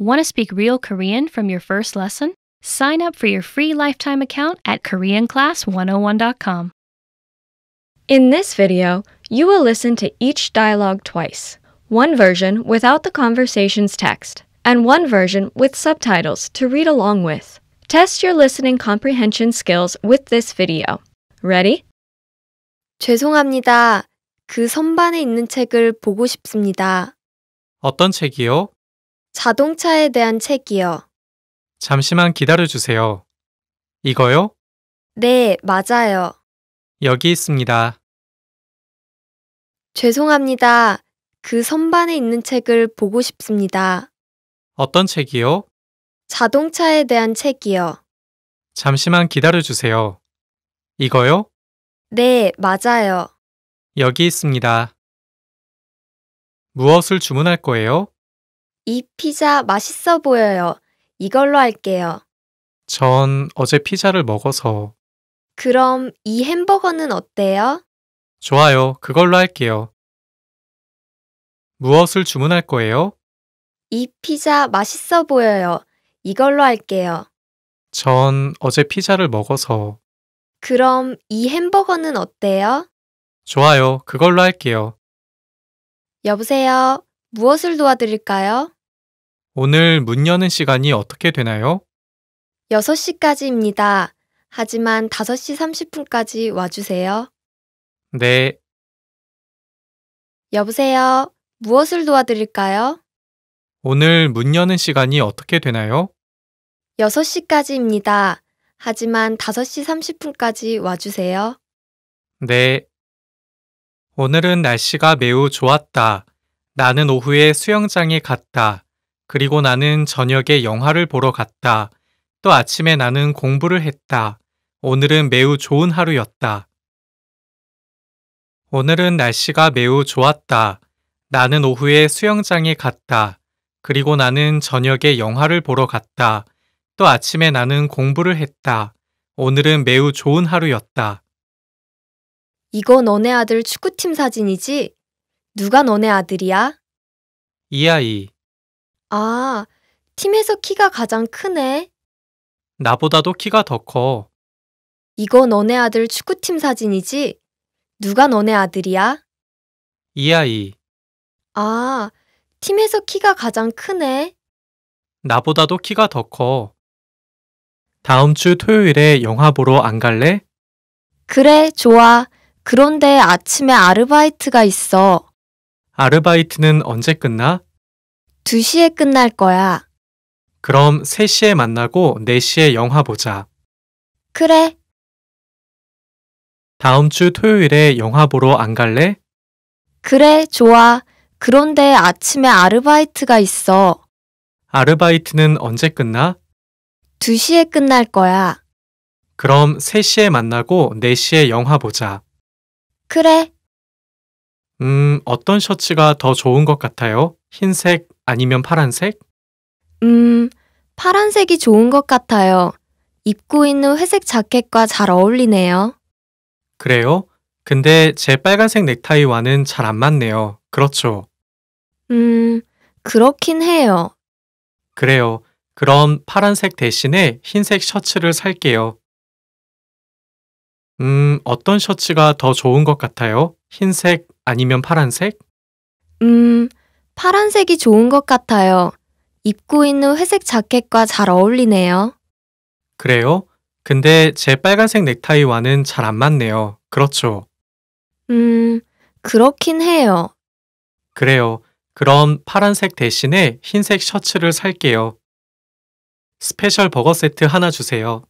Want to speak real Korean from your first lesson? Sign up for your free lifetime account at KoreanClass101.com. In this video, you will listen to each dialogue twice one version without the conversation's text, and one version with subtitles to read along with. Test your listening comprehension skills with this video. Ready? 죄송합니다. 그 선반에 있는 책을 보고 싶습니다. 어떤 책이요? 자동차에 대한 책이요. 잠시만 기다려 주세요. 이거요? 네, 맞아요. 여기 있습니다. 죄송합니다. 그 선반에 있는 책을 보고 싶습니다. 어떤 책이요? 자동차에 대한 책이요. 잠시만 기다려 주세요. 이거요? 네, 맞아요. 여기 있습니다. 무엇을 주문할 거예요? 이 피자 맛있어 보여요. 이걸로 할게요. 전 어제 피자를 먹어서 그럼 이 햄버거는 어때요? 좋아요. 그걸로 할게요. 무엇을 주문할 거예요? 이 피자 맛있어 보여요. 이걸로 할게요. 전 어제 피자를 먹어서 그럼 이 햄버거는 어때요? 좋아요. 그걸로 할게요. 여보세요. 무엇을 도와드릴까요? 오늘 문 여는 시간이 어떻게 되나요? 6시까지입니다. 하지만 5시 30분까지 와주세요. 네, 여보세요. 무엇을 도와드릴까요? 오늘 문 여는 시간이 어떻게 되나요? 6시까지입니다. 하지만 5시 30분까지 와주세요. 네. 오늘은 날씨가 매우 좋았다. 나는 오후에 수영장에 갔다. 그리고 나는 저녁에 영화를 보러 갔다. 또 아침에 나는 공부를 했다. 오늘은 매우 좋은 하루였다. 오늘은 날씨가 매우 좋았다. 나는 오후에 수영장에 갔다. 그리고 나는 저녁에 영화를 보러 갔다. 또 아침에 나는 공부를 했다. 오늘은 매우 좋은 하루였다. 이거 너네 아들 축구팀 사진이지? 누가 너네 아들이야? 이 아이. 아, 팀에서 키가 가장 크네. 나보다도 키가 더 커. 이거 너네 아들 축구팀 사진이지? 누가 너네 아들이야? 이 아이, 아, 팀에서 키가 가장 크네. 나보다도 키가 더 커. 다음 주 토요일에 영화 보러 안 갈래? 그래, 좋아. 그런데 아침에 아르바이트가 있어. 아르바이트는 언제 끝나? 2시에 끝날 거야. 그럼 3시에 만나고 4시에 영화 보자. 그래. 다음 주 토요일에 영화 보러 안 갈래? 그래, 좋아. 그런데 아침에 아르바이트가 있어. 아르바이트는 언제 끝나? 2시에 끝날 거야. 그럼 3시에 만나고 4시에 영화 보자. 그래. 음, 어떤 셔츠가 더 좋은 것 같아요? 흰색, 아니면 파란색? 음, 파란색이 좋은 것 같아요. 입고 있는 회색 자켓과 잘 어울리네요. 그래요? 근데 제 빨간색 넥타이와는 잘 안 맞네요. 그렇죠? 음, 그렇긴 해요. 그래요. 그럼 파란색 대신에 흰색 셔츠를 살게요. 음, 어떤 셔츠가 더 좋은 것 같아요? 흰색 아니면 파란색? 음, 파란색이 좋은 것 같아요. 입고 있는 회색 자켓과 잘 어울리네요. 그래요? 근데 제 빨간색 넥타이와는 잘 안 맞네요. 그렇죠? 음, 그렇긴 해요. 그래요. 그럼 파란색 대신에 흰색 셔츠를 살게요. 스페셜 버거 세트 하나 주세요.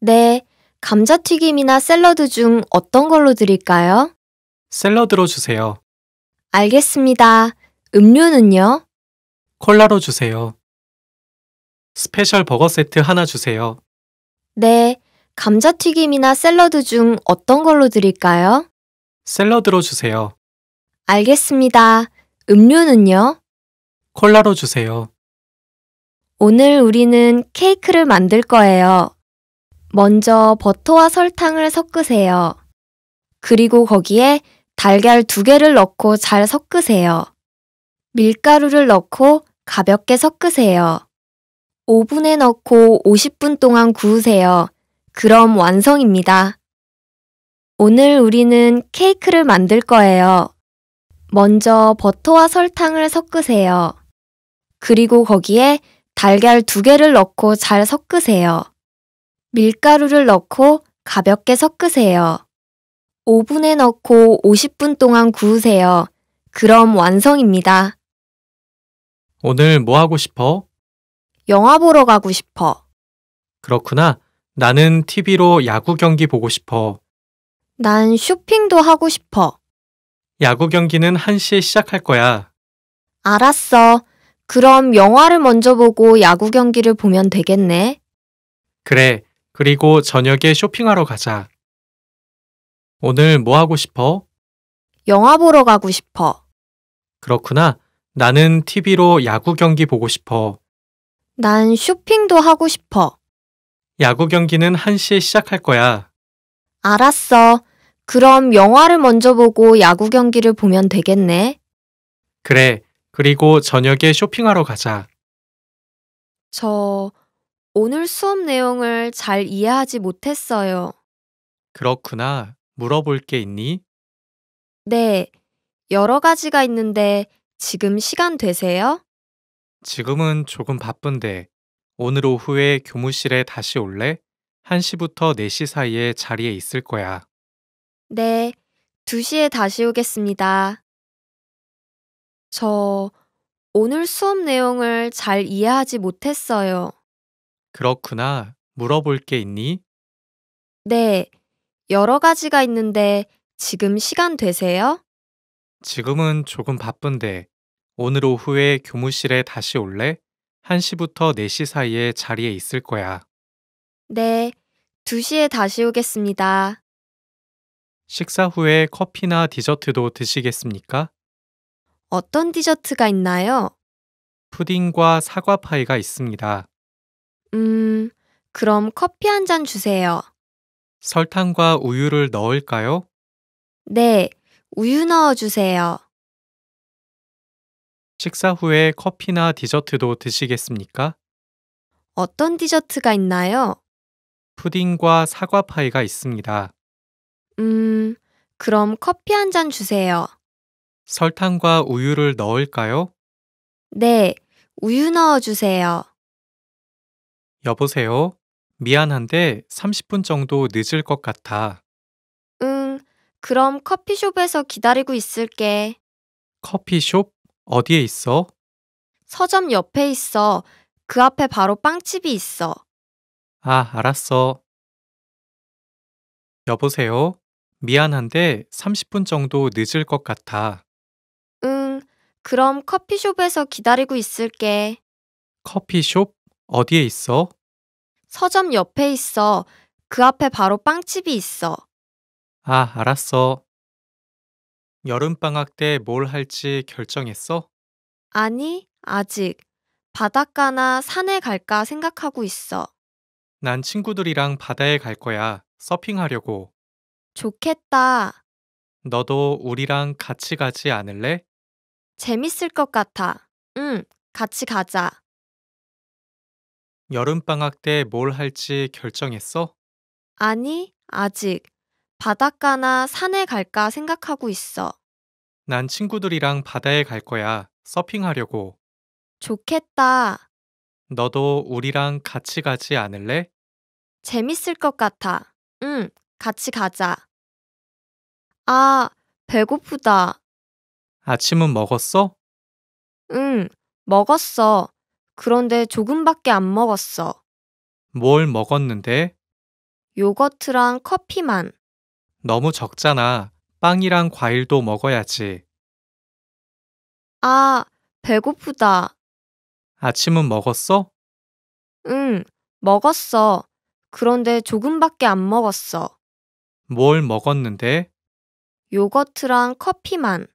네, 감자튀김이나 샐러드 중 어떤 걸로 드릴까요? 샐러드로 주세요. 알겠습니다. 음료는요? 콜라로 주세요. 스페셜 버거 세트 하나 주세요. 네, 감자튀김이나 샐러드 중 어떤 걸로 드릴까요? 샐러드로 주세요. 알겠습니다. 음료는요? 콜라로 주세요. 오늘 우리는 케이크를 만들 거예요. 먼저 버터와 설탕을 섞으세요. 그리고 거기에 달걀 두 개를 넣고 잘 섞으세요. 밀가루를 넣고 가볍게 섞으세요. 오븐에 넣고 50분 동안 구우세요. 그럼 완성입니다. 오늘 우리는 케이크를 만들 거예요. 먼저 버터와 설탕을 섞으세요. 그리고 거기에 달걀 두 개를 넣고 잘 섞으세요. 밀가루를 넣고 가볍게 섞으세요. 오븐에 넣고 50분 동안 구우세요. 그럼 완성입니다. 오늘 뭐 하고 싶어? 영화 보러 가고 싶어. 그렇구나. 나는 TV로 야구 경기 보고 싶어. 난 쇼핑도 하고 싶어. 야구 경기는 1시에 시작할 거야. 알았어. 그럼 영화를 먼저 보고 야구 경기를 보면 되겠네. 그래. 그리고 저녁에 쇼핑하러 가자. 오늘 뭐 하고 싶어? 영화 보러 가고 싶어. 그렇구나. 나는 TV로 야구 경기 보고 싶어. 난 쇼핑도 하고 싶어. 야구 경기는 1시에 시작할 거야. 알았어. 그럼 영화를 먼저 보고 야구 경기를 보면 되겠네. 그래. 그리고 저녁에 쇼핑하러 가자. 저 오늘 수업 내용을 잘 이해하지 못했어요. 그렇구나. 물어볼 게 있니? 네. 여러 가지가 있는데 지금 시간 되세요? 지금은 조금 바쁜데 오늘 오후에 교무실에 다시 올래? 1시부터 4시 사이에 자리에 있을 거야. 네, 2시에 다시 오겠습니다. 저 오늘 수업 내용을 잘 이해하지 못했어요. 그렇구나. 물어볼 게 있니? 네, 여러 가지가 있는데 지금 시간 되세요? 지금은 조금 바쁜데 오늘 오후에 교무실에 다시 올래? 1시부터 4시 사이에 자리에 있을 거야. 네, 2시에 다시 오겠습니다. 식사 후에 커피나 디저트도 드시겠습니까? 어떤 디저트가 있나요? 푸딩과 사과 파이가 있습니다. 음, 그럼 커피 한 잔 주세요. 설탕과 우유를 넣을까요? 네, 우유 넣어주세요. 식사 후에 커피나 디저트도 드시겠습니까? 어떤 디저트가 있나요? 푸딩과 사과 파이가 있습니다. 음, 그럼 커피 한 잔 주세요. 설탕과 우유를 넣을까요? 네, 우유 넣어주세요. 여보세요? 미안한데 30분 정도 늦을 것 같아. 그럼 커피숍에서 기다리고 있을게. 커피숍? 어디에 있어? 서점 옆에 있어. 그 앞에 바로 빵집이 있어. 아, 알았어. 여보세요? 미안한데 30분 정도 늦을 것 같아. 응, 그럼 커피숍에서 기다리고 있을게. 커피숍? 어디에 있어? 서점 옆에 있어. 그 앞에 바로 빵집이 있어. 아, 알았어. 여름방학 때 뭘 할지 결정했어? 아니, 아직. 바닷가나 산에 갈까 생각하고 있어. 난 친구들이랑 바다에 갈 거야. 서핑하려고. 좋겠다. 너도 우리랑 같이 가지 않을래? 재밌을 것 같아. 응, 같이 가자. 여름방학 때 뭘 할지 결정했어? 아니, 아직. 바닷가나 산에 갈까 생각하고 있어. 난 친구들이랑 바다에 갈 거야. 서핑하려고. 좋겠다. 너도 우리랑 같이 가지 않을래? 재밌을 것 같아. 응, 같이 가자. 아, 배고프다. 아침은 먹었어? 응, 먹었어. 그런데 조금밖에 안 먹었어. 뭘 먹었는데? 요거트랑 커피만. 너무 적잖아. 빵이랑 과일도 먹어야지. 아, 배고프다. 아침은 먹었어? 응, 먹었어. 그런데 조금밖에 안 먹었어. 뭘 먹었는데? 요거트랑 커피만.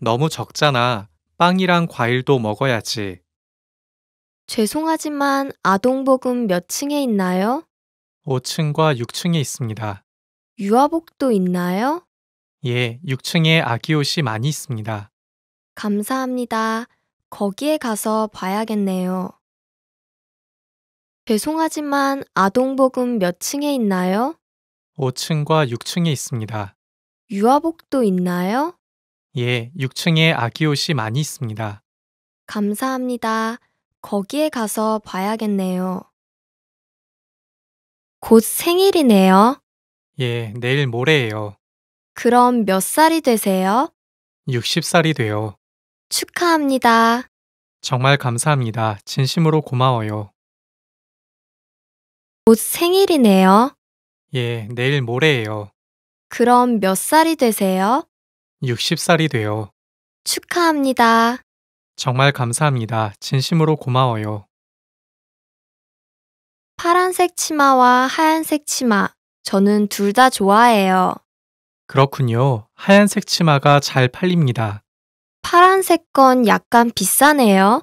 너무 적잖아. 빵이랑 과일도 먹어야지. 죄송하지만 아동복은 몇 층에 있나요? 5층과 6층에 있습니다. 유아복도 있나요? 예, 6층에 아기 옷이 많이 있습니다. 감사합니다. 거기에 가서 봐야겠네요. 죄송하지만 아동복은 몇 층에 있나요? 5층과 6층에 있습니다. 유아복도 있나요? 예, 6층에 아기 옷이 많이 있습니다. 감사합니다. 거기에 가서 봐야겠네요. 곧 생일이네요. 예, 내일 모레예요. 그럼 몇 살이 되세요? 60살이 돼요. 축하합니다. 정말 감사합니다. 진심으로 고마워요. 곧 생일이네요. 예, 내일 모레예요. 그럼 몇 살이 되세요? 60살이 돼요. 축하합니다. 정말 감사합니다. 진심으로 고마워요. 파란색 치마와 하얀색 치마, 저는 둘 다 좋아해요. 그렇군요. 하얀색 치마가 잘 팔립니다. 파란색 건 약간 비싸네요.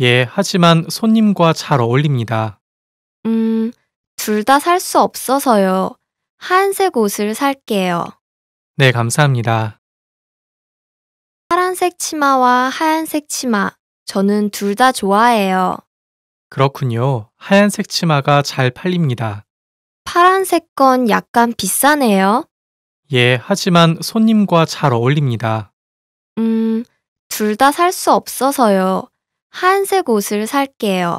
예, 하지만 손님과 잘 어울립니다. 음, 둘 다 살 수 없어서요. 하얀색 옷을 살게요. 네, 감사합니다. 파란색 치마와 하얀색 치마, 저는 둘 다 좋아해요. 그렇군요. 하얀색 치마가 잘 팔립니다. 파란색 건 약간 비싸네요. 예, 하지만 손님과 잘 어울립니다. 음, 둘 다 살 수 없어서요. 하얀색 옷을 살게요.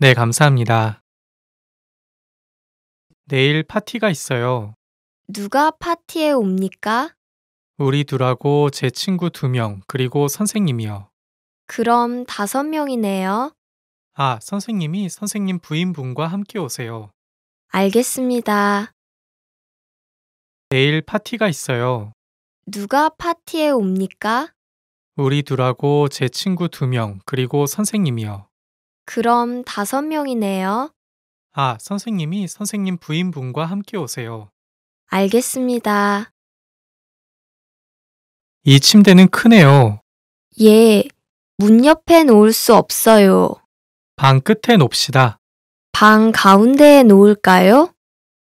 네, 감사합니다. 내일 파티가 있어요. 누가 파티에 옵니까? 우리 둘하고 제 친구 두 명, 그리고 선생님이요. 그럼 다섯 명이네요. 아, 선생님이 선생님 부인분과 함께 오세요. 알겠습니다. 내일 파티가 있어요. 누가 파티에 옵니까? 우리 둘하고 제 친구 두 명, 그리고 선생님이요. 그럼 다섯 명이네요. 아, 선생님이 선생님 부인분과 함께 오세요. 알겠습니다. 이 침대는 크네요. 예, 문 옆에 놓을 수 없어요. 방 끝에 놉시다. 방 가운데에 놓을까요?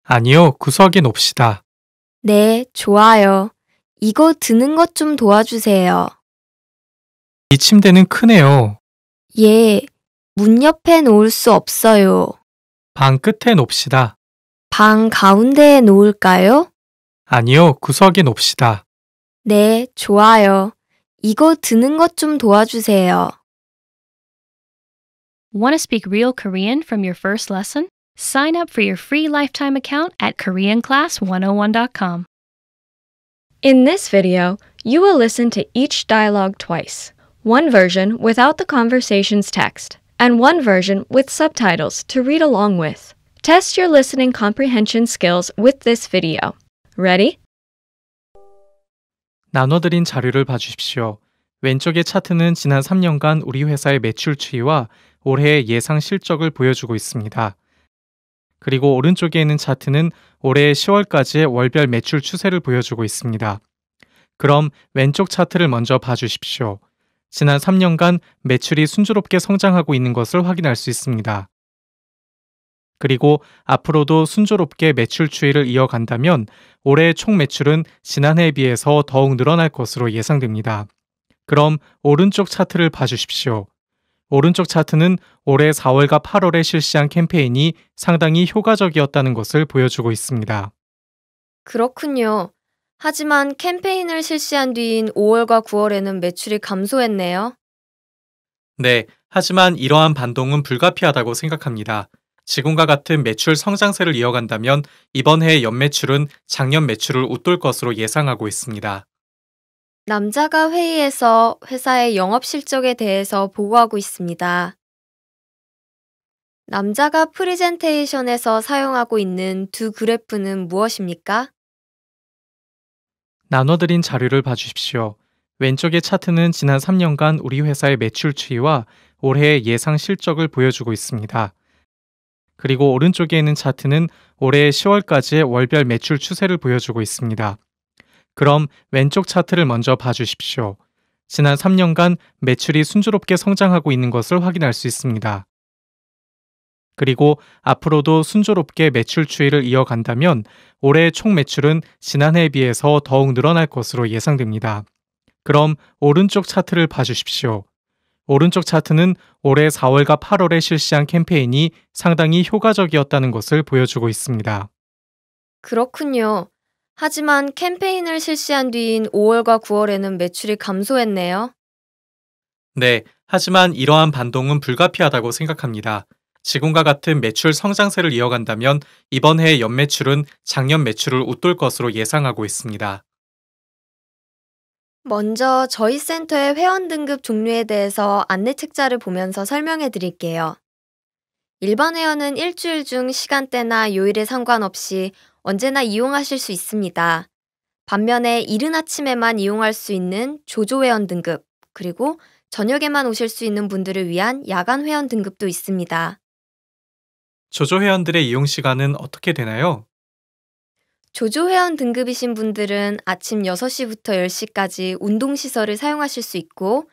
아니요, 구석에 놉시다. 네, 좋아요. 이거 드는 것 좀 도와주세요. 이 침대는 크네요. 예, 문 옆에 놓을 수 없어요. 방 끝에 놉시다. 방 가운데에 놓을까요? 아니요, 구석에 놉시다. 네, 좋아요. 이거 드는 것 좀 도와주세요. Want to speak real Korean from your first lesson? Sign up for your free lifetime account at KoreanClass101.com. In this video, you will listen to each dialogue twice one version without the conversation's text, and one version with subtitles to read along with. Test your listening comprehension skills with this video. Ready? 나눠드린 자료를 봐주십시오. 왼쪽의 차트는 지난 3년간 우리 회사의 매출 추이와 올해 예상 실적을 보여주고 있습니다. 그리고 오른쪽에 있는 차트는 올해 10월까지의 월별 매출 추세를 보여주고 있습니다. 그럼 왼쪽 차트를 먼저 봐주십시오. 지난 3년간 매출이 순조롭게 성장하고 있는 것을 확인할 수 있습니다. 그리고 앞으로도 순조롭게 매출 추이를 이어간다면 올해 총 매출은 지난해에 비해서 더욱 늘어날 것으로 예상됩니다. 그럼 오른쪽 차트를 봐주십시오. 오른쪽 차트는 올해 4월과 8월에 실시한 캠페인이 상당히 효과적이었다는 것을 보여주고 있습니다. 그렇군요. 하지만 캠페인을 실시한 뒤인 5월과 9월에는 매출이 감소했네요. 네, 하지만 이러한 반동은 불가피하다고 생각합니다. 지금과 같은 매출 성장세를 이어간다면 이번 해 연매출은 작년 매출을 웃돌 것으로 예상하고 있습니다. 남자가 회의에서 회사의 영업 실적에 대해서 보고하고 있습니다. 남자가 프리젠테이션에서 사용하고 있는 두 그래프는 무엇입니까? 나눠드린 자료를 봐주십시오. 왼쪽의 차트는 지난 3년간 우리 회사의 매출 추이와 올해의 예상 실적을 보여주고 있습니다. 그리고 오른쪽에 있는 차트는 올해 10월까지의 월별 매출 추세를 보여주고 있습니다. 그럼 왼쪽 차트를 먼저 봐주십시오. 지난 3년간 매출이 순조롭게 성장하고 있는 것을 확인할 수 있습니다. 그리고 앞으로도 순조롭게 매출 추이를 이어간다면 올해 총 매출은 지난해에 비해서 더욱 늘어날 것으로 예상됩니다. 그럼 오른쪽 차트를 봐주십시오. 오른쪽 차트는 올해 4월과 8월에 실시한 캠페인이 상당히 효과적이었다는 것을 보여주고 있습니다. 그렇군요. 하지만 캠페인을 실시한 뒤인 5월과 9월에는 매출이 감소했네요. 네, 하지만 이러한 반동은 불가피하다고 생각합니다. 지금과 같은 매출 성장세를 이어간다면 이번 해 연매출은 작년 매출을 웃돌 것으로 예상하고 있습니다. 먼저 저희 센터의 회원 등급 종류에 대해서 안내 책자를 보면서 설명해 드릴게요. 일반 회원은 일주일 중 시간대나 요일에 상관없이 언제나 이용하실 수 있습니다. 반면에 이른 아침에만 이용할 수 있는 조조회원 등급, 그리고 저녁에만 오실 수 있는 분들을 위한 야간 회원 등급도 있습니다. 조조 회원들의 이용 시간은 어떻게 되나요? 조조 회원 등급이신 분들은 아침 6시부터 10시까지 운동 시설을 사용하실 수 있고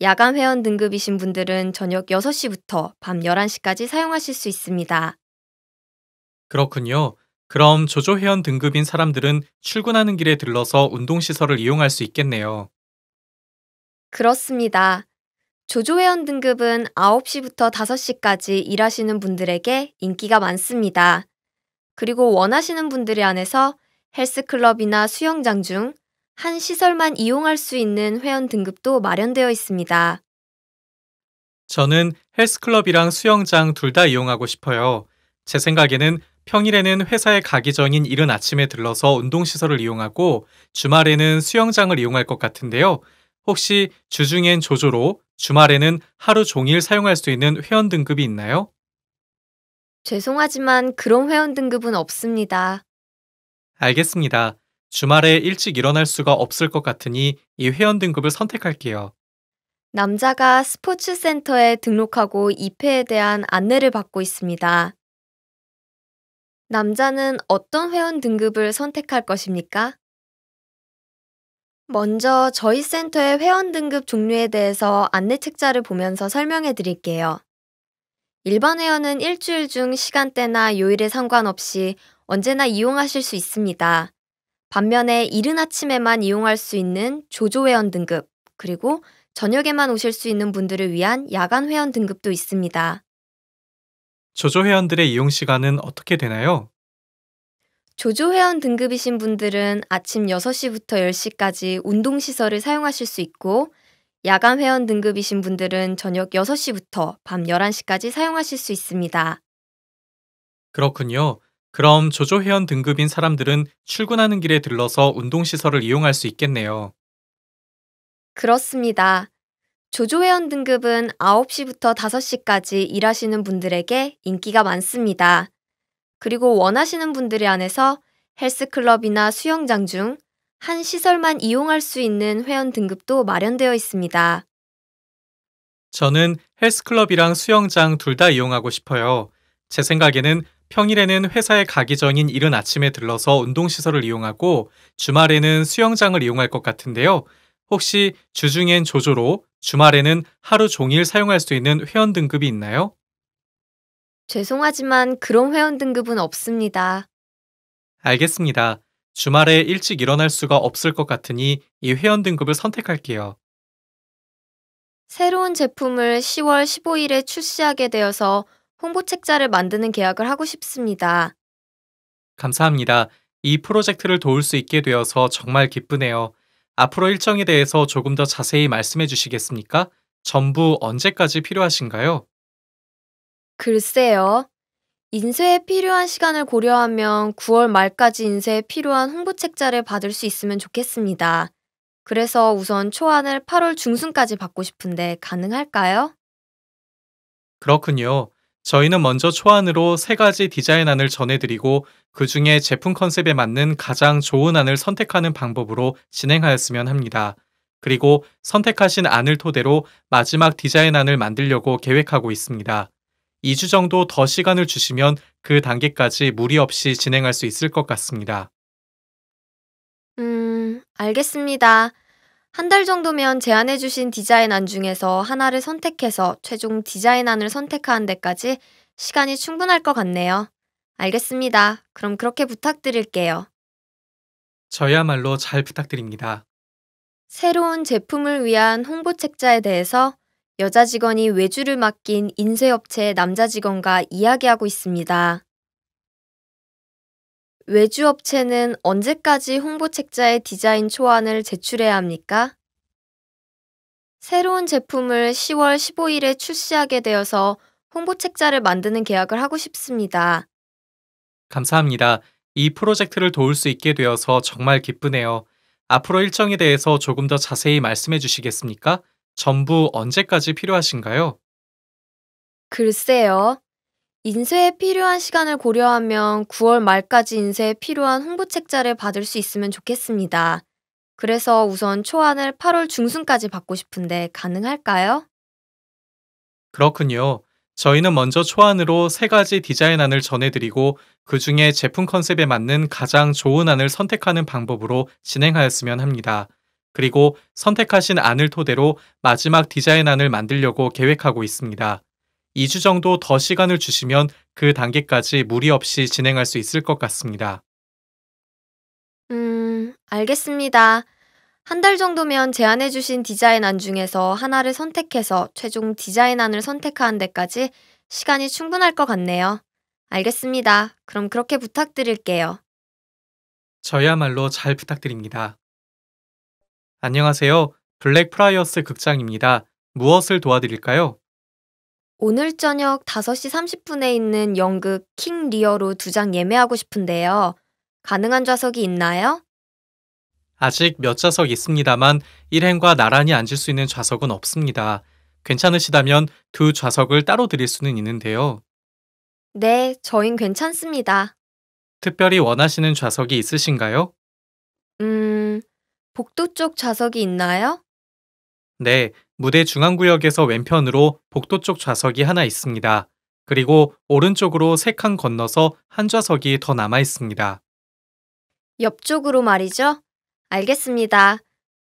야간 회원 등급이신 분들은 저녁 6시부터 밤 11시까지 사용하실 수 있습니다. 그렇군요. 그럼 조조회원 등급인 사람들은 출근하는 길에 들러서 운동시설을 이용할 수 있겠네요. 그렇습니다. 조조회원 등급은 9시부터 5시까지 일하시는 분들에게 인기가 많습니다. 그리고 원하시는 분들에 한해서 헬스클럽이나 수영장 중 한 시설만 이용할 수 있는 회원 등급도 마련되어 있습니다. 저는 헬스클럽이랑 수영장 둘 다 이용하고 싶어요. 제 생각에는 평일에는 회사에 가기 전인 이른 아침에 들러서 운동시설을 이용하고 주말에는 수영장을 이용할 것 같은데요. 혹시 주중엔 조조로 주말에는 하루 종일 사용할 수 있는 회원 등급이 있나요? 죄송하지만 그런 회원 등급은 없습니다. 알겠습니다. 주말에 일찍 일어날 수가 없을 것 같으니 이 회원 등급을 선택할게요. 남자가 스포츠센터에 등록하고 입회에 대한 안내를 받고 있습니다. 남자는 어떤 회원 등급을 선택할 것입니까? 먼저 저희 센터의 회원 등급 종류에 대해서 안내 책자를 보면서 설명해 드릴게요. 일반 회원은 일주일 중 시간대나 요일에 상관없이 언제나 이용하실 수 있습니다. 반면에 이른 아침에만 이용할 수 있는 조조 회원 등급, 그리고 저녁에만 오실 수 있는 분들을 위한 야간 회원 등급도 있습니다. 조조 회원들의 이용 시간은 어떻게 되나요? 조조 회원 등급이신 분들은 아침 6시부터 10시까지 운동 시설을 사용하실 수 있고 야간 회원 등급이신 분들은 저녁 6시부터 밤 11시까지 사용하실 수 있습니다. 그렇군요. 그럼 조조 회원 등급인 사람들은 출근하는 길에 들러서 운동시설을 이용할 수 있겠네요. 그렇습니다. 조조회원 등급은 9시부터 5시까지 일하시는 분들에게 인기가 많습니다. 그리고 원하시는 분들에한해서 헬스클럽이나 수영장 중 한 시설만 이용할 수 있는 회원 등급도 마련되어 있습니다. 저는 헬스클럽이랑 수영장 둘 다 이용하고 싶어요. 제 생각에는 평일에는 회사에 가기 전인 이른 아침에 들러서 운동시설을 이용하고 주말에는 수영장을 이용할 것 같은데요. 혹시 주중엔 조조로 주말에는 하루 종일 사용할 수 있는 회원 등급이 있나요? 죄송하지만 그런 회원 등급은 없습니다. 알겠습니다. 주말에 일찍 일어날 수가 없을 것 같으니 이 회원 등급을 선택할게요. 새로운 제품을 10월 15일에 출시하게 되어서 홍보책자를 만드는 계약을 하고 싶습니다. 감사합니다. 이 프로젝트를 도울 수 있게 되어서 정말 기쁘네요. 앞으로 일정에 대해서 조금 더 자세히 말씀해 주시겠습니까? 전부 언제까지 필요하신가요? 글쎄요. 인쇄에 필요한 시간을 고려하면 9월 말까지 인쇄에 필요한 홍보책자를 받을 수 있으면 좋겠습니다. 그래서 우선 초안을 8월 중순까지 받고 싶은데 가능할까요? 그렇군요. 저희는 먼저 초안으로 세 가지 디자인안을 전해드리고 그 중에 제품 컨셉에 맞는 가장 좋은 안을 선택하는 방법으로 진행하였으면 합니다. 그리고 선택하신 안을 토대로 마지막 디자인안을 만들려고 계획하고 있습니다. 2주 정도 더 시간을 주시면 그 단계까지 무리 없이 진행할 수 있을 것 같습니다. 음, 알겠습니다. 한달 정도면 제안해주신 디자인안 중에서 하나를 선택해서 최종 디자인안을 선택하는 데까지 시간이 충분할 것 같네요. 알겠습니다. 그럼 그렇게 부탁드릴게요. 저야말로 잘 부탁드립니다. 새로운 제품을 위한 홍보 책자에 대해서 여자 직원이 외주를 맡긴 인쇄업체 남자 직원과 이야기하고 있습니다. 외주업체는 언제까지 홍보책자의 디자인 초안을 제출해야 합니까? 새로운 제품을 10월 15일에 출시하게 되어서 홍보책자를 만드는 계약을 하고 싶습니다. 감사합니다. 이 프로젝트를 도울 수 있게 되어서 정말 기쁘네요. 앞으로 일정에 대해서 조금 더 자세히 말씀해 주시겠습니까? 전부 언제까지 필요하신가요? 글쎄요. 인쇄에 필요한 시간을 고려하면 9월 말까지 인쇄에 필요한 홍보책자를 받을 수 있으면 좋겠습니다. 그래서 우선 초안을 8월 중순까지 받고 싶은데 가능할까요? 그렇군요. 저희는 먼저 초안으로 세 가지 디자인안을 전해드리고 그 중에 제품 컨셉에 맞는 가장 좋은 안을 선택하는 방법으로 진행하였으면 합니다. 그리고 선택하신 안을 토대로 마지막 디자인안을 만들려고 계획하고 있습니다. 2주 정도 더 시간을 주시면 그 단계까지 무리 없이 진행할 수 있을 것 같습니다. 음, 알겠습니다. 한 달 정도면 제안해주신 디자인안 중에서 하나를 선택해서 최종 디자인안을 선택하는 데까지 시간이 충분할 것 같네요. 알겠습니다. 그럼 그렇게 부탁드릴게요. 저야말로 잘 부탁드립니다. 안녕하세요. 블랙 프라이어스 극장입니다. 무엇을 도와드릴까요? 오늘 저녁 5시 30분에 있는 연극 킹 리어로 두 장 예매하고 싶은데요. 가능한 좌석이 있나요? 아직 몇 좌석 있습니다만 일행과 나란히 앉을 수 있는 좌석은 없습니다. 괜찮으시다면 두 좌석을 따로 드릴 수는 있는데요. 네, 저흰 괜찮습니다. 특별히 원하시는 좌석이 있으신가요? 음, 복도 쪽 좌석이 있나요? 네, 무대 중앙구역에서 왼편으로 복도 쪽 좌석이 하나 있습니다. 그리고 오른쪽으로 세 칸 건너서 한 좌석이 더 남아 있습니다. 옆쪽으로 말이죠? 알겠습니다.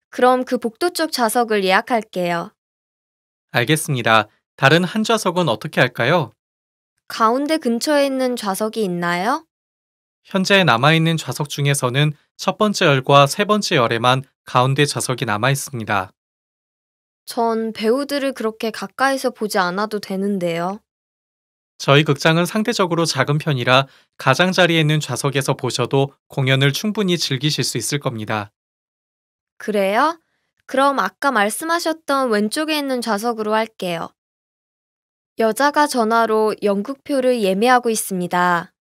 그럼 그 복도 쪽 좌석을 예약할게요. 알겠습니다. 다른 한 좌석은 어떻게 할까요? 가운데 근처에 있는 좌석이 있나요? 현재 남아있는 좌석 중에서는 첫 번째 열과 세 번째 열에만 가운데 좌석이 남아 있습니다. 전 배우들을 그렇게 가까이서 보지 않아도 되는데요. 저희 극장은 상대적으로 작은 편이라 가장자리에 있는 좌석에서 보셔도 공연을 충분히 즐기실 수 있을 겁니다. 그래요? 그럼 아까 말씀하셨던 왼쪽에 있는 좌석으로 할게요. 여자가 전화로 연극표를 예매하고 있습니다.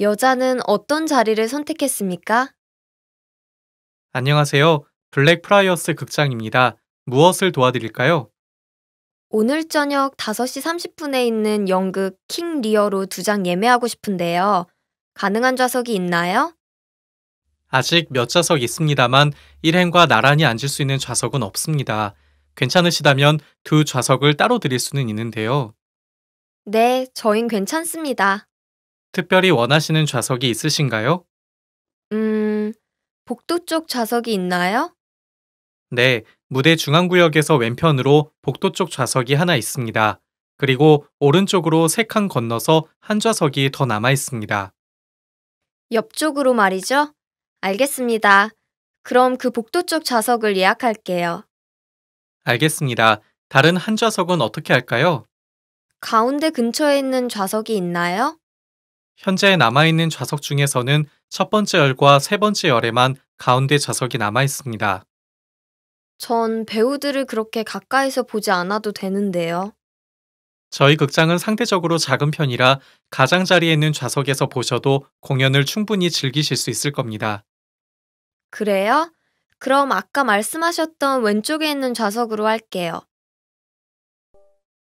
여자는 어떤 자리를 선택했습니까? 안녕하세요. 블랙프라이어스 극장입니다. 무엇을 도와드릴까요? 오늘 저녁 5시 30분에 있는 연극 킹 리어로 두 장 예매하고 싶은데요. 가능한 좌석이 있나요? 아직 몇 좌석 있습니다만 일행과 나란히 앉을 수 있는 좌석은 없습니다. 괜찮으시다면 두 좌석을 따로 드릴 수는 있는데요. 네, 저흰 괜찮습니다. 특별히 원하시는 좌석이 있으신가요? 음, 복도 쪽 좌석이 있나요? 네, 무대 중앙구역에서 왼편으로 복도 쪽 좌석이 하나 있습니다. 그리고 오른쪽으로 세 칸 건너서 한 좌석이 더 남아 있습니다. 옆쪽으로 말이죠? 알겠습니다. 그럼 그 복도 쪽 좌석을 예약할게요. 알겠습니다. 다른 한 좌석은 어떻게 할까요? 가운데 근처에 있는 좌석이 있나요? 현재 남아있는 좌석 중에서는 첫 번째 열과 세 번째 열에만 가운데 좌석이 남아있습니다. 전 배우들을 그렇게 가까이서 보지 않아도 되는데요. 저희 극장은 상대적으로 작은 편이라 가장자리에 있는 좌석에서 보셔도 공연을 충분히 즐기실 수 있을 겁니다. 그래요? 그럼 아까 말씀하셨던 왼쪽에 있는 좌석으로 할게요.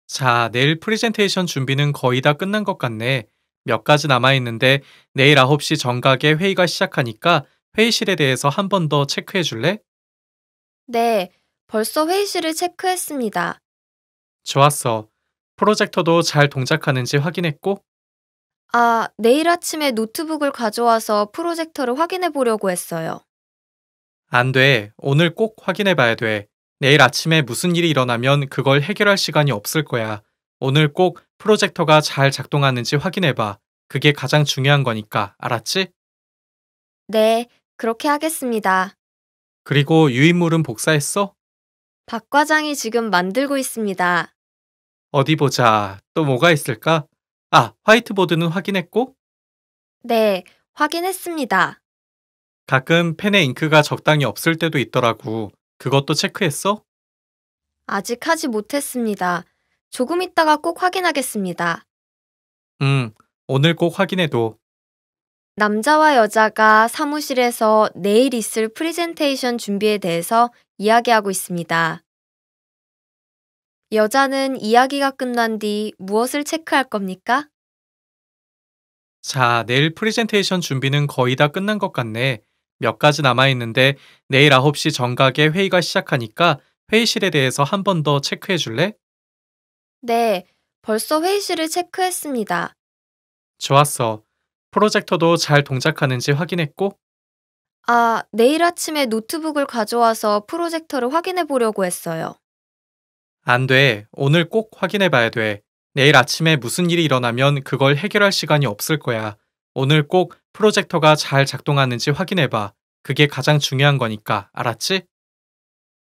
자, 내일 프레젠테이션 준비는 거의 다 끝난 것 같네. 몇 가지 남아있는데 내일 9시 정각에 회의가 시작하니까 회의실에 대해서 한 번 더 체크해 줄래? 네, 벌써 회의실을 체크했습니다. 좋았어. 프로젝터도 잘 동작하는지 확인했고? 아, 내일 아침에 노트북을 가져와서 프로젝터를 확인해 보려고 했어요. 안 돼. 오늘 꼭 확인해 봐야 돼. 내일 아침에 무슨 일이 일어나면 그걸 해결할 시간이 없을 거야. 오늘 꼭 프로젝터가 잘 작동하는지 확인해 봐. 그게 가장 중요한 거니까, 알았지? 네, 그렇게 하겠습니다. 그리고 유인물은 복사했어? 박 과장이 지금 만들고 있습니다. 어디 보자. 또 뭐가 있을까? 아, 화이트보드는 확인했고? 네, 확인했습니다. 가끔 펜에 잉크가 적당히 없을 때도 있더라고. 그것도 체크했어? 아직 하지 못했습니다. 조금 있다가 꼭 확인하겠습니다. 응, 오늘 꼭 확인해도. 남자와 여자가 사무실에서 내일 있을 프리젠테이션 준비에 대해서 이야기하고 있습니다. 여자는 이야기가 끝난 뒤 무엇을 체크할 겁니까? 자, 내일 프리젠테이션 준비는 거의 다 끝난 것 같네. 몇 가지 남아있는데 내일 9시 정각에 회의가 시작하니까 회의실에 대해서 한 번 더 체크해 줄래? 네, 벌써 회의실을 체크했습니다. 좋았어. 프로젝터도 잘 동작하는지 확인했고, 아, 내일 아침에 노트북을 가져와서 프로젝터를 확인해 보려고 했어요. 안 돼. 오늘 꼭 확인해 봐야 돼. 내일 아침에 무슨 일이 일어나면 그걸 해결할 시간이 없을 거야. 오늘 꼭 프로젝터가 잘 작동하는지 확인해 봐. 그게 가장 중요한 거니까, 알았지?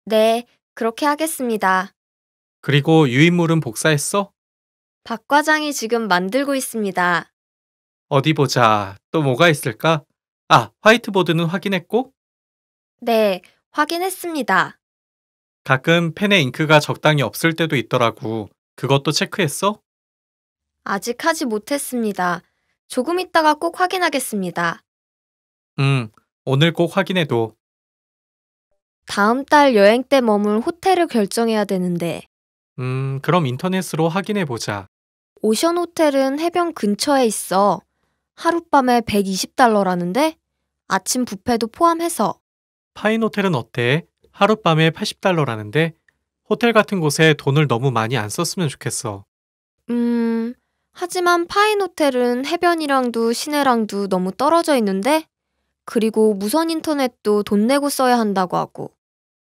네, 그렇게 하겠습니다. 그리고 유인물은 복사했어? 박 과장이 지금 만들고 있습니다. 어디 보자. 또 뭐가 있을까? 아, 화이트보드는 확인했고? 네, 확인했습니다. 가끔 펜에 잉크가 적당히 없을 때도 있더라고. 그것도 체크했어? 아직 하지 못했습니다. 조금 있다가 꼭 확인하겠습니다. 음, 오늘 꼭 확인해도. 다음 달 여행 때 머물 호텔을 결정해야 되는데, 음, 그럼 인터넷으로 확인해보자. 오션 호텔은 해변 근처에 있어. 하룻밤에 120달러라는데 아침 뷔페도 포함해서 파인 호텔은 어때? 하룻밤에 80달러라는데 호텔 같은 곳에 돈을 너무 많이 안 썼으면 좋겠어. 음, 하지만 파인 호텔은 해변이랑도 시내랑도 너무 떨어져 있는데 그리고 무선 인터넷도 돈 내고 써야 한다고 하고.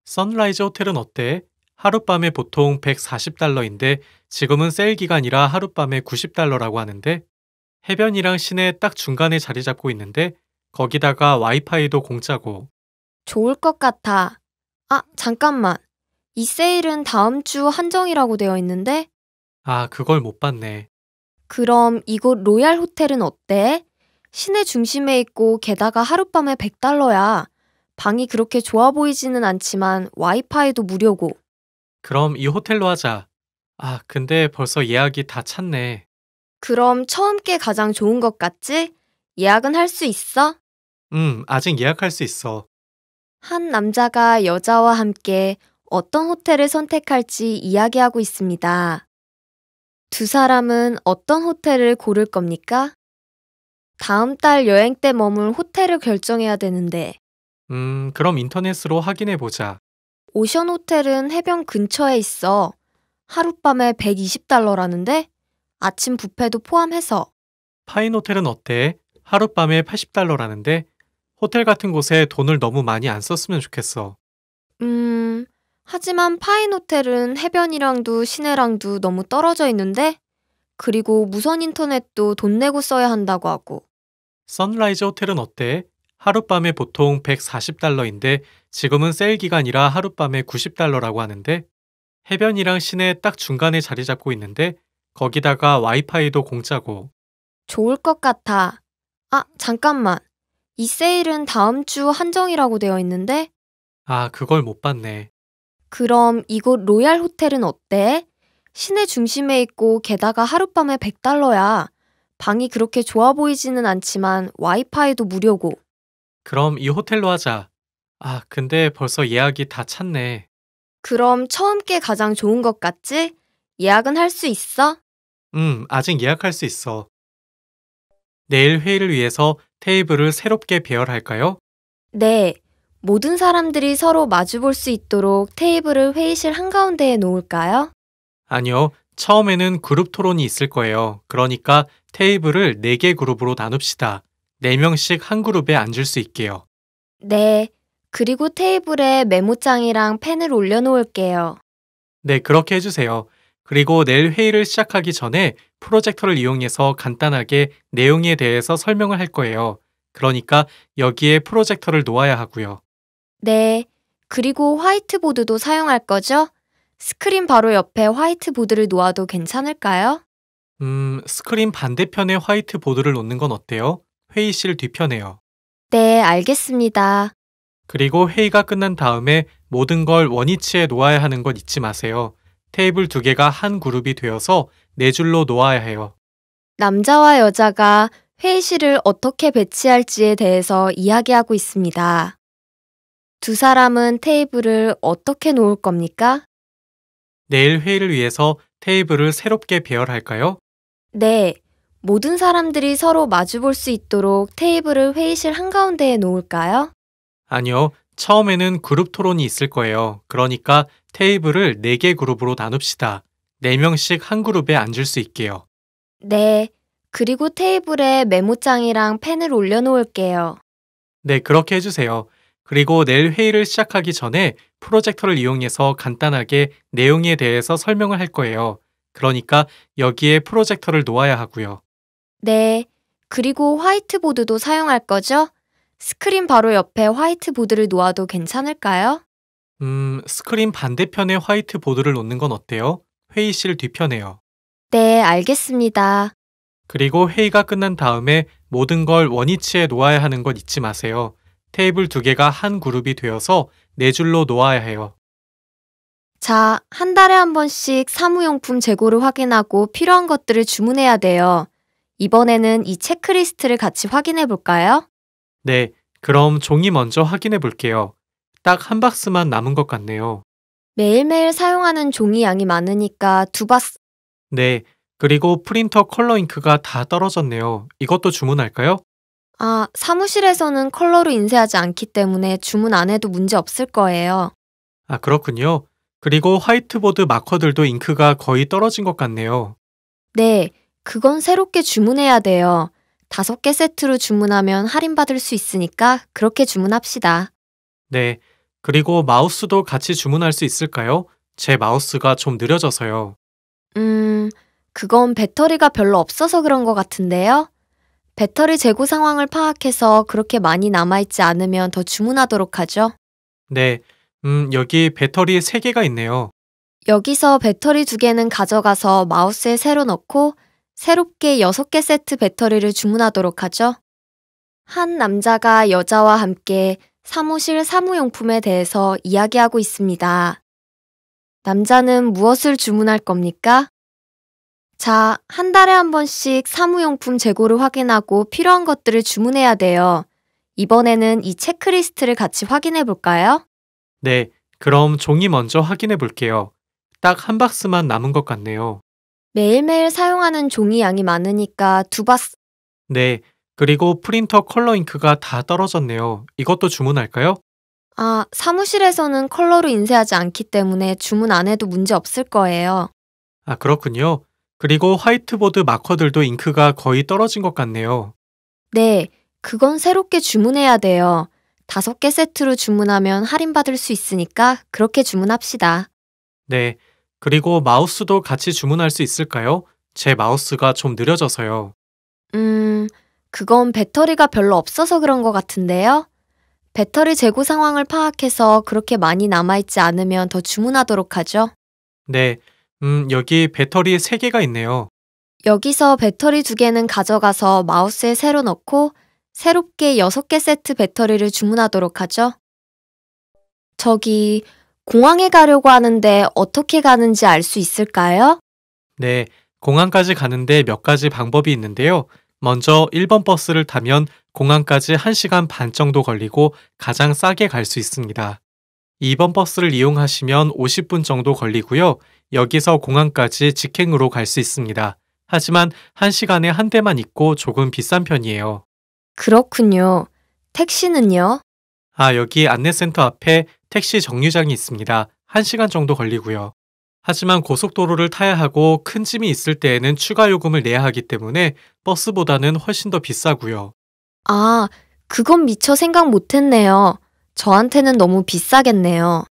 선라이즈 호텔은 어때? 하룻밤에 보통 140달러인데 지금은 세일 기간이라 하룻밤에 90달러라고 하는데 해변이랑 시내 딱 중간에 자리 잡고 있는데 거기다가 와이파이도 공짜고. 좋을 것 같아. 아, 잠깐만. 이 세일은 다음 주 한정이라고 되어 있는데? 아, 그걸 못 봤네. 그럼 이곳 로얄 호텔은 어때? 시내 중심에 있고 게다가 하룻밤에 100달러야. 방이 그렇게 좋아 보이지는 않지만 와이파이도 무료고. 그럼 이 호텔로 하자. 아, 근데 벌써 예약이 다 찼네. 그럼 처음 게 가장 좋은 것 같지? 예약은 할 수 있어? 음, 아직 예약할 수 있어. 한 남자가 여자와 함께 어떤 호텔을 선택할지 이야기하고 있습니다. 두 사람은 어떤 호텔을 고를 겁니까? 다음 달 여행 때 머물 호텔을 결정해야 되는데. 음, 그럼 인터넷으로 확인해 보자. 오션 호텔은 해변 근처에 있어. 하룻밤에 120달러라는데? 아침 뷔페도 포함해서 파인 호텔은 어때? 하룻밤에 80달러라는데 호텔 같은 곳에 돈을 너무 많이 안 썼으면 좋겠어. 음, 하지만 파인 호텔은 해변이랑도 시내랑도 너무 떨어져 있는데 그리고 무선 인터넷도 돈 내고 써야 한다고 하고. 선라이즈 호텔은 어때? 하룻밤에 보통 140달러인데 지금은 세일 기간이라 하룻밤에 90달러라고 하는데 해변이랑 시내 딱 중간에 자리 잡고 있는데 거기다가 와이파이도 공짜고. 좋을 것 같아. 아, 잠깐만. 이 세일은 다음 주 한정이라고 되어 있는데? 아, 그걸 못 봤네. 그럼 이곳 로얄 호텔은 어때? 시내 중심에 있고 게다가 하룻밤에 100달러야. 방이 그렇게 좋아 보이지는 않지만 와이파이도 무료고. 그럼 이 호텔로 하자. 아, 근데 벌써 예약이 다 찼네. 그럼 처음 게 가장 좋은 것 같지? 예약은 할 수 있어? 음, 아직 예약할 수 있어. 내일 회의를 위해서 테이블을 새롭게 배열할까요? 네. 모든 사람들이 서로 마주 볼 수 있도록 테이블을 회의실 한가운데에 놓을까요? 아니요. 처음에는 그룹 토론이 있을 거예요. 그러니까 테이블을 4개 그룹으로 나눕시다. 4명씩 한 그룹에 앉을 수 있게요. 네. 그리고 테이블에 메모장이랑 펜을 올려놓을게요. 네, 그렇게 해주세요. 그리고 내일 회의를 시작하기 전에 프로젝터를 이용해서 간단하게 내용에 대해서 설명을 할 거예요. 그러니까 여기에 프로젝터를 놓아야 하고요. 네. 그리고 화이트보드도 사용할 거죠? 스크린 바로 옆에 화이트보드를 놓아도 괜찮을까요? 음, 스크린 반대편에 화이트보드를 놓는 건 어때요? 회의실 뒤편에요. 네, 알겠습니다. 그리고 회의가 끝난 다음에 모든 걸 원위치에 놓아야 하는 건 잊지 마세요. 테이블 두 개가 한 그룹이 되어서 네 줄로 놓아야 해요. 남자와 여자가 회의실을 어떻게 배치할지에 대해서 이야기하고 있습니다. 두 사람은 테이블을 어떻게 놓을 겁니까? 내일 회의를 위해서 테이블을 새롭게 배열할까요? 네. 모든 사람들이 서로 마주 볼 수 있도록 테이블을 회의실 한가운데에 놓을까요? 아니요. 처음에는 그룹 토론이 있을 거예요. 그러니까 테이블을 4개 그룹으로 나눕시다. 4명씩 한 그룹에 앉을 수 있게요. 네. 그리고 테이블에 메모장이랑 펜을 올려놓을게요. 네, 그렇게 해주세요. 그리고 내일 회의를 시작하기 전에 프로젝터를 이용해서 간단하게 내용에 대해서 설명을 할 거예요. 그러니까 여기에 프로젝터를 놓아야 하고요. 네. 그리고 화이트보드도 사용할 거죠? 스크린 바로 옆에 화이트보드를 놓아도 괜찮을까요? 음, 스크린 반대편에 화이트보드를 놓는 건 어때요? 회의실 뒤편에요. 네, 알겠습니다. 그리고 회의가 끝난 다음에 모든 걸 원위치에 놓아야 하는 건 잊지 마세요. 테이블 두 개가 한 그룹이 되어서 네 줄로 놓아야 해요. 자, 한 달에 한 번씩 사무용품 재고를 확인하고 필요한 것들을 주문해야 돼요. 이번에는 이 체크리스트를 같이 확인해 볼까요? 네, 그럼 종이 먼저 확인해 볼게요. 딱한 박스만 남은 것 같네요. 매일매일 사용하는 종이 양이 많으니까 두 박스. 네, 그리고 프린터 컬러 잉크가 다 떨어졌네요. 이것도 주문할까요? 아, 사무실에서는 컬러로 인쇄하지 않기 때문에 주문 안 해도 문제 없을 거예요. 아, 그렇군요. 그리고 화이트보드 마커들도 잉크가 거의 떨어진 것 같네요. 네, 그건 새롭게 주문해야 돼요. 다섯 개 세트로 주문하면 할인받을 수 있으니까 그렇게 주문합시다. 네. 그리고 마우스도 같이 주문할 수 있을까요? 제 마우스가 좀 느려져서요. 음, 그건 배터리가 별로 없어서 그런 것 같은데요? 배터리 재고 상황을 파악해서 그렇게 많이 남아있지 않으면 더 주문하도록 하죠. 네. 음, 여기 배터리 3개가 있네요. 여기서 배터리 2개는 가져가서 마우스에 새로 넣고 새롭게 6개 세트 배터리를 주문하도록 하죠. 한 남자가 여자와 함께 사무실 사무용품에 대해서 이야기하고 있습니다. 남자는 무엇을 주문할 겁니까? 자, 한 달에 한 번씩 사무용품 재고를 확인하고 필요한 것들을 주문해야 돼요. 이번에는 이 체크리스트를 같이 확인해 볼까요? 네, 그럼 종이 먼저 확인해 볼게요. 딱 한 박스만 남은 것 같네요. 매일매일 사용하는 종이 양이 많으니까 두 박스. 네, 그리고 프린터 컬러 잉크가 다 떨어졌네요. 이것도 주문할까요? 아, 사무실에서는 컬러로 인쇄하지 않기 때문에 주문 안 해도 문제 없을 거예요. 아, 그렇군요. 그리고 화이트보드 마커들도 잉크가 거의 떨어진 것 같네요. 네, 그건 새롭게 주문해야 돼요. 다섯 개 세트로 주문하면 할인받을 수 있으니까 그렇게 주문합시다. 네, 그리고 마우스도 같이 주문할 수 있을까요? 제 마우스가 좀 느려져서요. 음, 그건 배터리가 별로 없어서 그런 것 같은데요? 배터리 재고 상황을 파악해서 그렇게 많이 남아있지 않으면 더 주문하도록 하죠. 네, 음, 여기 배터리 3개가 있네요. 여기서 배터리 2개는 가져가서 마우스에 새로 넣고 새롭게 6개 세트 배터리를 주문하도록 하죠. 저기, 공항에 가려고 하는데 어떻게 가는지 알 수 있을까요? 네, 공항까지 가는데 몇 가지 방법이 있는데요. 먼저 1번 버스를 타면 공항까지 1시간 반 정도 걸리고 가장 싸게 갈 수 있습니다. 2번 버스를 이용하시면 50분 정도 걸리고요. 여기서 공항까지 직행으로 갈 수 있습니다. 하지만 1시간에 한 대만 있고 조금 비싼 편이에요. 그렇군요. 택시는요? 아, 여기 안내센터 앞에 택시 정류장이 있습니다. 1시간 정도 걸리고요. 하지만 고속도로를 타야 하고 큰 짐이 있을 때에는 추가 요금을 내야 하기 때문에 버스보다는 훨씬 더 비싸고요. 아, 그건 미처 생각 못했네요. 저한테는 너무 비싸겠네요.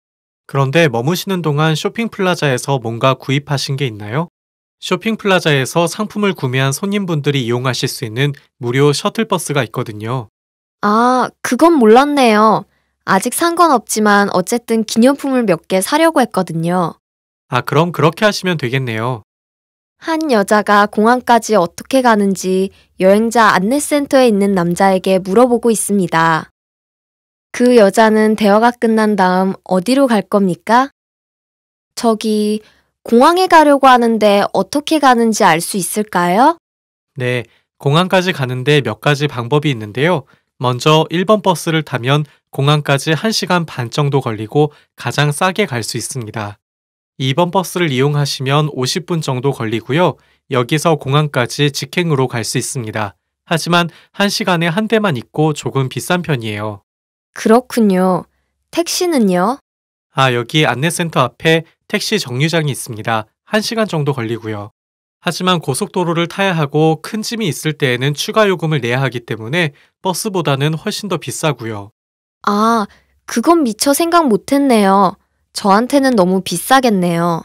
그런데 머무시는 동안 쇼핑플라자에서 뭔가 구입하신 게 있나요? 쇼핑플라자에서 상품을 구매한 손님분들이 이용하실 수 있는 무료 셔틀버스가 있거든요. 아, 그건 몰랐네요. 아직 산 건 없지만 어쨌든 기념품을 몇 개 사려고 했거든요. 아, 그럼 그렇게 하시면 되겠네요. 한 여자가 공항까지 어떻게 가는지 여행자 안내센터에 있는 남자에게 물어보고 있습니다. 그 여자는 대화가 끝난 다음 어디로 갈 겁니까? 저기, 공항에 가려고 하는데 어떻게 가는지 알 수 있을까요? 네, 공항까지 가는데 몇 가지 방법이 있는데요. 먼저 1번 버스를 타면 공항까지 1시간 반 정도 걸리고 가장 싸게 갈 수 있습니다. 2번 버스를 이용하시면 50분 정도 걸리고요. 여기서 공항까지 직행으로 갈 수 있습니다. 하지만 1시간에 한 대만 있고 조금 비싼 편이에요. 그렇군요. 택시는요? 아, 여기 안내센터 앞에 택시 정류장이 있습니다. 1시간 정도 걸리고요. 하지만 고속도로를 타야 하고 큰 짐이 있을 때에는 추가 요금을 내야 하기 때문에 버스보다는 훨씬 더 비싸고요. 아, 그건 미처 생각 못했네요. 저한테는 너무 비싸겠네요.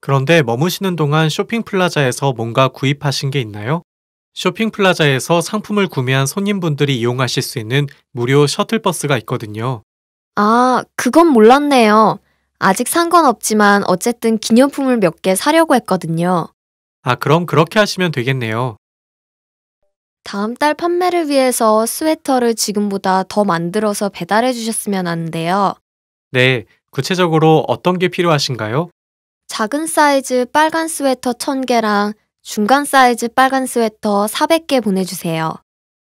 그런데 머무시는 동안 쇼핑플라자에서 뭔가 구입하신 게 있나요? 쇼핑플라자에서 상품을 구매한 손님분들이 이용하실 수 있는 무료 셔틀버스가 있거든요. 아, 그건 몰랐네요. 아직 산건 없지만 어쨌든 기념품을 몇 개 사려고 했거든요. 아, 그럼 그렇게 하시면 되겠네요. 다음 달 판매를 위해서 스웨터를 지금보다 더 만들어서 배달해 주셨으면 하는데요. 네, 구체적으로 어떤 게 필요하신가요? 작은 사이즈 빨간 스웨터 1000개랑 중간 사이즈 빨간 스웨터 400개 보내주세요.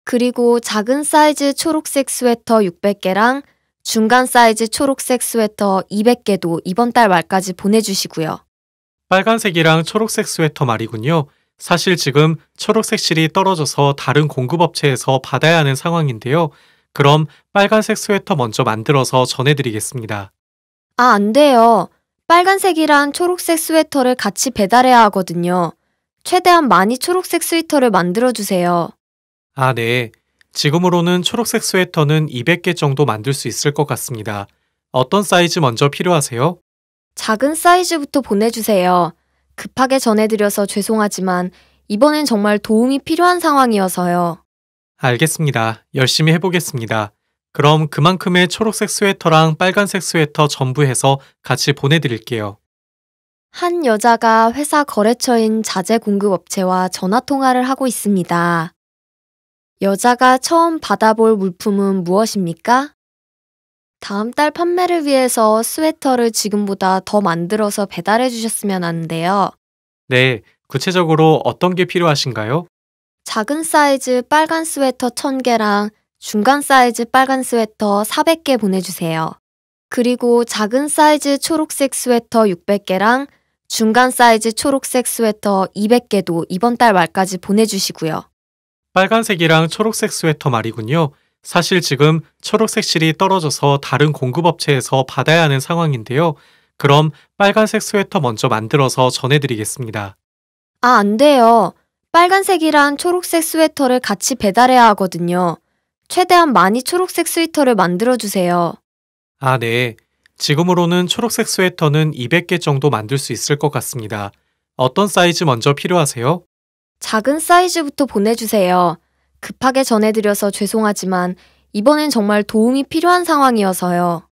그리고 작은 사이즈 초록색 스웨터 600개랑 중간 사이즈 초록색 스웨터 200개도 이번 달 말까지 보내주시고요. 빨간색이랑 초록색 스웨터 말이군요. 사실 지금 초록색 실이 떨어져서 다른 공급업체에서 받아야 하는 상황인데요. 그럼 빨간색 스웨터 먼저 만들어서 전해드리겠습니다. 아, 안 돼요. 빨간색이랑 초록색 스웨터를 같이 배달해야 하거든요. 최대한 많이 초록색 스웨터를 만들어주세요. 아, 네. 지금으로는 초록색 스웨터는 200개 정도 만들 수 있을 것 같습니다. 어떤 사이즈 먼저 필요하세요? 작은 사이즈부터 보내주세요. 급하게 전해드려서 죄송하지만 이번엔 정말 도움이 필요한 상황이어서요. 알겠습니다. 열심히 해보겠습니다. 그럼 그만큼의 초록색 스웨터랑 빨간색 스웨터 전부 해서 같이 보내드릴게요. 한 여자가 회사 거래처인 자재 공급업체와 전화통화를 하고 있습니다. 여자가 처음 받아볼 물품은 무엇입니까? 다음 달 판매를 위해서 스웨터를 지금보다 더 만들어서 배달해 주셨으면 하는데요. 네, 구체적으로 어떤 게 필요하신가요? 작은 사이즈 빨간 스웨터 1000개랑 중간 사이즈 빨간 스웨터 400개 보내주세요. 그리고 작은 사이즈 초록색 스웨터 600개랑 중간 사이즈 초록색 스웨터 200개도 이번 달 말까지 보내주시고요. 빨간색이랑 초록색 스웨터 말이군요. 사실 지금 초록색 실이 떨어져서 다른 공급업체에서 받아야 하는 상황인데요. 그럼 빨간색 스웨터 먼저 만들어서 전해드리겠습니다. 아, 안 돼요. 빨간색이랑 초록색 스웨터를 같이 배달해야 하거든요. 최대한 많이 초록색 스웨터를 만들어주세요. 아, 네. 지금으로는 초록색 스웨터는 200개 정도 만들 수 있을 것 같습니다. 어떤 사이즈 먼저 필요하세요? 작은 사이즈부터 보내주세요. 급하게 전해드려서 죄송하지만 이번엔 정말 도움이 필요한 상황이어서요.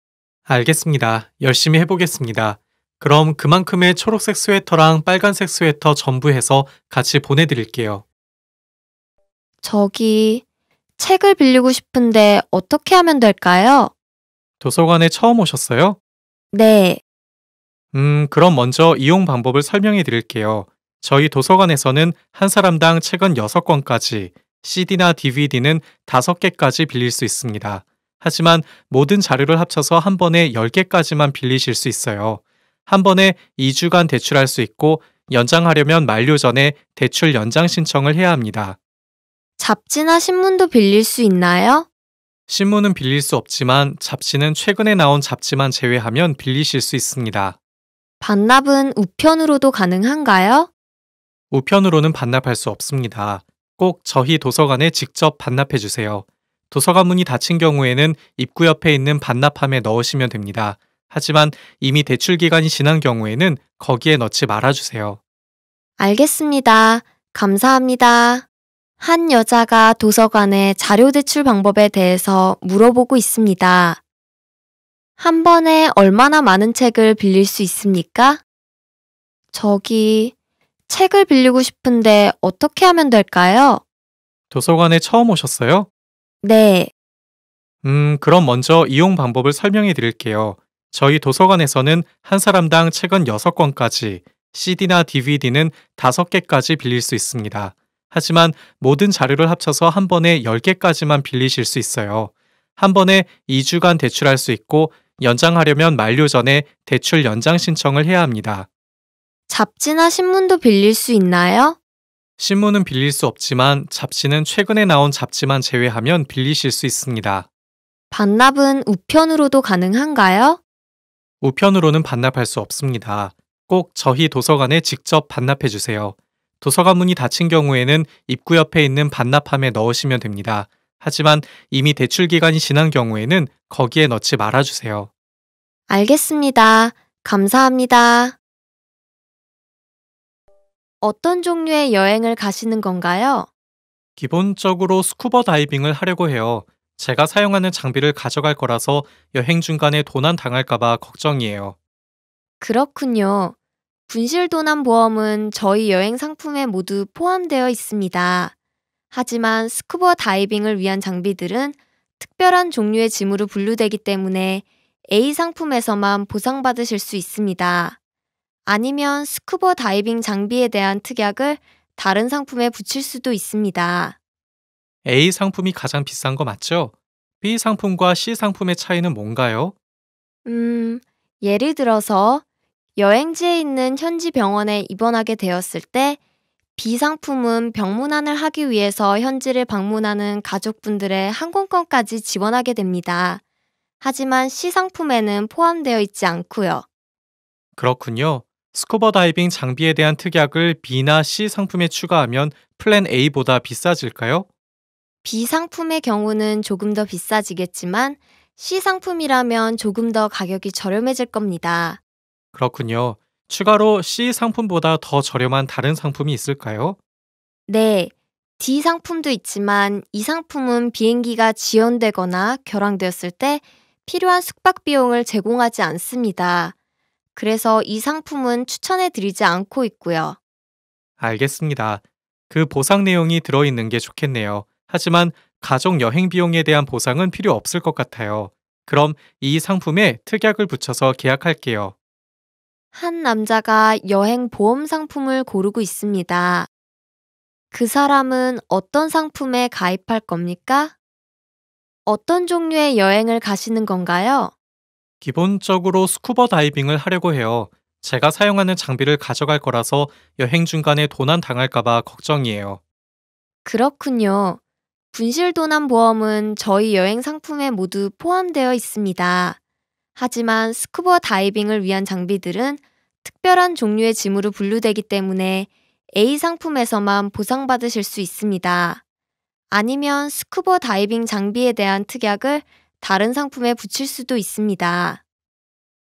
알겠습니다. 열심히 해보겠습니다. 그럼 그만큼의 초록색 스웨터랑 빨간색 스웨터 전부 해서 같이 보내드릴게요. 저기, 책을 빌리고 싶은데 어떻게 하면 될까요? 도서관에 처음 오셨어요? 네. 음, 그럼 먼저 이용 방법을 설명해 드릴게요. 저희 도서관에서는 한 사람당 책은 6권까지, CD나 DVD는 5개까지 빌릴 수 있습니다. 하지만 모든 자료를 합쳐서 한 번에 10개까지만 빌리실 수 있어요. 한 번에 2주간 대출할 수 있고 연장하려면 만료 전에 대출 연장 신청을 해야 합니다. 잡지나 신문도 빌릴 수 있나요? 신문은 빌릴 수 없지만 잡지는 최근에 나온 잡지만 제외하면 빌리실 수 있습니다. 반납은 우편으로도 가능한가요? 우편으로는 반납할 수 없습니다. 꼭 저희 도서관에 직접 반납해 주세요. 도서관 문이 닫힌 경우에는 입구 옆에 있는 반납함에 넣으시면 됩니다. 하지만 이미 대출 기간이 지난 경우에는 거기에 넣지 말아주세요. 알겠습니다. 감사합니다. 한 여자가 도서관의 자료 제출 방법에 대해서 물어보고 있습니다. 한 번에 얼마나 많은 책을 빌릴 수 있습니까? 저기, 책을 빌리고 싶은데 어떻게 하면 될까요? 도서관에 처음 오셨어요? 네. 음, 그럼 먼저 이용 방법을 설명해 드릴게요. 저희 도서관에서는 한 사람당 책은 6권까지, CD나 DVD는 5개까지 빌릴 수 있습니다. 하지만 모든 자료를 합쳐서 한 번에 10개까지만 빌리실 수 있어요. 한 번에 2주간 대출할 수 있고 연장하려면 만료 전에 대출 연장 신청을 해야 합니다. 잡지나 신문도 빌릴 수 있나요? 신문은 빌릴 수 없지만 잡지는 최근에 나온 잡지만 제외하면 빌리실 수 있습니다. 반납은 우편으로도 가능한가요? 우편으로는 반납할 수 없습니다. 꼭 저희 도서관에 직접 반납해 주세요. 도서관 문이 닫힌 경우에는 입구 옆에 있는 반납함에 넣으시면 됩니다. 하지만 이미 대출 기간이 지난 경우에는 거기에 넣지 말아주세요. 알겠습니다. 감사합니다. 어떤 종류의 여행을 가시는 건가요? 기본적으로 스쿠버 다이빙을 하려고 해요. 제가 사용하는 장비를 가져갈 거라서 여행 중간에 도난 당할까봐 걱정이에요. 그렇군요. 분실도난보험은 저희 여행 상품에 모두 포함되어 있습니다. 하지만 스쿠버 다이빙을 위한 장비들은 특별한 종류의 짐으로 분류되기 때문에 A 상품에서만 보상받으실 수 있습니다. 아니면 스쿠버 다이빙 장비에 대한 특약을 다른 상품에 붙일 수도 있습니다. A 상품이 가장 비싼 거 맞죠? B 상품과 C 상품의 차이는 뭔가요? 음, 예를 들어서 여행지에 있는 현지 병원에 입원하게 되었을 때 비상품은 병문안을 하기 위해서 현지를 방문하는 가족분들의 항공권까지 지원하게 됩니다. 하지만 시상품에는 포함되어 있지 않고요. 그렇군요. 스쿠버 다이빙 장비에 대한 특약을 B나 C 상품에 추가하면 플랜 A보다 비싸질까요? B 상품의 경우는 조금 더 비싸지겠지만 C 상품이라면 조금 더 가격이 저렴해질 겁니다. 그렇군요. 추가로 C 상품보다 더 저렴한 다른 상품이 있을까요? 네. D 상품도 있지만 이 상품은 비행기가 지연되거나 결항되었을 때 필요한 숙박 비용을 제공하지 않습니다. 그래서 이 상품은 추천해 드리지 않고 있고요. 알겠습니다. 그 보상 내용이 들어있는 게 좋겠네요. 하지만 가족 여행 비용에 대한 보상은 필요 없을 것 같아요. 그럼 이 상품에 특약을 붙여서 계약할게요. 한 남자가 여행 보험 상품을 고르고 있습니다. 그 사람은 어떤 상품에 가입할 겁니까? 어떤 종류의 여행을 가시는 건가요? 기본적으로 스쿠버 다이빙을 하려고 해요. 제가 사용하는 장비를 가져갈 거라서 여행 중간에 도난 당할까봐 걱정이에요. 그렇군요. 분실 도난 보험은 저희 여행 상품에 모두 포함되어 있습니다. 하지만 스쿠버 다이빙을 위한 장비들은 특별한 종류의 짐으로 분류되기 때문에 A 상품에서만 보상받으실 수 있습니다. 아니면 스쿠버 다이빙 장비에 대한 특약을 다른 상품에 붙일 수도 있습니다.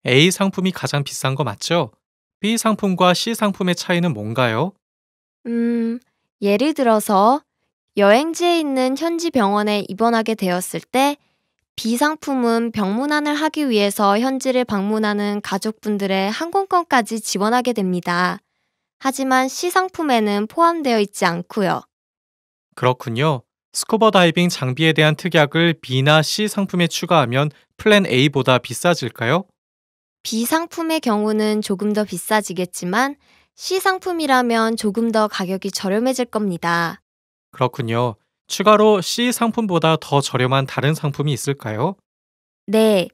A 상품이 가장 비싼 거 맞죠? B 상품과 C 상품의 차이는 뭔가요? 음, 예를 들어서 여행지에 있는 현지 병원에 입원하게 되었을 때 비상품은 병문안을 하기 위해서 현지를 방문하는 가족분들의 항공권까지 지원하게 됩니다. 하지만 시상품에는 포함되어 있지 않고요. 그렇군요. 스쿠버 다이빙 장비에 대한 특약을 B나 C 상품에 추가하면 플랜 A보다 비싸질까요? B 상품의 경우는 조금 더 비싸지겠지만 C 상품이라면 조금 더 가격이 저렴해질 겁니다. 그렇군요. 추가로 C 상품보다 더 저렴한 다른 상품이 있을까요? 네.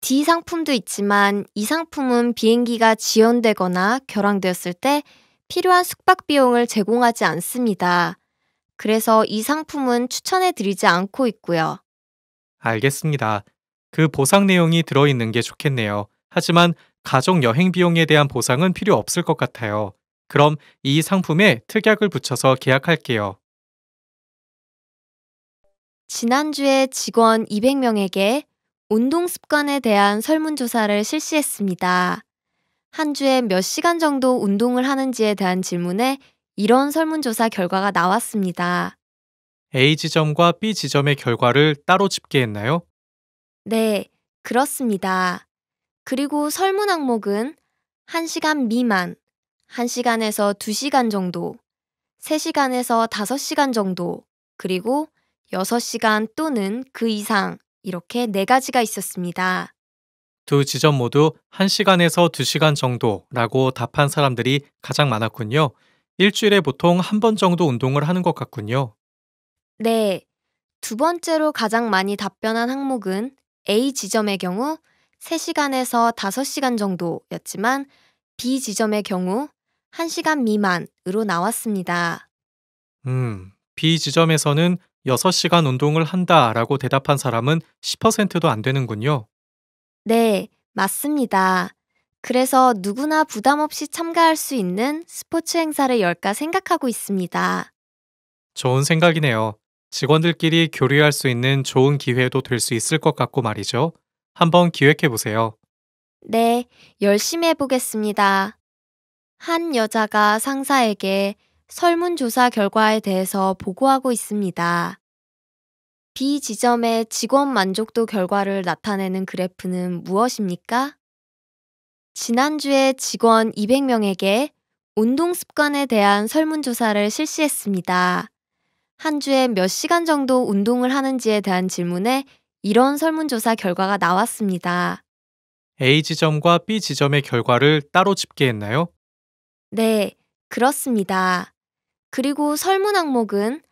D 상품도 있지만 이 상품은 비행기가 지연되거나 결항되었을 때 필요한 숙박 비용을 제공하지 않습니다. 그래서 이 상품은 추천해 드리지 않고 있고요. 알겠습니다. 그 보상 내용이 들어있는 게 좋겠네요. 하지만 가족 여행 비용에 대한 보상은 필요 없을 것 같아요. 그럼 이 상품에 특약을 붙여서 계약할게요. 지난주에 직원 200명에게 운동 습관에 대한 설문조사를 실시했습니다. 한 주에 몇 시간 정도 운동을 하는지에 대한 질문에 이런 설문조사 결과가 나왔습니다. A 지점과 B 지점의 결과를 따로 집계했나요? 네, 그렇습니다. 그리고 설문 항목은 1시간 미만, 1시간에서 2시간 정도, 3시간에서 5시간 정도, 그리고 6시간 또는 그 이상 이렇게 4가지가 있었습니다. 두 지점 모두 1시간에서 2시간 정도라고 답한 사람들이 가장 많았군요. 일주일에 보통 한 번 정도 운동을 하는 것 같군요. 네. 두 번째로 가장 많이 답변한 항목은 A 지점의 경우 3시간에서 5시간 정도였지만 B 지점의 경우 1시간 미만으로 나왔습니다. 음, B 지점에서는 6시간 운동을 한다 라고 대답한 사람은 10%도 안 되는군요. 네, 맞습니다. 그래서 누구나 부담 없이 참가할 수 있는 스포츠 행사를 열까 생각하고 있습니다. 좋은 생각이네요. 직원들끼리 교류할 수 있는 좋은 기회도 될 수 있을 것 같고 말이죠. 한번 기획해 보세요. 네, 열심히 해보겠습니다. 한 여자가 상사에게 설문조사 결과에 대해서 보고하고 있습니다. B 지점의 직원 만족도 결과를 나타내는 그래프는 무엇입니까? 지난주에 직원 200명에게 운동 습관에 대한 설문조사를 실시했습니다. 한 주에 몇 시간 정도 운동을 하는지에 대한 질문에 이런 설문조사 결과가 나왔습니다. A 지점과 B 지점의 결과를 따로 집계했나요? 네, 그렇습니다. 그리고 설문 항목은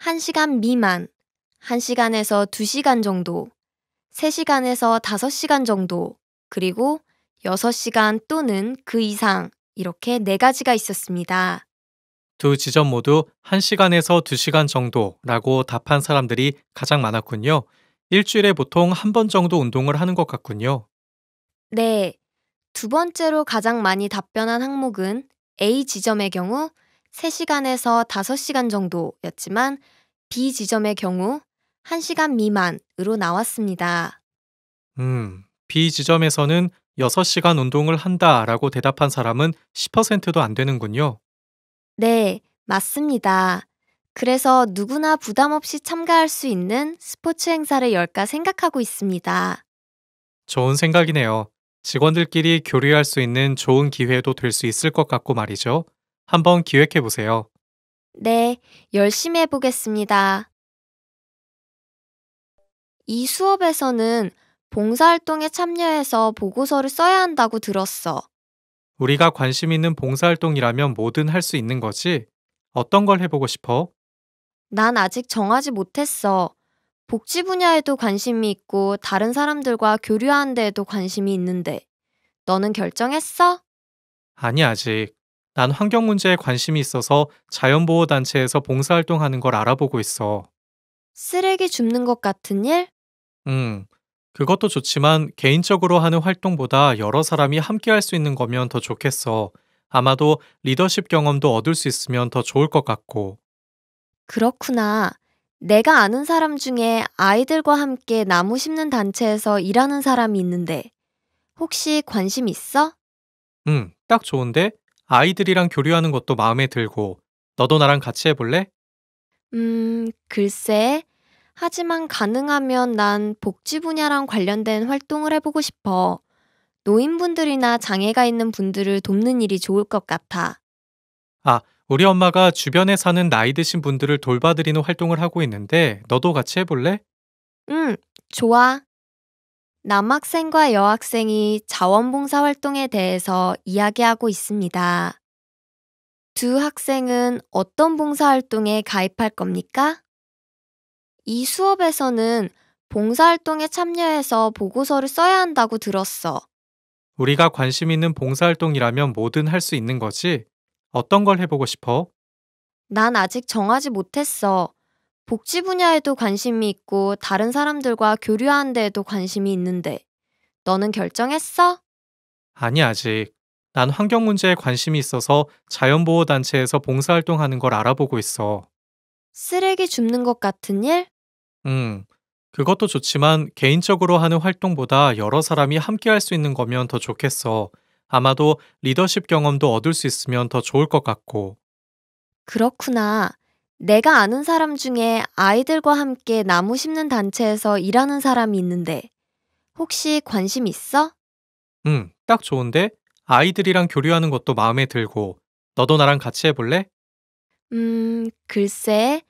1시간 미만, 1시간에서 2시간 정도, 3시간에서 5시간 정도, 그리고 6시간 또는 그 이상 이렇게 네 가지가 있었습니다. 두 지점 모두 1시간에서 2시간 정도라고 답한 사람들이 가장 많았군요. 일주일에 보통 한 번 정도 운동을 하는 것 같군요. 네. 두 번째로 가장 많이 답변한 항목은 A 지점의 경우 3시간에서 5시간 정도였지만 B 지점의 경우 1시간 미만으로 나왔습니다. 음, B 지점에서는 6시간 운동을 한다 라고 대답한 사람은 10%도 안 되는군요. 네, 맞습니다. 그래서 누구나 부담 없이 참가할 수 있는 스포츠 행사를 열까 생각하고 있습니다. 좋은 생각이네요. 직원들끼리 교류할 수 있는 좋은 기회도 될 수 있을 것 같고 말이죠. 한번 기획해 보세요. 네, 열심히 해보겠습니다. 이 수업에서는 봉사활동에 참여해서 보고서를 써야 한다고 들었어. 우리가 관심 있는 봉사활동이라면 뭐든 할 수 있는 거지. 어떤 걸 해보고 싶어? 난 아직 정하지 못했어. 복지 분야에도 관심이 있고 다른 사람들과 교류하는 데에도 관심이 있는데. 너는 결정했어? 아니, 아직. 난 환경 문제에 관심이 있어서 자연보호단체에서 봉사활동하는 걸 알아보고 있어. 쓰레기 줍는 것 같은 일? 응. 음, 그것도 좋지만 개인적으로 하는 활동보다 여러 사람이 함께 할 수 있는 거면 더 좋겠어. 아마도 리더십 경험도 얻을 수 있으면 더 좋을 것 같고. 그렇구나. 내가 아는 사람 중에 아이들과 함께 나무 심는 단체에서 일하는 사람이 있는데, 혹시 관심 있어? 응, 음, 딱 좋은데 아이들이랑 교류하는 것도 마음에 들고, 너도 나랑 같이 해볼래? 음, 글쎄. 하지만 가능하면 난 복지 분야랑 관련된 활동을 해보고 싶어. 노인분들이나 장애가 있는 분들을 돕는 일이 좋을 것 같아. 아, 우리 엄마가 주변에 사는 나이 드신 분들을 돌봐드리는 활동을 하고 있는데, 너도 같이 해볼래? 응, 좋아. 남학생과 여학생이 자원봉사 활동에 대해서 이야기하고 있습니다. 두 학생은 어떤 봉사 활동에 가입할 겁니까? 이 수업에서는 봉사 활동에 참여해서 보고서를 써야 한다고 들었어. 우리가 관심 있는 봉사 활동이라면 뭐든 할 수 있는 거지. 어떤 걸 해보고 싶어? 난 아직 정하지 못했어. 복지 분야에도 관심이 있고 다른 사람들과 교류하는 데에도 관심이 있는데 너는 결정했어? 아니 아직. 난 환경 문제에 관심이 있어서 자연보호 단체에서 봉사활동하는 걸 알아보고 있어. 쓰레기 줍는 것 같은 일? 응. 그것도 좋지만 개인적으로 하는 활동보다 여러 사람이 함께 할 수 있는 거면 더 좋겠어. 아마도 리더십 경험도 얻을 수 있으면 더 좋을 것 같고. 그렇구나. 내가 아는 사람 중에 아이들과 함께 나무 심는 단체에서 일하는 사람이 있는데 혹시 관심 있어? 응, 딱 좋은데 아이들이랑 교류하는 것도 마음에 들고 너도 나랑 같이 해볼래? 음, 글쎄.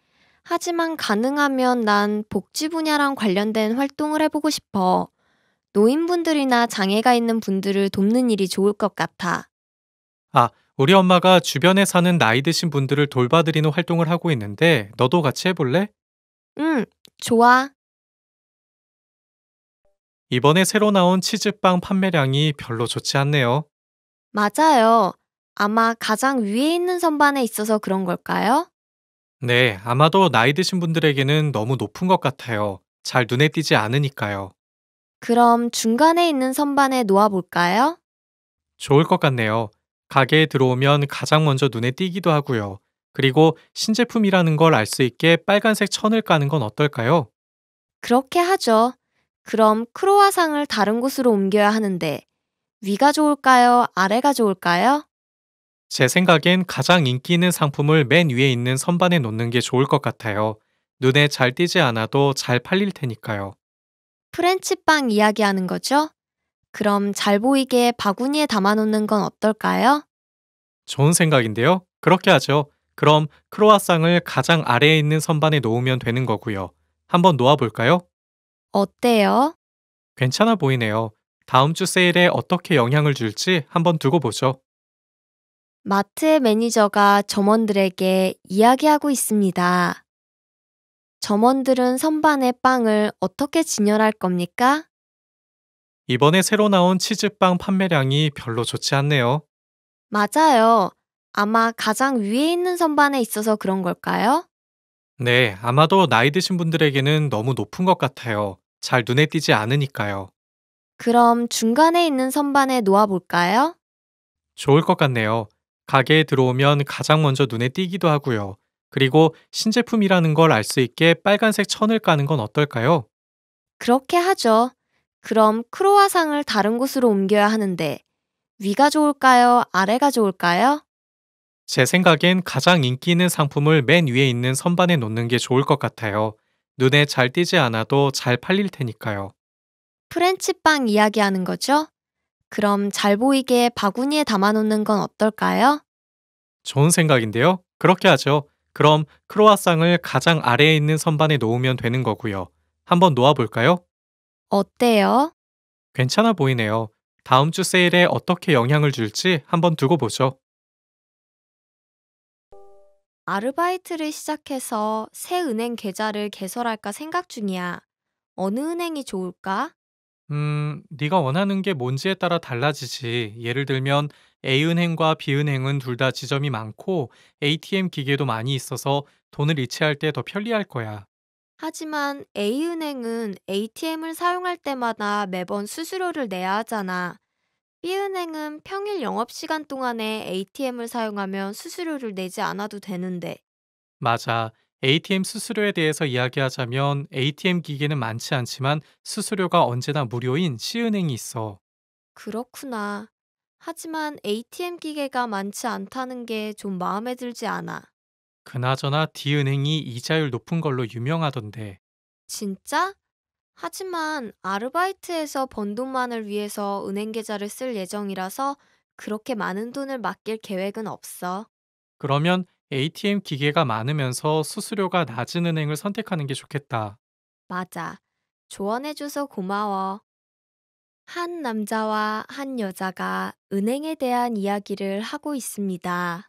하지만 가능하면 난 복지 분야랑 관련된 활동을 해보고 싶어. 노인분들이나 장애가 있는 분들을 돕는 일이 좋을 것 같아. 아, 우리 엄마가 주변에 사는 나이 드신 분들을 돌봐드리는 활동을 하고 있는데 너도 같이 해볼래? 응, 좋아. 이번에 새로 나온 치즈빵 판매량이 별로 좋지 않네요. 맞아요. 아마 가장 위에 있는 선반에 있어서 그런 걸까요? 네, 아마도 나이 드신 분들에게는 너무 높은 것 같아요. 잘 눈에 띄지 않으니까요. 그럼 중간에 있는 선반에 놓아볼까요? 좋을 것 같네요. 가게에 들어오면 가장 먼저 눈에 띄기도 하고요. 그리고 신제품이라는 걸 알 수 있게 빨간색 천을 까는 건 어떨까요? 그렇게 하죠. 그럼 크로아상을 다른 곳으로 옮겨야 하는데 위가 좋을까요? 아래가 좋을까요? 제 생각엔 가장 인기 있는 상품을 맨 위에 있는 선반에 놓는 게 좋을 것 같아요. 눈에 잘 띄지 않아도 잘 팔릴 테니까요. 프렌치빵 이야기하는 거죠? 그럼 잘 보이게 바구니에 담아놓는 건 어떨까요? 좋은 생각인데요. 그렇게 하죠. 그럼 크로아상을 가장 아래에 있는 선반에 놓으면 되는 거고요. 한번 놓아볼까요? 어때요? 괜찮아 보이네요. 다음 주 세일에 어떻게 영향을 줄지 한번 두고 보죠. 마트의 매니저가 점원들에게 이야기하고 있습니다. 점원들은 선반에 빵을 어떻게 진열할 겁니까? 이번에 새로 나온 치즈빵 판매량이 별로 좋지 않네요. 맞아요. 아마 가장 위에 있는 선반에 있어서 그런 걸까요? 네, 아마도 나이 드신 분들에게는 너무 높은 것 같아요. 잘 눈에 띄지 않으니까요. 그럼 중간에 있는 선반에 놓아볼까요? 좋을 것 같네요. 가게에 들어오면 가장 먼저 눈에 띄기도 하고요. 그리고 신제품이라는 걸 알 수 있게 빨간색 천을 까는 건 어떨까요? 그렇게 하죠. 그럼 크로아상을 다른 곳으로 옮겨야 하는데 위가 좋을까요? 아래가 좋을까요? 제 생각엔 가장 인기 있는 상품을 맨 위에 있는 선반에 놓는 게 좋을 것 같아요. 눈에 잘 띄지 않아도 잘 팔릴 테니까요. 프렌치빵 이야기하는 거죠? 그럼 잘 보이게 바구니에 담아놓는 건 어떨까요? 좋은 생각인데요. 그렇게 하죠. 그럼 크로아상을 가장 아래에 있는 선반에 놓으면 되는 거고요. 한번 놓아볼까요? 어때요? 괜찮아 보이네요. 다음 주 세일에 어떻게 영향을 줄지 한번 두고 보죠. 아르바이트를 시작해서 새 은행 계좌를 개설할까 생각 중이야. 어느 은행이 좋을까? 음, 네가 원하는 게 뭔지에 따라 달라지지. 예를 들면 A은행과 B은행은 둘 다 지점이 많고 ATM 기계도 많이 있어서 돈을 이체할 때 더 편리할 거야. 하지만 A은행은 ATM을 사용할 때마다 매번 수수료를 내야 하잖아. B은행은 평일 영업시간 동안에 ATM을 사용하면 수수료를 내지 않아도 되는데. 맞아. ATM 수수료에 대해서 이야기하자면 ATM 기계는 많지 않지만 수수료가 언제나 무료인 C은행이 있어. 그렇구나. 하지만 ATM 기계가 많지 않다는 게 좀 마음에 들지 않아. 그나저나 D은행이 이자율 높은 걸로 유명하던데 진짜? 하지만 아르바이트에서 번 돈만을 위해서 은행 계좌를 쓸 예정이라서 그렇게 많은 돈을 맡길 계획은 없어. 그러면 ATM 기계가 많으면서 수수료가 낮은 은행을 선택하는 게 좋겠다. 맞아. 조언해줘서 고마워. 한 남자와 한 여자가 은행에 대한 이야기를 하고 있습니다.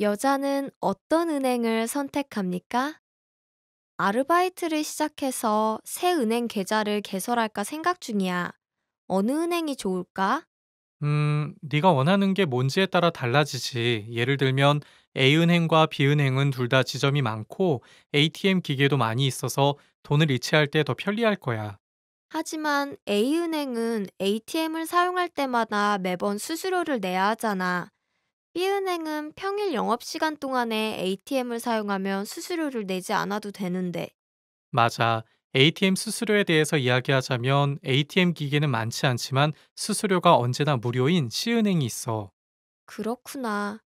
여자는 어떤 은행을 선택합니까? 아르바이트를 시작해서 새 은행 계좌를 개설할까 생각 중이야. 어느 은행이 좋을까? 음, 네가 원하는 게 뭔지에 따라 달라지지. 예를 들면 A은행과 B은행은 둘 다 지점이 많고 ATM 기계도 많이 있어서 돈을 이체할 때 더 편리할 거야. 하지만 A은행은 ATM을 사용할 때마다 매번 수수료를 내야 하잖아. B은행은 평일 영업시간 동안에 ATM을 사용하면 수수료를 내지 않아도 되는데, 맞아. ATM 수수료에 대해서 이야기하자면 ATM 기계는 많지 않지만 수수료가 언제나 무료인 C은행이 있어. 그렇구나.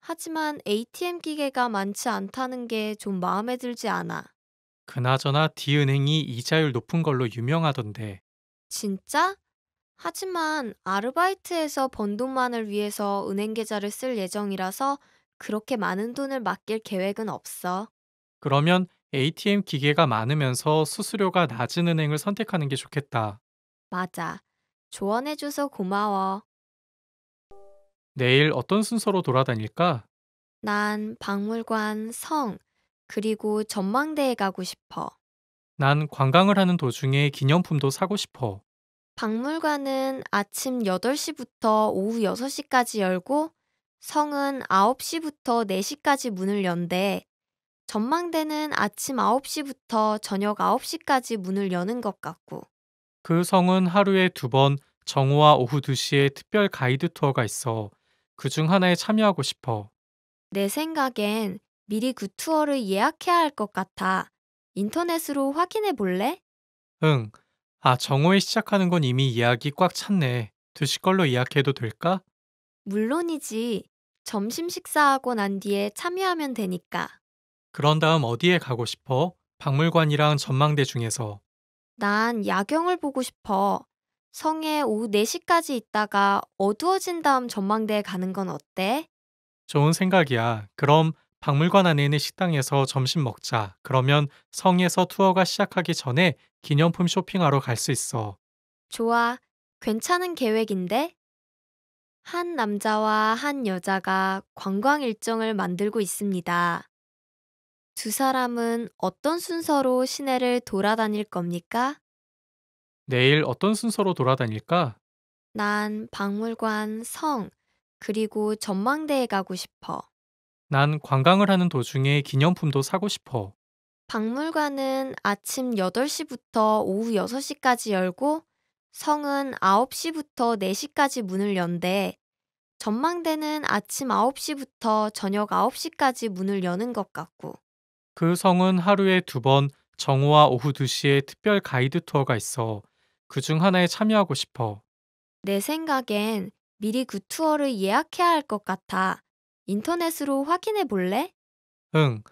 하지만 ATM 기계가 많지 않다는 게 좀 마음에 들지 않아. 그나저나 D은행이 이자율 높은 걸로 유명하던데. 진짜? 하지만 아르바이트에서 번 돈만을 위해서 은행 계좌를 쓸 예정이라서 그렇게 많은 돈을 맡길 계획은 없어. 그러면 ATM 기계가 많으면서 수수료가 낮은 은행을 선택하는 게 좋겠다. 맞아. 조언해줘서 고마워. 내일 어떤 순서로 돌아다닐까? 난 박물관, 성, 그리고 전망대에 가고 싶어. 난 관광을 하는 도중에 기념품도 사고 싶어. 박물관은 아침 8시부터 오후 6시까지 열고 성은 9시부터 4시까지 문을 연대 전망대는 아침 9시부터 저녁 9시까지 문을 여는 것 같고 그 성은 하루에 두 번 정오와 오후 2시에 특별 가이드 투어가 있어 그중 하나에 참여하고 싶어. 내 생각엔 미리 그 투어를 예약해야 할 것 같아. 인터넷으로 확인해 볼래? 응, 아, 정오에 시작하는 건 이미 예약이 꽉 찼네. 드시 걸로 예약해도 될까? 물론이지. 점심 식사하고 난 뒤에 참여하면 되니까. 그런 다음 어디에 가고 싶어? 박물관이랑 전망대 중에서. 난 야경을 보고 싶어. 성에 오후 4시까지 있다가 어두워진 다음 전망대에 가는 건 어때? 좋은 생각이야. 그럼 박물관 안에 있는 식당에서 점심 먹자. 그러면 성에서 투어가 시작하기 전에 기념품 쇼핑하러 갈 수 있어. 좋아. 괜찮은 계획인데? 한 남자와 한 여자가 관광 일정을 만들고 있습니다. 두 사람은 어떤 순서로 시내를 돌아다닐 겁니까? 내일 어떤 순서로 돌아다닐까? 난 박물관, 성, 그리고 전망대에 가고 싶어. 난 관광을 하는 도중에 기념품도 사고 싶어. 박물관은 아침 8시부터 오후 6시까지 열고 성은 9시부터 4시까지 문을 연대 전망대는 아침 9시부터 저녁 9시까지 문을 여는 것 같고. 그 성은 하루에 두 번 정오와 오후 2시에 특별 가이드 투어가 있어 그 중 하나에 참여하고 싶어. 내 생각엔 미리 그 투어를 예약해야 할 것 같아. 인터넷으로 확인해 볼래? 응.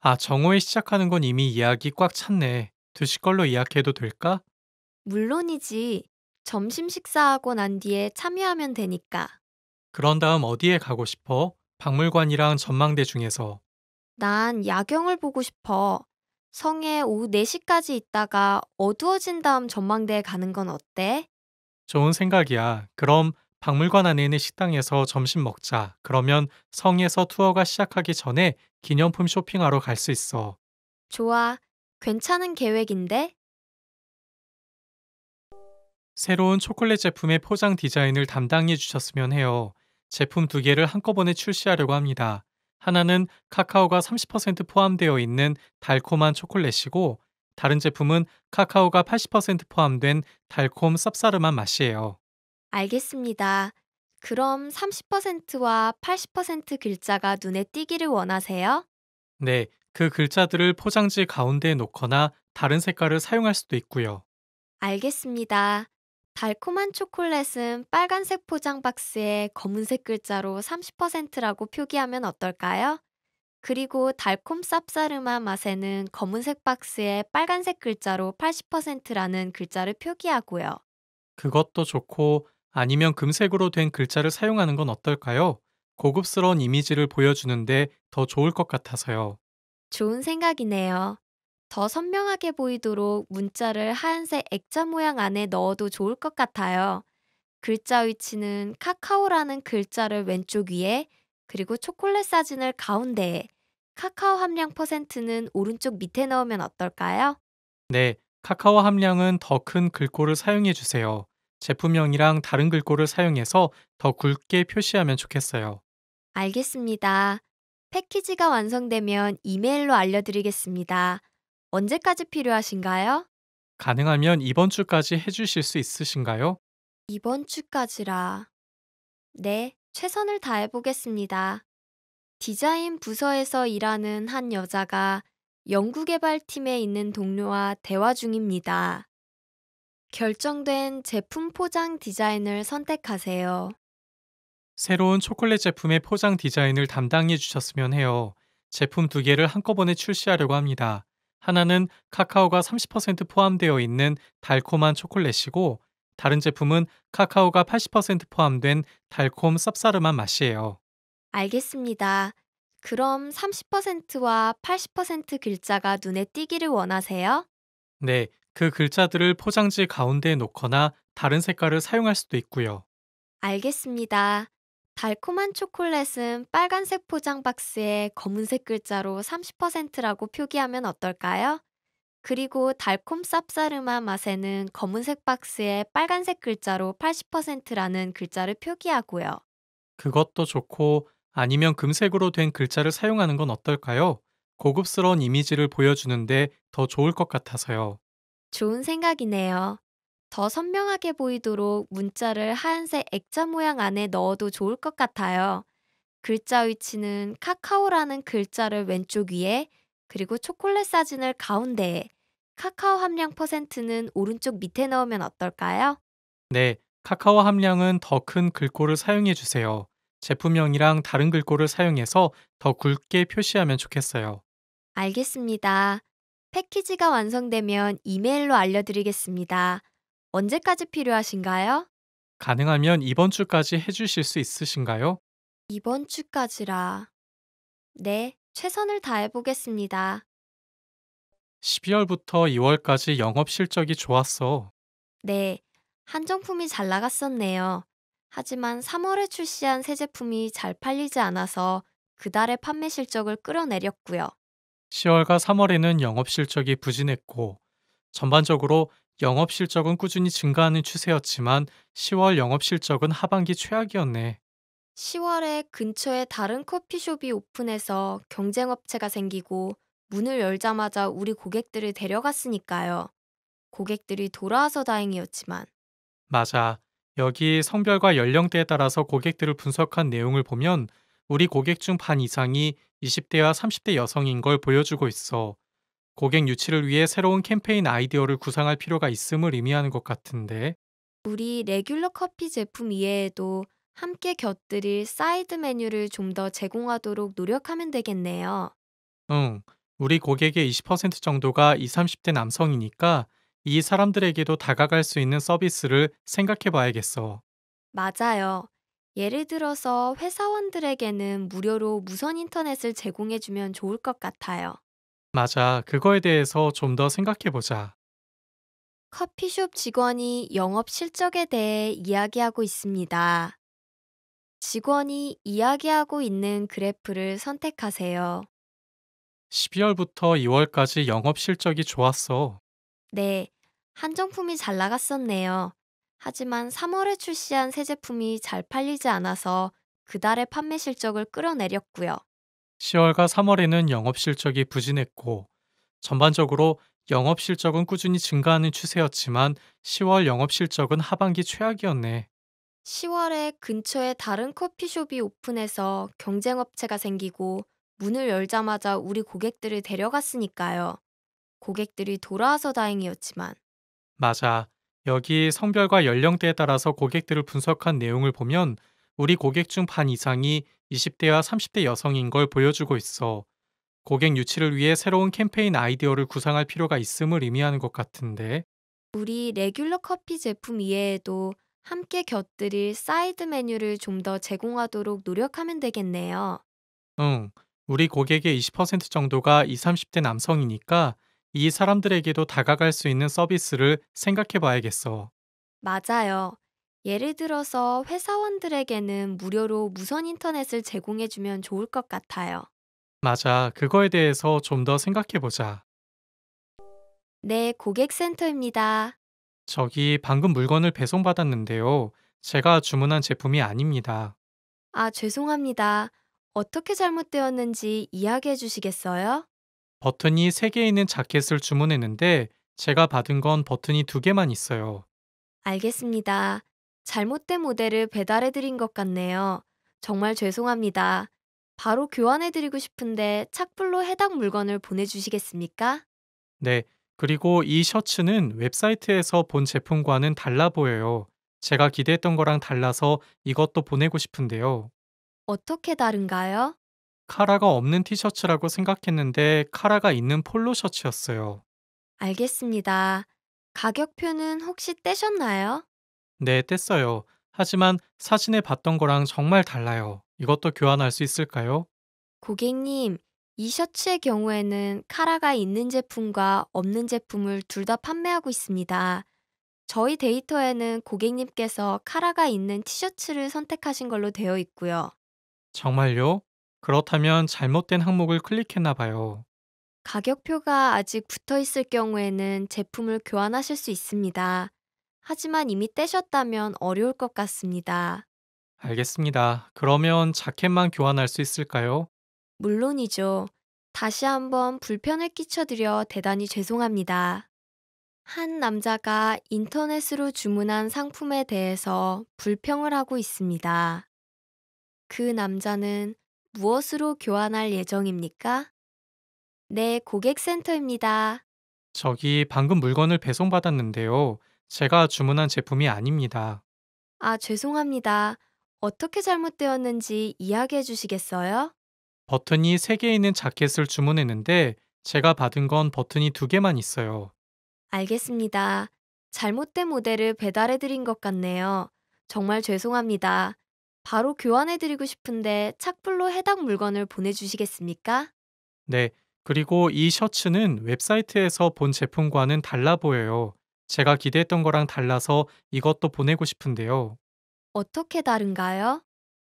아, 정오에 시작하는 건 이미 예약이 꽉 찼네. 2시 걸로 예약해도 될까? 물론이지. 점심 식사하고 난 뒤에 참여하면 되니까. 그런 다음 어디에 가고 싶어? 박물관이랑 전망대 중에서. 난 야경을 보고 싶어. 성에 오후 4시까지 있다가 어두워진 다음 전망대에 가는 건 어때? 좋은 생각이야. 그럼 박물관 안에 있는 식당에서 점심 먹자. 그러면 성에서 투어가 시작하기 전에 기념품 쇼핑하러 갈 수 있어. 좋아. 괜찮은 계획인데? 새로운 초콜릿 제품의 포장 디자인을 담당해 주셨으면 해요. 제품 두 개를 한꺼번에 출시하려고 합니다. 하나는 카카오가 30% 포함되어 있는 달콤한 초콜릿이고, 다른 제품은 카카오가 80% 포함된 달콤 쌉싸름한 맛이에요. 알겠습니다. 그럼 30%와 80% 글자가 눈에 띄기를 원하세요? 네, 그 글자들을 포장지 가운데에 놓거나 다른 색깔을 사용할 수도 있고요. 알겠습니다. 달콤한 초콜릿은 빨간색 포장 박스에 검은색 글자로 30%라고 표기하면 어떨까요? 그리고 달콤 쌉싸름한 맛에는 검은색 박스에 빨간색 글자로 80%라는 글자를 표기하고요. 그것도 좋고 아니면 금색으로 된 글자를 사용하는 건 어떨까요? 고급스러운 이미지를 보여주는데 더 좋을 것 같아서요. 좋은 생각이네요. 더 선명하게 보이도록 문자를 하얀색 액자 모양 안에 넣어도 좋을 것 같아요. 글자 위치는 카카오라는 글자를 왼쪽 위에, 그리고 초콜릿 사진을 가운데에, 카카오 함량 퍼센트는 오른쪽 밑에 넣으면 어떨까요? 네, 카카오 함량은 더 큰 글꼴을 사용해 주세요. 제품명이랑 다른 글꼴을 사용해서 더 굵게 표시하면 좋겠어요. 알겠습니다. 패키지가 완성되면 이메일로 알려드리겠습니다. 언제까지 필요하신가요? 가능하면 이번 주까지 해주실 수 있으신가요? 이번 주까지라. 네, 최선을 다해보겠습니다. 디자인 부서에서 일하는 한 여자가 연구개발팀에 있는 동료와 대화 중입니다. 결정된 제품 포장 디자인을 선택하세요. 새로운 초콜릿 제품의 포장 디자인을 담당해 주셨으면 해요. 제품 두 개를 한꺼번에 출시하려고 합니다. 하나는 카카오가 30% 포함되어 있는 달콤한 초콜릿이고, 다른 제품은 카카오가 80% 포함된 달콤 쌉싸름한 맛이에요. 알겠습니다. 그럼 30%와 80% 글자가 눈에 띄기를 원하세요? 네, 그 글자들을 포장지 가운데에 놓거나 다른 색깔을 사용할 수도 있고요. 알겠습니다. 달콤한 초콜릿은 빨간색 포장 박스에 검은색 글자로 30%라고 표기하면 어떨까요? 그리고 달콤 쌉싸름한 맛에는 검은색 박스에 빨간색 글자로 80%라는 글자를 표기하고요. 그것도 좋고 아니면 금색으로 된 글자를 사용하는 건 어떨까요? 고급스러운 이미지를 보여주는데 더 좋을 것 같아서요. 좋은 생각이네요. 더 선명하게 보이도록 문자를 하얀색 액자 모양 안에 넣어도 좋을 것 같아요. 글자 위치는 카카오라는 글자를 왼쪽 위에, 그리고 초콜릿 사진을 가운데에, 카카오 함량 퍼센트는 오른쪽 밑에 넣으면 어떨까요? 네, 카카오 함량은 더 큰 글꼴을 사용해 주세요. 제품명이랑 다른 글꼴을 사용해서 더 굵게 표시하면 좋겠어요. 알겠습니다. 패키지가 완성되면 이메일로 알려드리겠습니다. 언제까지 필요하신가요? 가능하면 이번 주까지 해주실 수 있으신가요? 이번 주까지라. 네, 최선을 다해보겠습니다. 12월부터 2월까지 영업 실적이 좋았어. 네, 한정품이 잘 나갔었네요. 하지만 3월에 출시한 새 제품이 잘 팔리지 않아서 그달의 판매 실적을 끌어내렸고요. 10월과 3월에는 영업 실적이 부진했고 전반적으로 영업 실적은 꾸준히 증가하는 추세였지만 10월 영업 실적은 하반기 최악이었네. 10월에 근처에 다른 커피숍이 오픈해서 경쟁업체가 생기고 문을 열자마자 우리 고객들을 데려갔으니까요. 고객들이 돌아와서 다행이었지만. 맞아. 여기 성별과 연령대에 따라서 고객들을 분석한 내용을 보면 우리 고객 중 반 이상이 20대와 30대 여성인 걸 보여주고 있어 고객 유치를 위해 새로운 캠페인 아이디어를 구상할 필요가 있음을 의미하는 것 같은데 우리 레귤러 커피 제품 이외에도 함께 곁들일 사이드 메뉴를 좀 더 제공하도록 노력하면 되겠네요. 응, 우리 고객의 20% 정도가 20, 30대 남성이니까 이 사람들에게도 다가갈 수 있는 서비스를 생각해 봐야겠어. 맞아요. 예를 들어서 회사원들에게는 무료로 무선 인터넷을 제공해주면 좋을 것 같아요. 맞아. 그거에 대해서 좀 더 생각해보자. 커피숍 직원이 영업 실적에 대해 이야기하고 있습니다. 직원이 이야기하고 있는 그래프를 선택하세요. 12월부터 2월까지 영업 실적이 좋았어. 네, 한정품이 잘 나갔었네요. 하지만 3월에 출시한 새 제품이 잘 팔리지 않아서 그달의 판매 실적을 끌어내렸고요. 10월과 3월에는 영업 실적이 부진했고 전반적으로 영업 실적은 꾸준히 증가하는 추세였지만 10월 영업 실적은 하반기 최악이었네. 10월에 근처에 다른 커피숍이 오픈해서 경쟁업체가 생기고 문을 열자마자 우리 고객들을 데려갔으니까요. 고객들이 돌아와서 다행이었지만. 맞아. 여기 성별과 연령대에 따라서 고객들을 분석한 내용을 보면 우리 고객 중 반 이상이 20대와 30대 여성인 걸 보여주고 있어 고객 유치를 위해 새로운 캠페인 아이디어를 구상할 필요가 있음을 의미하는 것 같은데 우리 레귤러 커피 제품 이외에도 함께 곁들일 사이드 메뉴를 좀 더 제공하도록 노력하면 되겠네요. 응, 우리 고객의 20% 정도가 20, 30대 남성이니까 이 사람들에게도 다가갈 수 있는 서비스를 생각해 봐야겠어. 맞아요. 예를 들어서 회사원들에게는 무료로 무선 인터넷을 제공해주면 좋을 것 같아요. 맞아. 그거에 대해서 좀 더 생각해 보자. 네, 고객센터입니다. 저기 방금 물건을 배송받았는데요. 제가 주문한 제품이 아닙니다. 아, 죄송합니다. 어떻게 잘못되었는지 이야기해 주시겠어요? 버튼이 3개 있는 자켓을 주문했는데 제가 받은 건 버튼이 2개만 있어요. 알겠습니다. 잘못된 모델을 배달해드린 것 같네요. 정말 죄송합니다. 바로 교환해드리고 싶은데 착불로 해당 물건을 보내주시겠습니까? 네, 그리고 이 셔츠는 웹사이트에서 본 제품과는 달라 보여요. 제가 기대했던 거랑 달라서 이것도 보내고 싶은데요. 어떻게 다른가요? 카라가 없는 티셔츠라고 생각했는데 카라가 있는 폴로 셔츠였어요. 알겠습니다. 가격표는 혹시 떼셨나요? 네, 뗐어요. 하지만 사진에 봤던 거랑 정말 달라요. 이것도 교환할 수 있을까요? 고객님, 이 셔츠의 경우에는 카라가 있는 제품과 없는 제품을 둘 다 판매하고 있습니다. 저희 데이터에는 고객님께서 카라가 있는 티셔츠를 선택하신 걸로 되어 있고요. 정말요? 그렇다면 잘못된 항목을 클릭했나 봐요. 가격표가 아직 붙어 있을 경우에는 제품을 교환하실 수 있습니다. 하지만 이미 떼셨다면 어려울 것 같습니다. 알겠습니다. 그러면 자켓만 교환할 수 있을까요? 물론이죠. 다시 한번 불편을 끼쳐드려 대단히 죄송합니다. 한 남자가 인터넷으로 주문한 상품에 대해서 불평을 하고 있습니다. 그 남자는 무엇으로 교환할 예정입니까? 네, 고객센터입니다. 저기 방금 물건을 배송받았는데요. 제가 주문한 제품이 아닙니다. 아, 죄송합니다. 어떻게 잘못되었는지 이야기해 주시겠어요? 버튼이 3개 있는 자켓을 주문했는데 제가 받은 건 버튼이 2개만 있어요. 알겠습니다. 잘못된 모델을 배달해 드린 것 같네요. 정말 죄송합니다. 바로 교환해드리고 싶은데 착불로 해당 물건을 보내주시겠습니까? 네, 그리고 이 셔츠는 웹사이트에서 본 제품과는 달라 보여요. 제가 기대했던 거랑 달라서 이것도 보내고 싶은데요. 어떻게 다른가요?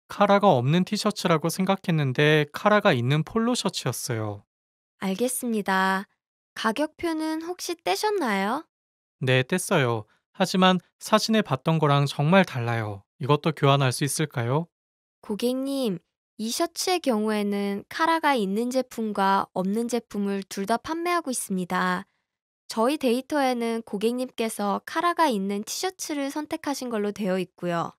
카라가 없는 티셔츠라고 생각했는데 카라가 있는 폴로 셔츠였어요. 알겠습니다. 가격표는 혹시 떼셨나요? 네, 뗐어요. 하지만 사진에 봤던 거랑 정말 달라요. 이것도 교환할 수 있을까요? 고객님, 이 셔츠의 경우에는 카라가 있는 제품과 없는 제품을 둘 다 판매하고 있습니다. 저희 데이터에는 고객님께서 카라가 있는 티셔츠를 선택하신 걸로 되어 있고요.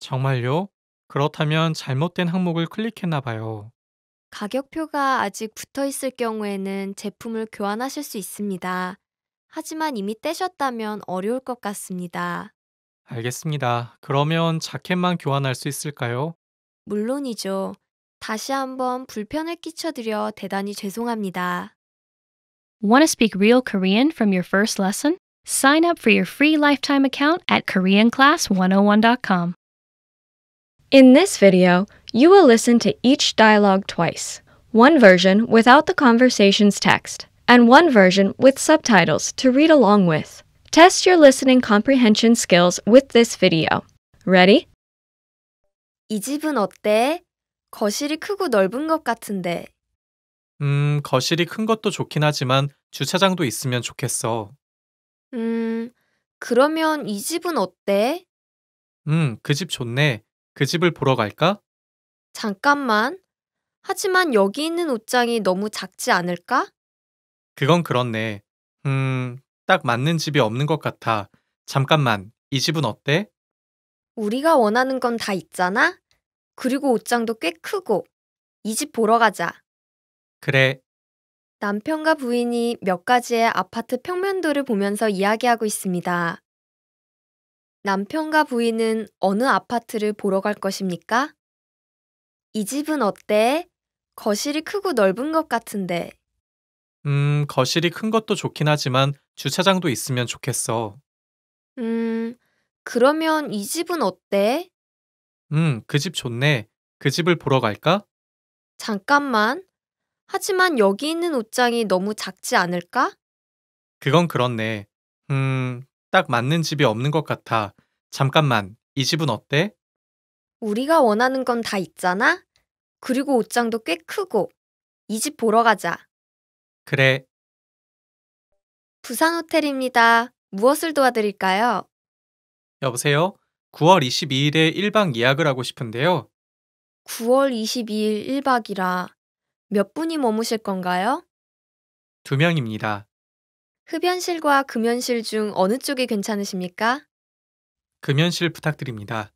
정말요? 그렇다면 잘못된 항목을 클릭했나 봐요. 가격표가 아직 붙어 있을 경우에는 제품을 교환하실 수 있습니다. 하지만 이미 떼셨다면 어려울 것 같습니다. 알겠습니다. 그러면 자켓만 교환할 수 있을까요? 물론이죠. 다시 한번 불편을 끼쳐드려 대단히 죄송합니다. Want to speak real Korean from your first lesson? Sign up for your free lifetime account at KoreanClass101.com. In this video, you will listen to each dialogue twice one version without the conversation's text, and one version with subtitles to read along with. Test your listening comprehension skills with this video. Ready? 이 집은 어때? 거실이 크고 넓은 것 같은데. 음, 거실이 큰 것도 좋긴 하지만 주차장도 있으면 좋겠어. 음, 그러면 이 집은 어때? 음, 그 집 좋네. 그 집을 보러 갈까? 잠깐만. 하지만 여기 있는 옷장이 너무 작지 않을까? 그건 그렇네. 음, 딱 맞는 집이 없는 것 같아. 잠깐만, 이 집은 어때? 우리가 원하는 건 다 있잖아? 그리고 옷장도 꽤 크고. 이 집 보러 가자. 그래, 남편과 부인이 몇 가지의 아파트 평면도를 보면서 이야기하고 있습니다. 남편과 부인은 어느 아파트를 보러 갈 것입니까? 이 집은 어때? 거실이 크고 넓은 것 같은데. 음, 거실이 큰 것도 좋긴 하지만 주차장도 있으면 좋겠어. 음, 그러면 이 집은 어때? 음, 그 집 좋네. 그 집을 보러 갈까? 잠깐만. 하지만 여기 있는 옷장이 너무 작지 않을까? 그건 그렇네. 음, 딱 맞는 집이 없는 것 같아. 잠깐만, 이 집은 어때? 우리가 원하는 건 다 있잖아? 그리고 옷장도 꽤 크고. 이 집 보러 가자. 그래. 부산 호텔입니다. 무엇을 도와드릴까요? 여보세요? 9월 22일에 1박 예약을 하고 싶은데요. 9월 22일 1박이라 몇 분이 머무실 건가요? 두 명입니다. 흡연실과 금연실 중 어느 쪽이 괜찮으십니까? 금연실 부탁드립니다.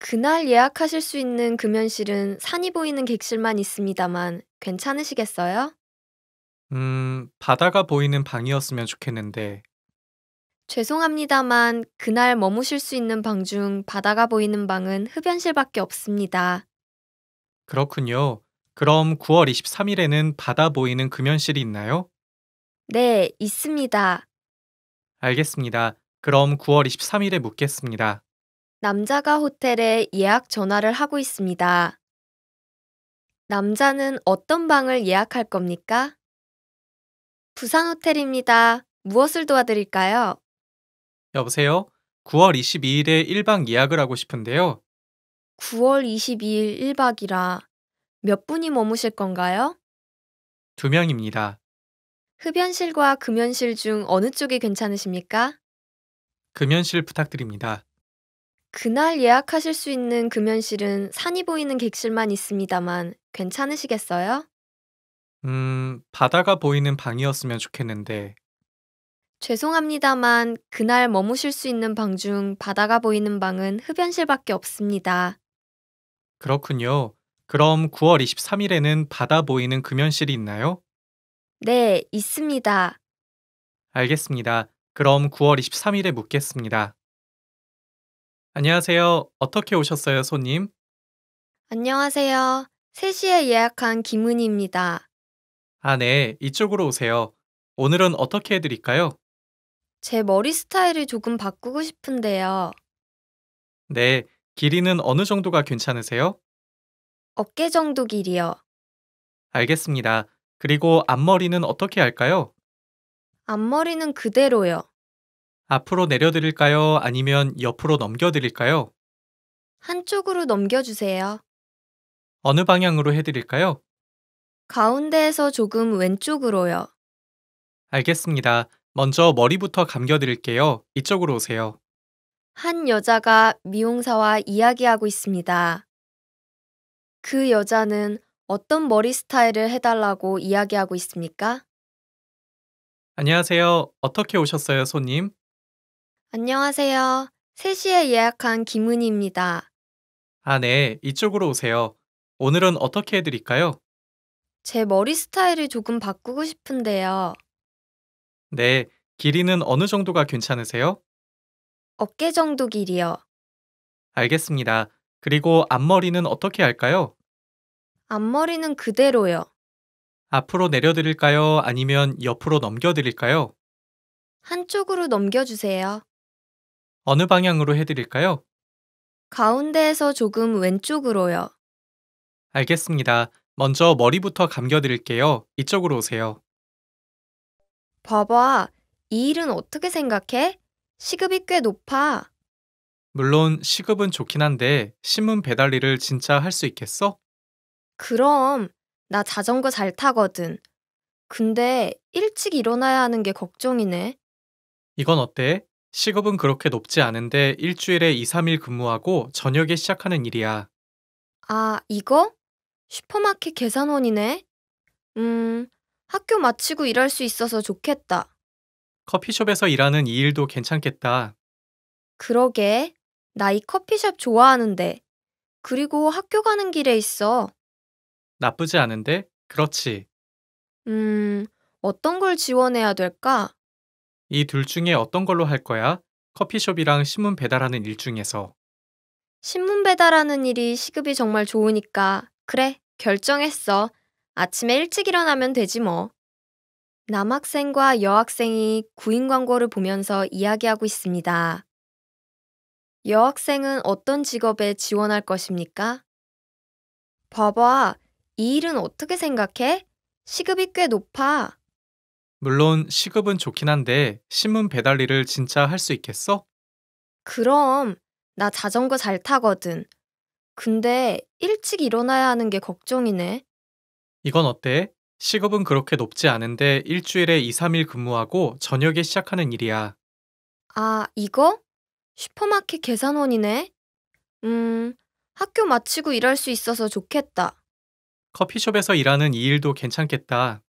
그날 예약하실 수 있는 금연실은 산이 보이는 객실만 있습니다만 괜찮으시겠어요? 음, 바다가 보이는 방이었으면 좋겠는데, 죄송합니다만 그날 머무실 수 있는 방 중 바다가 보이는 방은 흡연실밖에 없습니다. 그렇군요. 그럼 9월 23일에는 바다 보이는 금연실이 있나요? 네, 있습니다. 알겠습니다. 그럼 9월 23일에 묻겠습니다. 남자가 호텔에 예약 전화를 하고 있습니다. 남자는 어떤 방을 예약할 겁니까? 부산 호텔입니다. 무엇을 도와드릴까요? 여보세요? 9월 22일에 1박 예약을 하고 싶은데요. 9월 22일 1박이라 몇 분이 머무실 건가요? 두 명입니다. 흡연실과 금연실 중 어느 쪽이 괜찮으십니까? 금연실 부탁드립니다. 그날 예약하실 수 있는 금연실은 산이 보이는 객실만 있습니다만 괜찮으시겠어요? 음, 바다가 보이는 방이었으면 좋겠는데, 죄송합니다만 그날 머무실 수 있는 방 중 바다가 보이는 방은 흡연실밖에 없습니다. 그렇군요. 그럼 9월 23일에는 바다 보이는 금연실이 있나요? 네, 있습니다. 알겠습니다. 그럼 9월 23일에 묻겠습니다. 안녕하세요. 어떻게 오셨어요, 손님? 안녕하세요. 3시에 예약한 김은희입니다. 아, 네. 이쪽으로 오세요. 오늘은 어떻게 해드릴까요? 제 머리 스타일을 조금 바꾸고 싶은데요. 네. 길이는 어느 정도가 괜찮으세요? 어깨 정도 길이요. 알겠습니다. 그리고 앞머리는 어떻게 할까요? 앞머리는 그대로요. 앞으로 내려드릴까요? 아니면 옆으로 넘겨드릴까요? 한쪽으로 넘겨주세요. 어느 방향으로 해드릴까요? 가운데에서 조금 왼쪽으로요. 알겠습니다. 먼저 머리부터 감겨드릴게요. 이쪽으로 오세요. 한 여자가 미용사와 이야기하고 있습니다. 그 여자는 어떤 머리 스타일을 해달라고 이야기하고 있습니까? 안녕하세요. 어떻게 오셨어요, 손님? 안녕하세요. 3시에 예약한 김은희입니다. 아, 네. 이쪽으로 오세요. 오늘은 어떻게 해드릴까요? 제 머리 스타일을 조금 바꾸고 싶은데요. 네, 길이는 어느 정도가 괜찮으세요? 어깨 정도 길이요. 알겠습니다. 그리고 앞머리는 어떻게 할까요? 앞머리는 그대로요. 앞으로 내려드릴까요? 아니면 옆으로 넘겨드릴까요? 한쪽으로 넘겨주세요. 어느 방향으로 해드릴까요? 가운데에서 조금 왼쪽으로요. 알겠습니다. 먼저 머리부터 감겨드릴게요. 이쪽으로 오세요. 봐봐. 이 일은 어떻게 생각해? 시급이 꽤 높아. 물론 시급은 좋긴 한데 신문 배달 일을 진짜 할 수 있겠어? 그럼 나 자전거 잘 타거든. 근데 일찍 일어나야 하는 게 걱정이네. 이건 어때? 시급은 그렇게 높지 않은데 일주일에 2, 3일 근무하고 저녁에 시작하는 일이야. 아, 이거? 슈퍼마켓 계산원이네? 음, 학교 마치고 일할 수 있어서 좋겠다. 커피숍에서 일하는 이 일도 괜찮겠다. 그러게. 나 이 커피숍 좋아하는데. 그리고 학교 가는 길에 있어. 나쁘지 않은데? 그렇지. 음, 어떤 걸 지원해야 될까? 이 둘 중에 어떤 걸로 할 거야? 커피숍이랑 신문 배달하는 일 중에서. 신문 배달하는 일이 시급이 정말 좋으니까 그래, 결정했어. 아침에 일찍 일어나면 되지 뭐. 남학생과 여학생이 구인 광고를 보면서 이야기하고 있습니다. 여학생은 어떤 직업에 지원할 것입니까? 봐봐. 이 일은 어떻게 생각해? 시급이 꽤 높아. 물론 시급은 좋긴 한데 신문 배달 일을 진짜 할 수 있겠어? 그럼 나 자전거 잘 타거든. 근데 일찍 일어나야 하는 게 걱정이네. 이건 어때? 시급은 그렇게 높지 않은데 일주일에 2, 3일 근무하고 저녁에 시작하는 일이야. 아, 이거? 슈퍼마켓 계산원이네? 음, 학교 마치고 일할 수 있어서 좋겠다. 커피숍에서 일하는 이 일도 괜찮겠다.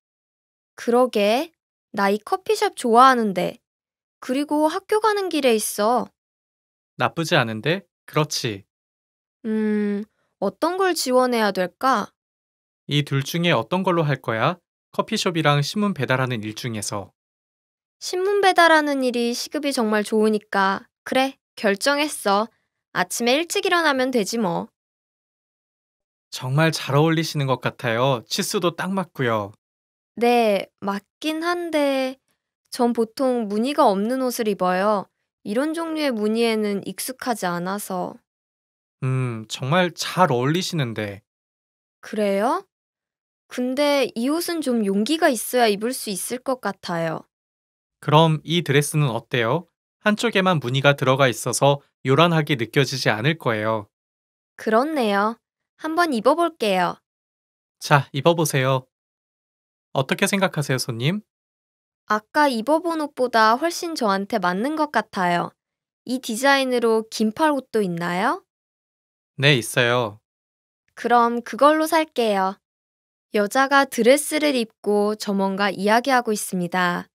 그러게. 나 이 커피숍 좋아하는데. 그리고 학교 가는 길에 있어. 나쁘지 않은데? 그렇지. 음, 어떤 걸 지원해야 될까? 이 둘 중에 어떤 걸로 할 거야? 커피숍이랑 신문 배달하는 일 중에서. 신문 배달하는 일이 시급이 정말 좋으니까. 그래, 결정했어. 아침에 일찍 일어나면 되지 뭐. 정말 잘 어울리시는 것 같아요. 치수도 딱 맞고요. 네, 맞긴 한데, 전 보통 무늬가 없는 옷을 입어요. 이런 종류의 무늬에는 익숙하지 않아서. 음, 정말 잘 어울리시는데. 그래요? 근데 이 옷은 좀 용기가 있어야 입을 수 있을 것 같아요. 그럼 이 드레스는 어때요? 한쪽에만 무늬가 들어가 있어서 요란하게 느껴지지 않을 거예요. 그렇네요. 한번 입어볼게요. 자, 입어보세요. 어떻게 생각하세요, 손님? 아까 입어본 옷보다 훨씬 저한테 맞는 것 같아요. 이 디자인으로 긴팔 옷도 있나요? 네, 있어요. 그럼 그걸로 살게요. 여자가 드레스를 입고 저먼가 이야기하고 있습니다.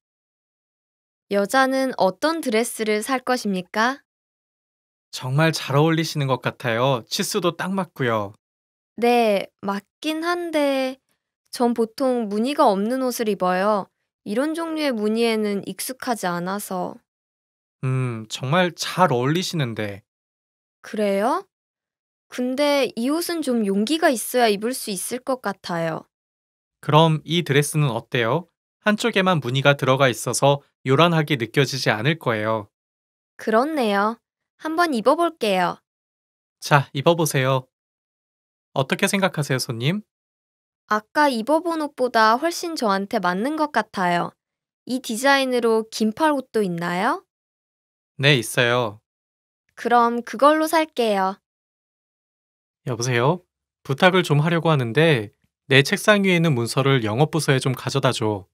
여자는 어떤 드레스를 살 것입니까? 정말 잘 어울리시는 것 같아요. 치수도 딱 맞고요. 네, 맞긴 한데, 전 보통 무늬가 없는 옷을 입어요. 이런 종류의 무늬에는 익숙하지 않아서. 음, 정말 잘 어울리시는데. 그래요? 근데 이 옷은 좀 용기가 있어야 입을 수 있을 것 같아요. 그럼 이 드레스는 어때요? 한쪽에만 무늬가 들어가 있어서 요란하게 느껴지지 않을 거예요. 그렇네요. 한번 입어볼게요. 자, 입어보세요. 어떻게 생각하세요, 손님? 아까 입어본 옷보다 훨씬 저한테 맞는 것 같아요. 이 디자인으로 긴팔 옷도 있나요? 네, 있어요. 그럼 그걸로 살게요. 여보세요? 부탁을 좀 하려고 하는데 내 책상 위에 있는 문서를 영업부서에 좀 가져다 줘.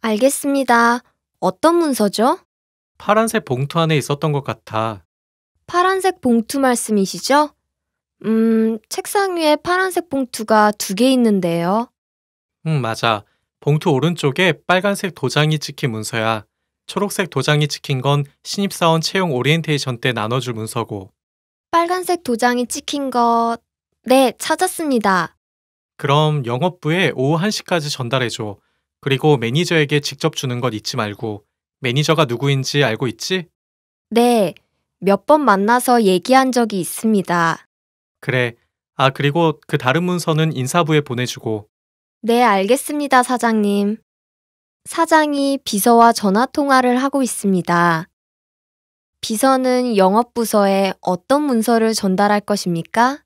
알겠습니다. 어떤 문서죠? 파란색 봉투 안에 있었던 것 같아. 파란색 봉투 말씀이시죠? 음, 책상 위에 파란색 봉투가 두 개 있는데요. 음, 맞아. 봉투 오른쪽에 빨간색 도장이 찍힌 문서야. 초록색 도장이 찍힌 건 신입사원 채용 오리엔테이션 때 나눠줄 문서고. 빨간색 도장이 찍힌 것 네, 찾았습니다. 그럼 영업부에 오후 1시까지 전달해줘. 그리고 매니저에게 직접 주는 것 잊지 말고 매니저가 누구인지 알고 있지? 네, 몇 번 만나서 얘기한 적이 있습니다. 그래. 아, 그리고 그 다른 문서는 인사부에 보내주고 네, 알겠습니다, 사장님. 사장이 비서와 전화 통화를 하고 있습니다. 비서는 영업부서에 어떤 문서를 전달할 것입니까?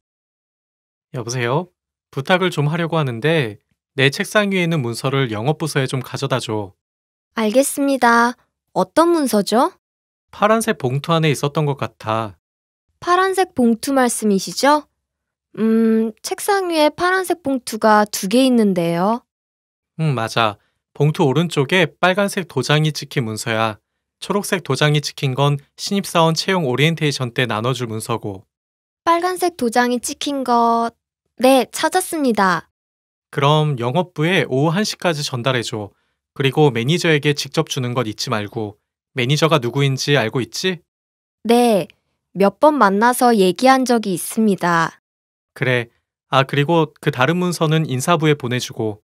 여보세요? 부탁을 좀 하려고 하는데 내 책상 위에 있는 문서를 영업부서에 좀 가져다 줘. 알겠습니다. 어떤 문서죠? 파란색 봉투 안에 있었던 것 같아. 파란색 봉투 말씀이시죠? 음, 책상 위에 파란색 봉투가 두 개 있는데요. 음, 맞아. 봉투 오른쪽에 빨간색 도장이 찍힌 문서야. 초록색 도장이 찍힌 건 신입사원 채용 오리엔테이션 때 나눠줄 문서고. 빨간색 도장이 찍힌 것 네, 찾았습니다. 그럼 영업부에 오후 1시까지 전달해줘. 그리고 매니저에게 직접 주는 것 잊지 말고 매니저가 누구인지 알고 있지? 네, 몇 번 만나서 얘기한 적이 있습니다. 그래. 아, 그리고 그 다른 문서는 인사부에 보내주고.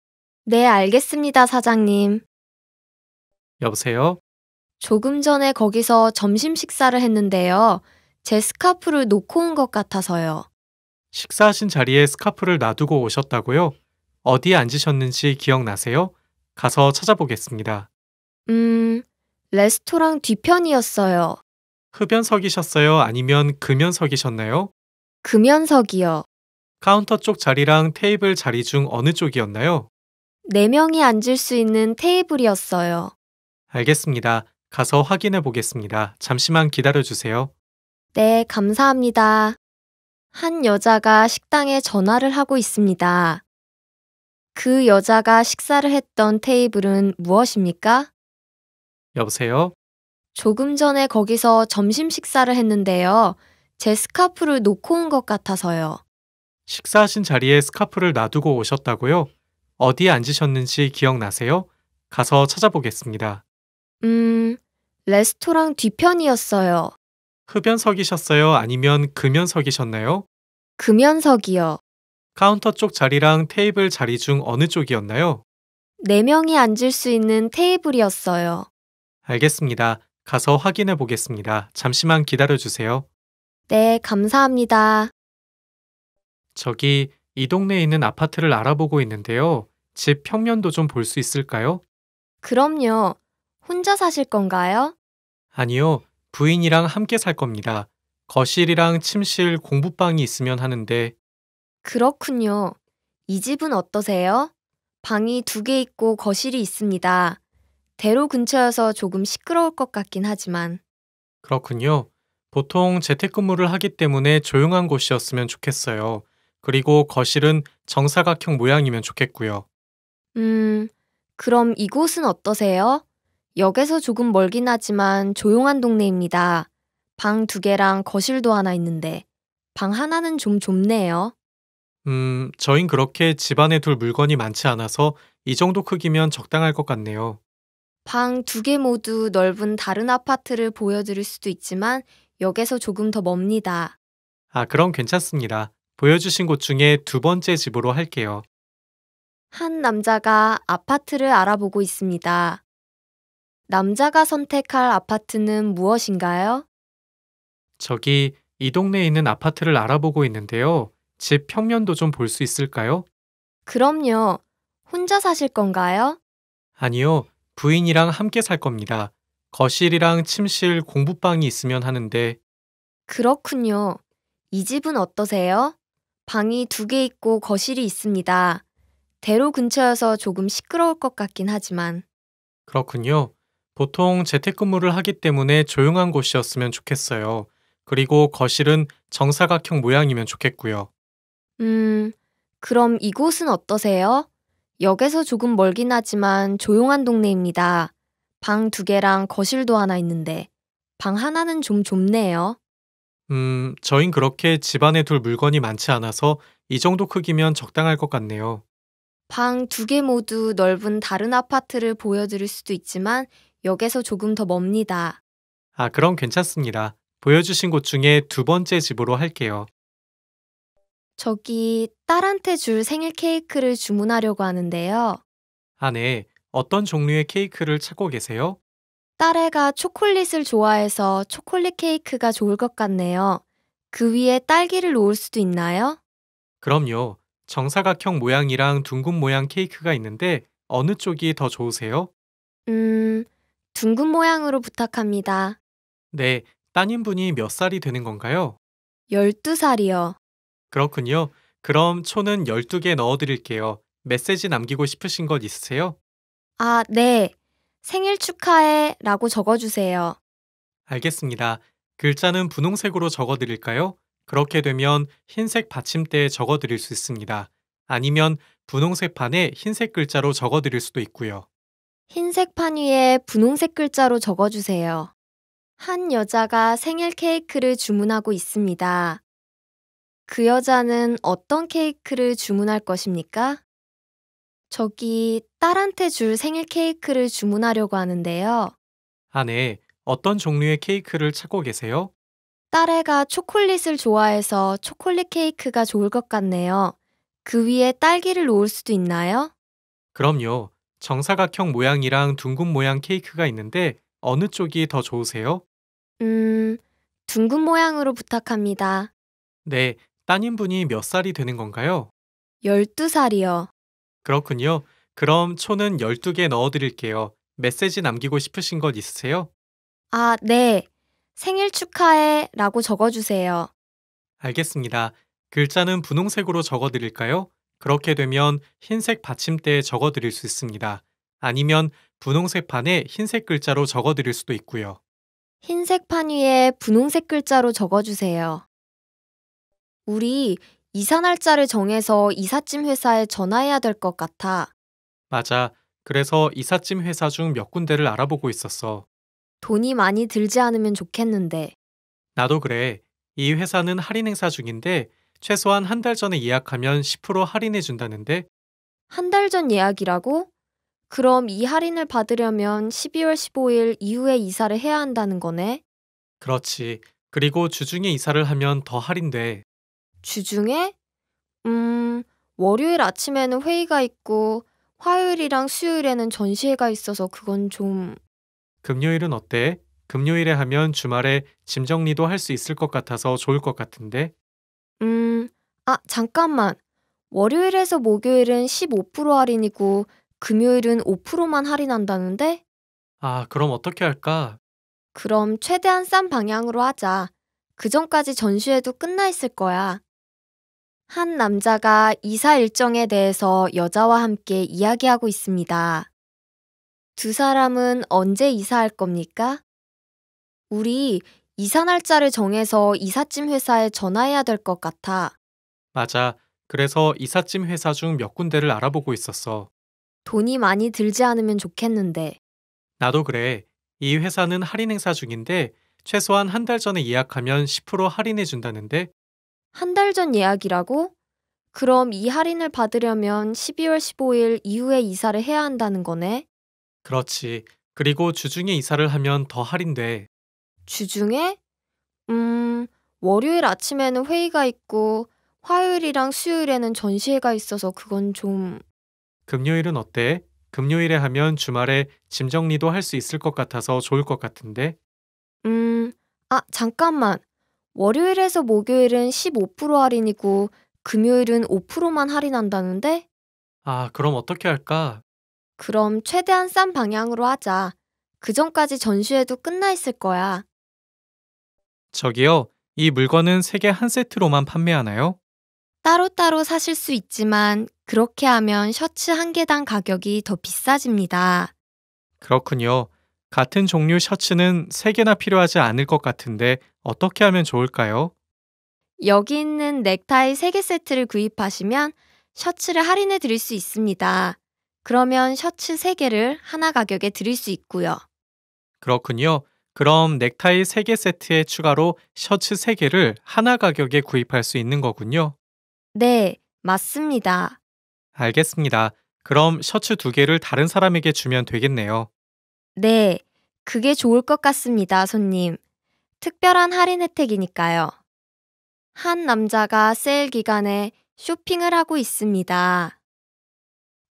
네, 알겠습니다, 사장님. 여보세요? 조금 전에 거기서 점심 식사를 했는데요. 제 스카프를 놓고 온 것 같아서요. 식사하신 자리에 스카프를 놔두고 오셨다고요? 어디에 앉으셨는지 기억나세요? 가서 찾아보겠습니다. 음, 레스토랑 뒤편이었어요. 흡연석이셨어요? 아니면 금연석이셨나요? 금연석이요. 카운터 쪽 자리랑 테이블 자리 중 어느 쪽이었나요? 네 명이 앉을 수 있는 테이블이었어요. 알겠습니다. 가서 확인해 보겠습니다. 잠시만 기다려 주세요. 네, 감사합니다. 한 여자가 식당에 전화를 하고 있습니다. 그 여자가 식사를 했던 테이블은 무엇입니까? 여보세요? 조금 전에 거기서 점심 식사를 했는데요. 제 스카프를 놓고 온 것 같아서요. 식사하신 자리에 스카프를 놔두고 오셨다고요? 어디 앉으셨는지 기억나세요? 가서 찾아보겠습니다. 음, 레스토랑 뒤편이었어요. 흡연석이셨어요? 아니면 금연석이셨나요? 금연석이요. 카운터 쪽 자리랑 테이블 자리 중 어느 쪽이었나요? 네 명이 앉을 수 있는 테이블이었어요. 알겠습니다. 가서 확인해 보겠습니다. 잠시만 기다려 주세요. 네, 감사합니다. 저기 이 동네에 있는 아파트를 알아보고 있는데요. 집 평면도 좀 볼 수 있을까요? 그럼요. 혼자 사실 건가요? 아니요. 부인이랑 함께 살 겁니다. 거실이랑 침실, 공부방이 있으면 하는데 그렇군요. 이 집은 어떠세요? 방이 두 개 있고 거실이 있습니다. 대로 근처여서 조금 시끄러울 것 같긴 하지만. 그렇군요. 보통 재택근무를 하기 때문에 조용한 곳이었으면 좋겠어요. 그리고 거실은 정사각형 모양이면 좋겠고요. 음, 그럼 이곳은 어떠세요? 역에서 조금 멀긴 하지만 조용한 동네입니다. 방 두 개랑 거실도 하나 있는데 방 하나는 좀 좁네요. 음, 저희는 그렇게 집안에 둘 물건이 많지 않아서 이 정도 크기면 적당할 것 같네요. 방 두 개 모두 넓은 다른 아파트를 보여드릴 수도 있지만 역에서 조금 더 멉니다. 아, 그럼 괜찮습니다. 보여주신 곳 중에 두 번째 집으로 할게요. 한 남자가 아파트를 알아보고 있습니다. 남자가 선택할 아파트는 무엇인가요? 저기 이 동네에 있는 아파트를 알아보고 있는데요. 집 평면도 좀 볼 수 있을까요? 그럼요. 혼자 사실 건가요? 아니요. 부인이랑 함께 살 겁니다. 거실이랑 침실, 공부방이 있으면 하는데. 그렇군요. 이 집은 어떠세요? 방이 두 개 있고 거실이 있습니다. 대로 근처여서 조금 시끄러울 것 같긴 하지만. 그렇군요. 보통 재택근무를 하기 때문에 조용한 곳이었으면 좋겠어요. 그리고 거실은 정사각형 모양이면 좋겠고요. 음, 그럼 이곳은 어떠세요? 역에서 조금 멀긴 하지만 조용한 동네입니다. 방 두 개랑 거실도 하나 있는데, 방 하나는 좀 좁네요. 음, 저흰 그렇게 집안에 둘 물건이 많지 않아서 이 정도 크기면 적당할 것 같네요. 방 두 개 모두 넓은 다른 아파트를 보여드릴 수도 있지만 역에서 조금 더 멉니다. 아, 그럼 괜찮습니다. 보여주신 곳 중에 두 번째 집으로 할게요. 저기 딸한테 줄 생일 케이크를 주문하려고 하는데요. 아, 네. 어떤 종류의 케이크를 찾고 계세요? 딸애가 초콜릿을 좋아해서 초콜릿 케이크가 좋을 것 같네요. 그 위에 딸기를 놓을 수도 있나요? 그럼요. 정사각형 모양이랑 둥근 모양 케이크가 있는데 어느 쪽이 더 좋으세요? 음, 둥근 모양으로 부탁합니다. 네, 따님분이 몇 살이 되는 건가요? 12살이요. 그렇군요. 그럼 초는 12개 넣어드릴게요. 메시지 남기고 싶으신 것 있으세요? 아, 네. 생일 축하해 라고 적어주세요. 알겠습니다. 글자는 분홍색으로 적어드릴까요? 그렇게 되면 흰색 받침대에 적어드릴 수 있습니다. 아니면 분홍색 판에 흰색 글자로 적어드릴 수도 있고요. 흰색 판 위에 분홍색 글자로 적어주세요. 한 여자가 생일 케이크를 주문하고 있습니다. 그 여자는 어떤 케이크를 주문할 것입니까? 저기 딸한테 줄 생일 케이크를 주문하려고 하는데요. 아네 어떤 종류의 케이크를 찾고 계세요? 딸애가 초콜릿을 좋아해서 초콜릿 케이크가 좋을 것 같네요. 그 위에 딸기를 놓을 수도 있나요? 그럼요. 정사각형 모양이랑 둥근 모양 케이크가 있는데 어느 쪽이 더 좋으세요? 음, 둥근 모양으로 부탁합니다. 네, 따님분이 몇 살이 되는 건가요? 12살이요. 그렇군요. 그럼 초는 12개 넣어드릴게요. 메시지 남기고 싶으신 것 있으세요? 아, 네. 생일 축하해 라고 적어주세요. 알겠습니다. 글자는 분홍색으로 적어드릴까요? 그렇게 되면 흰색 받침대에 적어드릴 수 있습니다. 아니면 분홍색 판에 흰색 글자로 적어드릴 수도 있고요. 흰색 판 위에 분홍색 글자로 적어주세요. 우리 이사 날짜를 정해서 이삿짐 회사에 전화해야 될 것 같아. 맞아. 그래서 이삿짐 회사 중 몇 군데를 알아보고 있었어. 돈이 많이 들지 않으면 좋겠는데. 나도 그래. 이 회사는 할인 행사 중인데 최소한 한 달 전에 예약하면 10% 할인해준다는데 한 달 전 예약이라고? 그럼 이 할인을 받으려면 12월 15일 이후에 이사를 해야 한다는 거네? 그렇지. 그리고 주중에 이사를 하면 더 할인돼. 주중에? 음, 월요일 아침에는 회의가 있고 화요일이랑 수요일에는 전시회가 있어서 그건 좀... 금요일은 어때? 금요일에 하면 주말에 짐 정리도 할 수 있을 것 같아서 좋을 것 같은데? 음, 아, 잠깐만. 월요일에서 목요일은 15% 할인이고, 금요일은 5%만 할인한다는데? 아, 그럼 어떻게 할까? 그럼 최대한 싼 방향으로 하자. 그 전까지 전시회도 끝나 있을 거야. 한 남자가 이사 일정에 대해서 여자와 함께 이야기하고 있습니다. 두 사람은 언제 이사할 겁니까? 우리 이사 날짜를 정해서 이삿짐 회사에 전화해야 될 것 같아. 맞아. 그래서 이삿짐 회사 중 몇 군데를 알아보고 있었어. 돈이 많이 들지 않으면 좋겠는데. 나도 그래. 이 회사는 할인 행사 중인데 최소한 한 달 전에 예약하면 10% 할인해 준다는데. 한 달 전 예약이라고? 그럼 이 할인을 받으려면 12월 15일 이후에 이사를 해야 한다는 거네? 그렇지. 그리고 주중에 이사를 하면 더 할인돼. 주중에? 음, 월요일 아침에는 회의가 있고 화요일이랑 수요일에는 전시회가 있어서 그건 좀... 금요일은 어때? 금요일에 하면 주말에 짐 정리도 할 수 있을 것 같아서 좋을 것 같은데? 음, 아, 잠깐만. 월요일에서 목요일은 15% 할인이고 금요일은 5%만 할인한다는데? 아, 그럼 어떻게 할까? 그럼 최대한 싼 방향으로 하자. 그 전까지 전시회도 끝나 있을 거야. 저기요, 이 물건은 세 개 한 세트로만 판매하나요? 따로따로 사실 수 있지만 그렇게 하면 셔츠 한 개당 가격이 더 비싸집니다. 그렇군요. 같은 종류 셔츠는 3개나 필요하지 않을 것 같은데 어떻게 하면 좋을까요? 여기 있는 넥타이 3개 세트를 구입하시면 셔츠를 할인해 드릴 수 있습니다. 그러면 셔츠 3개를 하나 가격에 드릴 수 있고요. 그렇군요. 그럼 넥타이 3개 세트에 추가로 셔츠 3개를 하나 가격에 구입할 수 있는 거군요. 네, 맞습니다. 알겠습니다. 그럼 셔츠 2개를 다른 사람에게 주면 되겠네요. 네, 그게 좋을 것 같습니다, 손님. 특별한 할인 혜택이니까요. 한 남자가 세일 기간에 쇼핑을 하고 있습니다.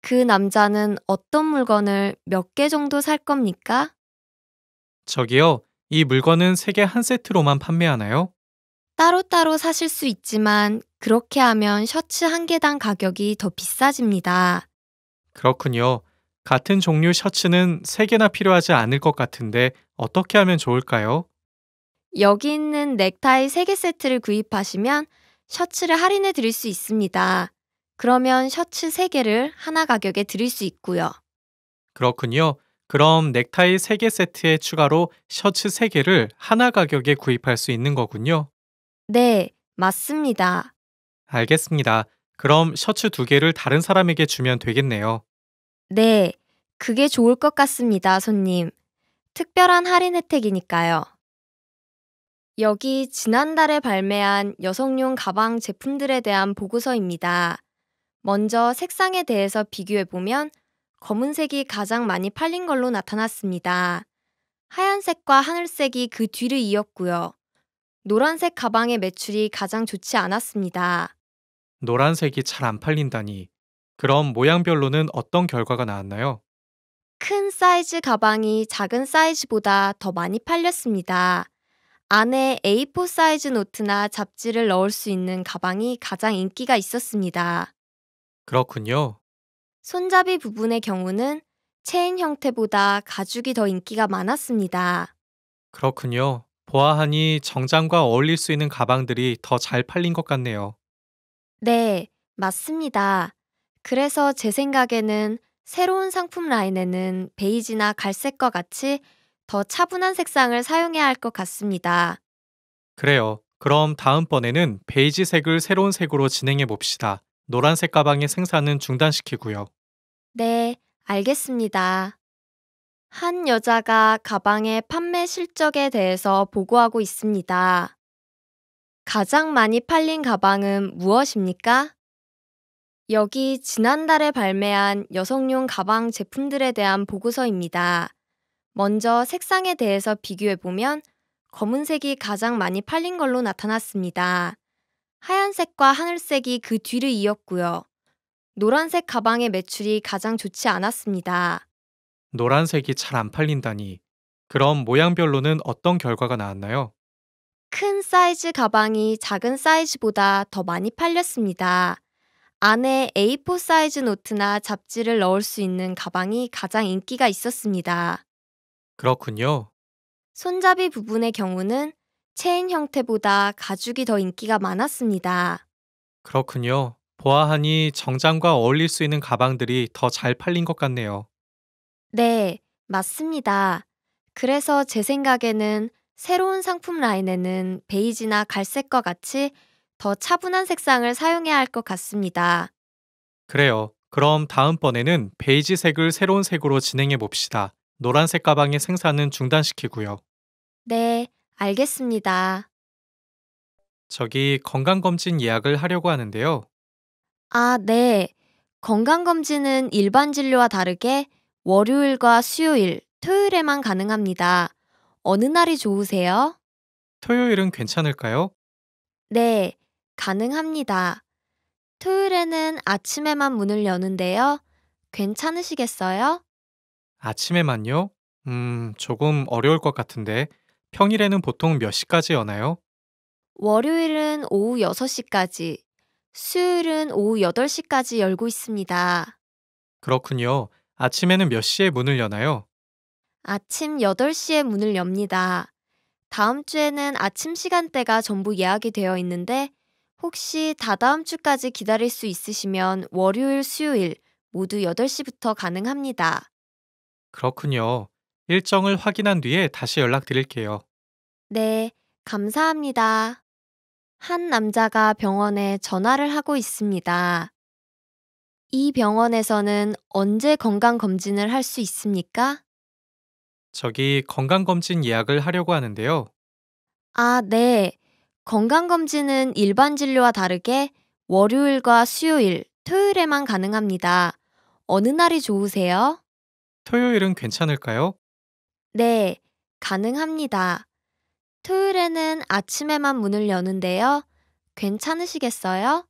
그 남자는 어떤 물건을 몇 개 정도 살 겁니까? 저기요, 이 물건은 3개한 세트로만 판매하나요? 따로따로 사실 수 있지만 그렇게 하면 셔츠 한 개당 가격이 더 비싸집니다. 그렇군요. 같은 종류 셔츠는 3개나 필요하지 않을 것 같은데 어떻게 하면 좋을까요? 여기 있는 넥타이 3개 세트를 구입하시면 셔츠를 할인해 드릴 수 있습니다. 그러면 셔츠 3개를 하나 가격에 드릴 수 있고요. 그렇군요. 그럼 넥타이 3개 세트에 추가로 셔츠 3개를 하나 가격에 구입할 수 있는 거군요. 네, 맞습니다. 알겠습니다. 그럼 셔츠 2개를 다른 사람에게 주면 되겠네요. 네, 그게 좋을 것 같습니다, 손님. 특별한 할인 혜택이니까요. 여기 지난달에 발매한 여성용 가방 제품들에 대한 보고서입니다. 먼저 색상에 대해서 비교해보면 검은색이 가장 많이 팔린 걸로 나타났습니다. 하얀색과 하늘색이 그 뒤를 이었고요. 노란색 가방의 매출이 가장 좋지 않았습니다. 노란색이 잘 안 팔린다니. 그럼 모양별로는 어떤 결과가 나왔나요? 큰 사이즈 가방이 작은 사이즈보다 더 많이 팔렸습니다. 안에 A4 사이즈 노트나 잡지를 넣을 수 있는 가방이 가장 인기가 있었습니다. 그렇군요. 손잡이 부분의 경우는 체인 형태보다 가죽이 더 인기가 많았습니다. 그렇군요. 보아하니 정장과 어울릴 수 있는 가방들이 더 잘 팔린 것 같네요. 네, 맞습니다. 그래서 제 생각에는 새로운 상품 라인에는 베이지나 갈색과 같이 더 차분한 색상을 사용해야 할 것 같습니다. 그래요. 그럼 다음번에는 베이지색을 새로운 색으로 진행해 봅시다. 노란색 가방의 생산은 중단시키고요. 네, 알겠습니다. 한 여자가 가방의 판매 실적에 대해서 보고하고 있습니다. 가장 많이 팔린 가방은 무엇입니까? 여기 지난달에 발매한 여성용 가방 제품들에 대한 보고서입니다. 먼저 색상에 대해서 비교해보면 검은색이 가장 많이 팔린 걸로 나타났습니다. 하얀색과 하늘색이 그 뒤를 이었고요. 노란색 가방의 매출이 가장 좋지 않았습니다. 노란색이 잘 안 팔린다니. 그럼 모양별로는 어떤 결과가 나왔나요? 큰 사이즈 가방이 작은 사이즈보다 더 많이 팔렸습니다. 안에 A4 사이즈 노트나 잡지를 넣을 수 있는 가방이 가장 인기가 있었습니다. 그렇군요. 손잡이 부분의 경우는 체인 형태보다 가죽이 더 인기가 많았습니다. 그렇군요. 보아하니 정장과 어울릴 수 있는 가방들이 더 잘 팔린 것 같네요. 네, 맞습니다. 그래서 제 생각에는 새로운 상품 라인에는 베이지나 갈색과 같이 더 차분한 색상을 사용해야 할 것 같습니다. 그래요. 그럼 다음번에는 베이지색을 새로운 색으로 진행해 봅시다. 노란색 가방의 생산은 중단시키고요. 네, 알겠습니다. 저기 건강검진 예약을 하려고 하는데요. 아, 네. 건강검진은 일반 진료와 다르게 월요일과 수요일, 토요일에만 가능합니다. 어느 날이 좋으세요? 토요일은 괜찮을까요? 네, 가능합니다. 토요일에는 아침에만 문을 여는데요. 괜찮으시겠어요? 아침에만요? 음, 조금 어려울 것 같은데 평일에는 보통 몇 시까지 여나요? 월요일은 오후 6시까지, 수요일은 오후 8시까지 열고 있습니다. 그렇군요. 아침에는 몇 시에 문을 여나요? 아침 8시에 문을 엽니다. 다음 주에는 아침 시간대가 전부 예약이 되어 있는데 혹시 다다음 주까지 기다릴 수 있으시면 월요일, 수요일 모두 8시부터 가능합니다. 그렇군요. 일정을 확인한 뒤에 다시 연락드릴게요. 네, 감사합니다. 한 남자가 병원에 전화를 하고 있습니다. 이 병원에서는 언제 건강검진을 할 수 있습니까? 저기 건강검진 예약을 하려고 하는데요. 아, 네. 건강검진은 일반 진료와 다르게 월요일과 수요일, 토요일에만 가능합니다. 어느 날이 좋으세요? 토요일은 괜찮을까요? 네, 가능합니다. 토요일에는 아침에만 문을 여는데요. 괜찮으시겠어요?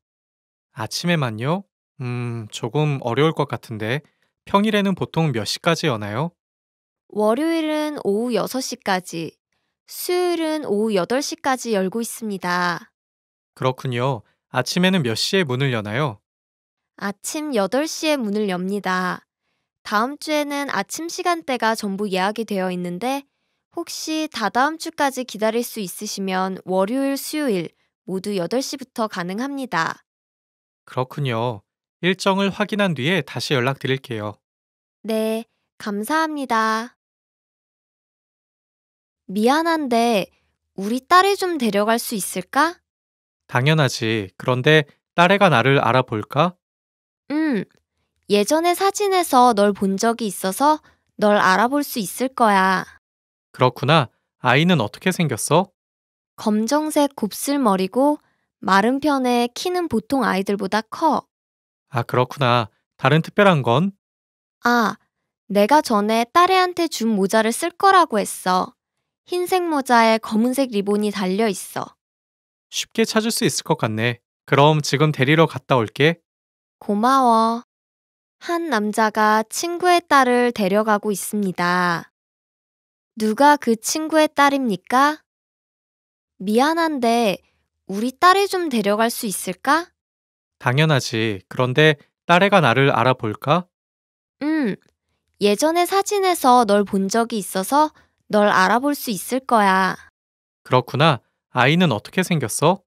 아침에만요? 음, 조금 어려울 것 같은데 평일에는 보통 몇 시까지 여나요? 월요일은 오후 6시까지, 수요일은 오후 8시까지 열고 있습니다. 그렇군요. 아침에는 몇 시에 문을 여나요? 아침 8시에 문을 엽니다. 다음 주에는 아침 시간대가 전부 예약이 되어 있는데 혹시 다다음 주까지 기다릴 수 있으시면 월요일, 수요일 모두 8시부터 가능합니다. 그렇군요. 일정을 확인한 뒤에 다시 연락드릴게요. 네, 감사합니다. 미안한데 우리 딸을 좀 데려갈 수 있을까? 당연하지. 그런데 딸애가 나를 알아볼까? 음, 예전에 사진에서 널 본 적이 있어서 널 알아볼 수 있을 거야. 그렇구나. 아이는 어떻게 생겼어? 검정색 곱슬머리고 마른 편에 키는 보통 아이들보다 커. 아, 그렇구나. 다른 특별한 건? 아, 내가 전에 딸애한테 준 모자를 쓸 거라고 했어. 흰색 모자에 검은색 리본이 달려 있어. 쉽게 찾을 수 있을 것 같네. 그럼 지금 데리러 갔다 올게. 고마워. 한 남자가 친구의 딸을 데려가고 있습니다. 누가 그 친구의 딸입니까? 미안한데 우리 딸이 좀 데려갈 수 있을까? 당연하지. 그런데 딸애가 나를 알아볼까? 응. 음, 예전에 사진에서 널 본 적이 있어서 널 알아볼 수 있을 거야. 그렇구나. 아이는 어떻게 생겼어?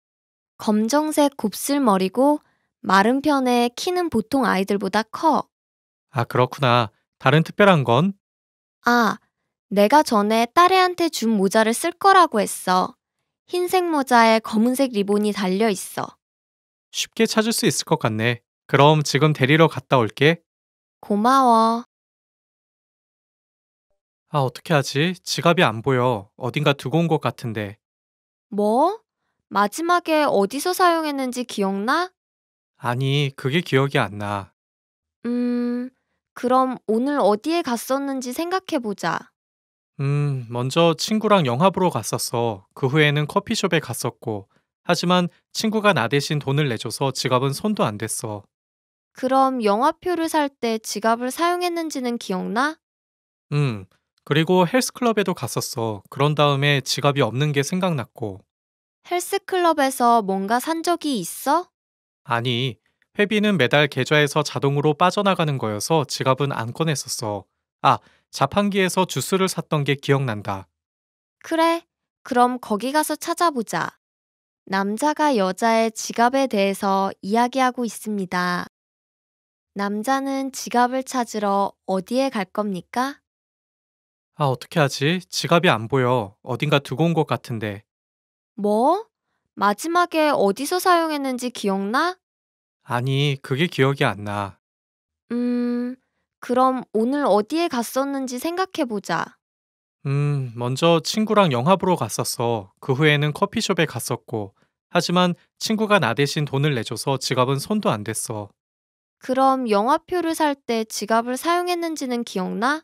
검정색 곱슬머리고 마른 편에 키는 보통 아이들보다 커. 아, 그렇구나. 다른 특별한 건? 아, 내가 전에 딸애한테 준 모자를 쓸 거라고 했어. 흰색 모자에 검은색 리본이 달려 있어. 쉽게 찾을 수 있을 것 같네. 그럼 지금 데리러 갔다 올게. 고마워. 아, 어떻게 하지? 지갑이 안 보여. 어딘가 두고 온 것 같은데. 뭐? 마지막에 어디서 사용했는지 기억나? 아니, 그게 기억이 안 나. 음, 그럼 오늘 어디에 갔었는지 생각해보자. 음, 먼저 친구랑 영화 보러 갔었어. 그 후에는 커피숍에 갔었고. 하지만 친구가 나 대신 돈을 내줘서 지갑은 손도 안 댔어. 그럼 영화표를 살 때 지갑을 사용했는지는 기억나? 음, 그리고 헬스클럽에도 갔었어. 그런 다음에 지갑이 없는 게 생각났고. 헬스클럽에서 뭔가 산 적이 있어? 아니, 회비는 매달 계좌에서 자동으로 빠져나가는 거여서 지갑은 안 꺼냈었어. 아, 자판기에서 주스를 샀던 게 기억난다. 그래, 그럼 거기 가서 찾아보자. 남자가 여자의 지갑에 대해서 이야기하고 있습니다. 남자는 지갑을 찾으러 어디에 갈 겁니까? 아, 어떻게 하지? 지갑이 안 보여. 어딘가 두고 온 것 같은데. 뭐? 마지막에 어디서 사용했는지 기억나? 아니, 그게 기억이 안 나. 음, 그럼 오늘 어디에 갔었는지 생각해 보자. 음, 먼저 친구랑 영화 보러 갔었어. 그 후에는 커피숍에 갔었고. 하지만 친구가 나 대신 돈을 내줘서 지갑은 손도 안 댔어. 그럼 영화표를 살 때 지갑을 사용했는지는 기억나?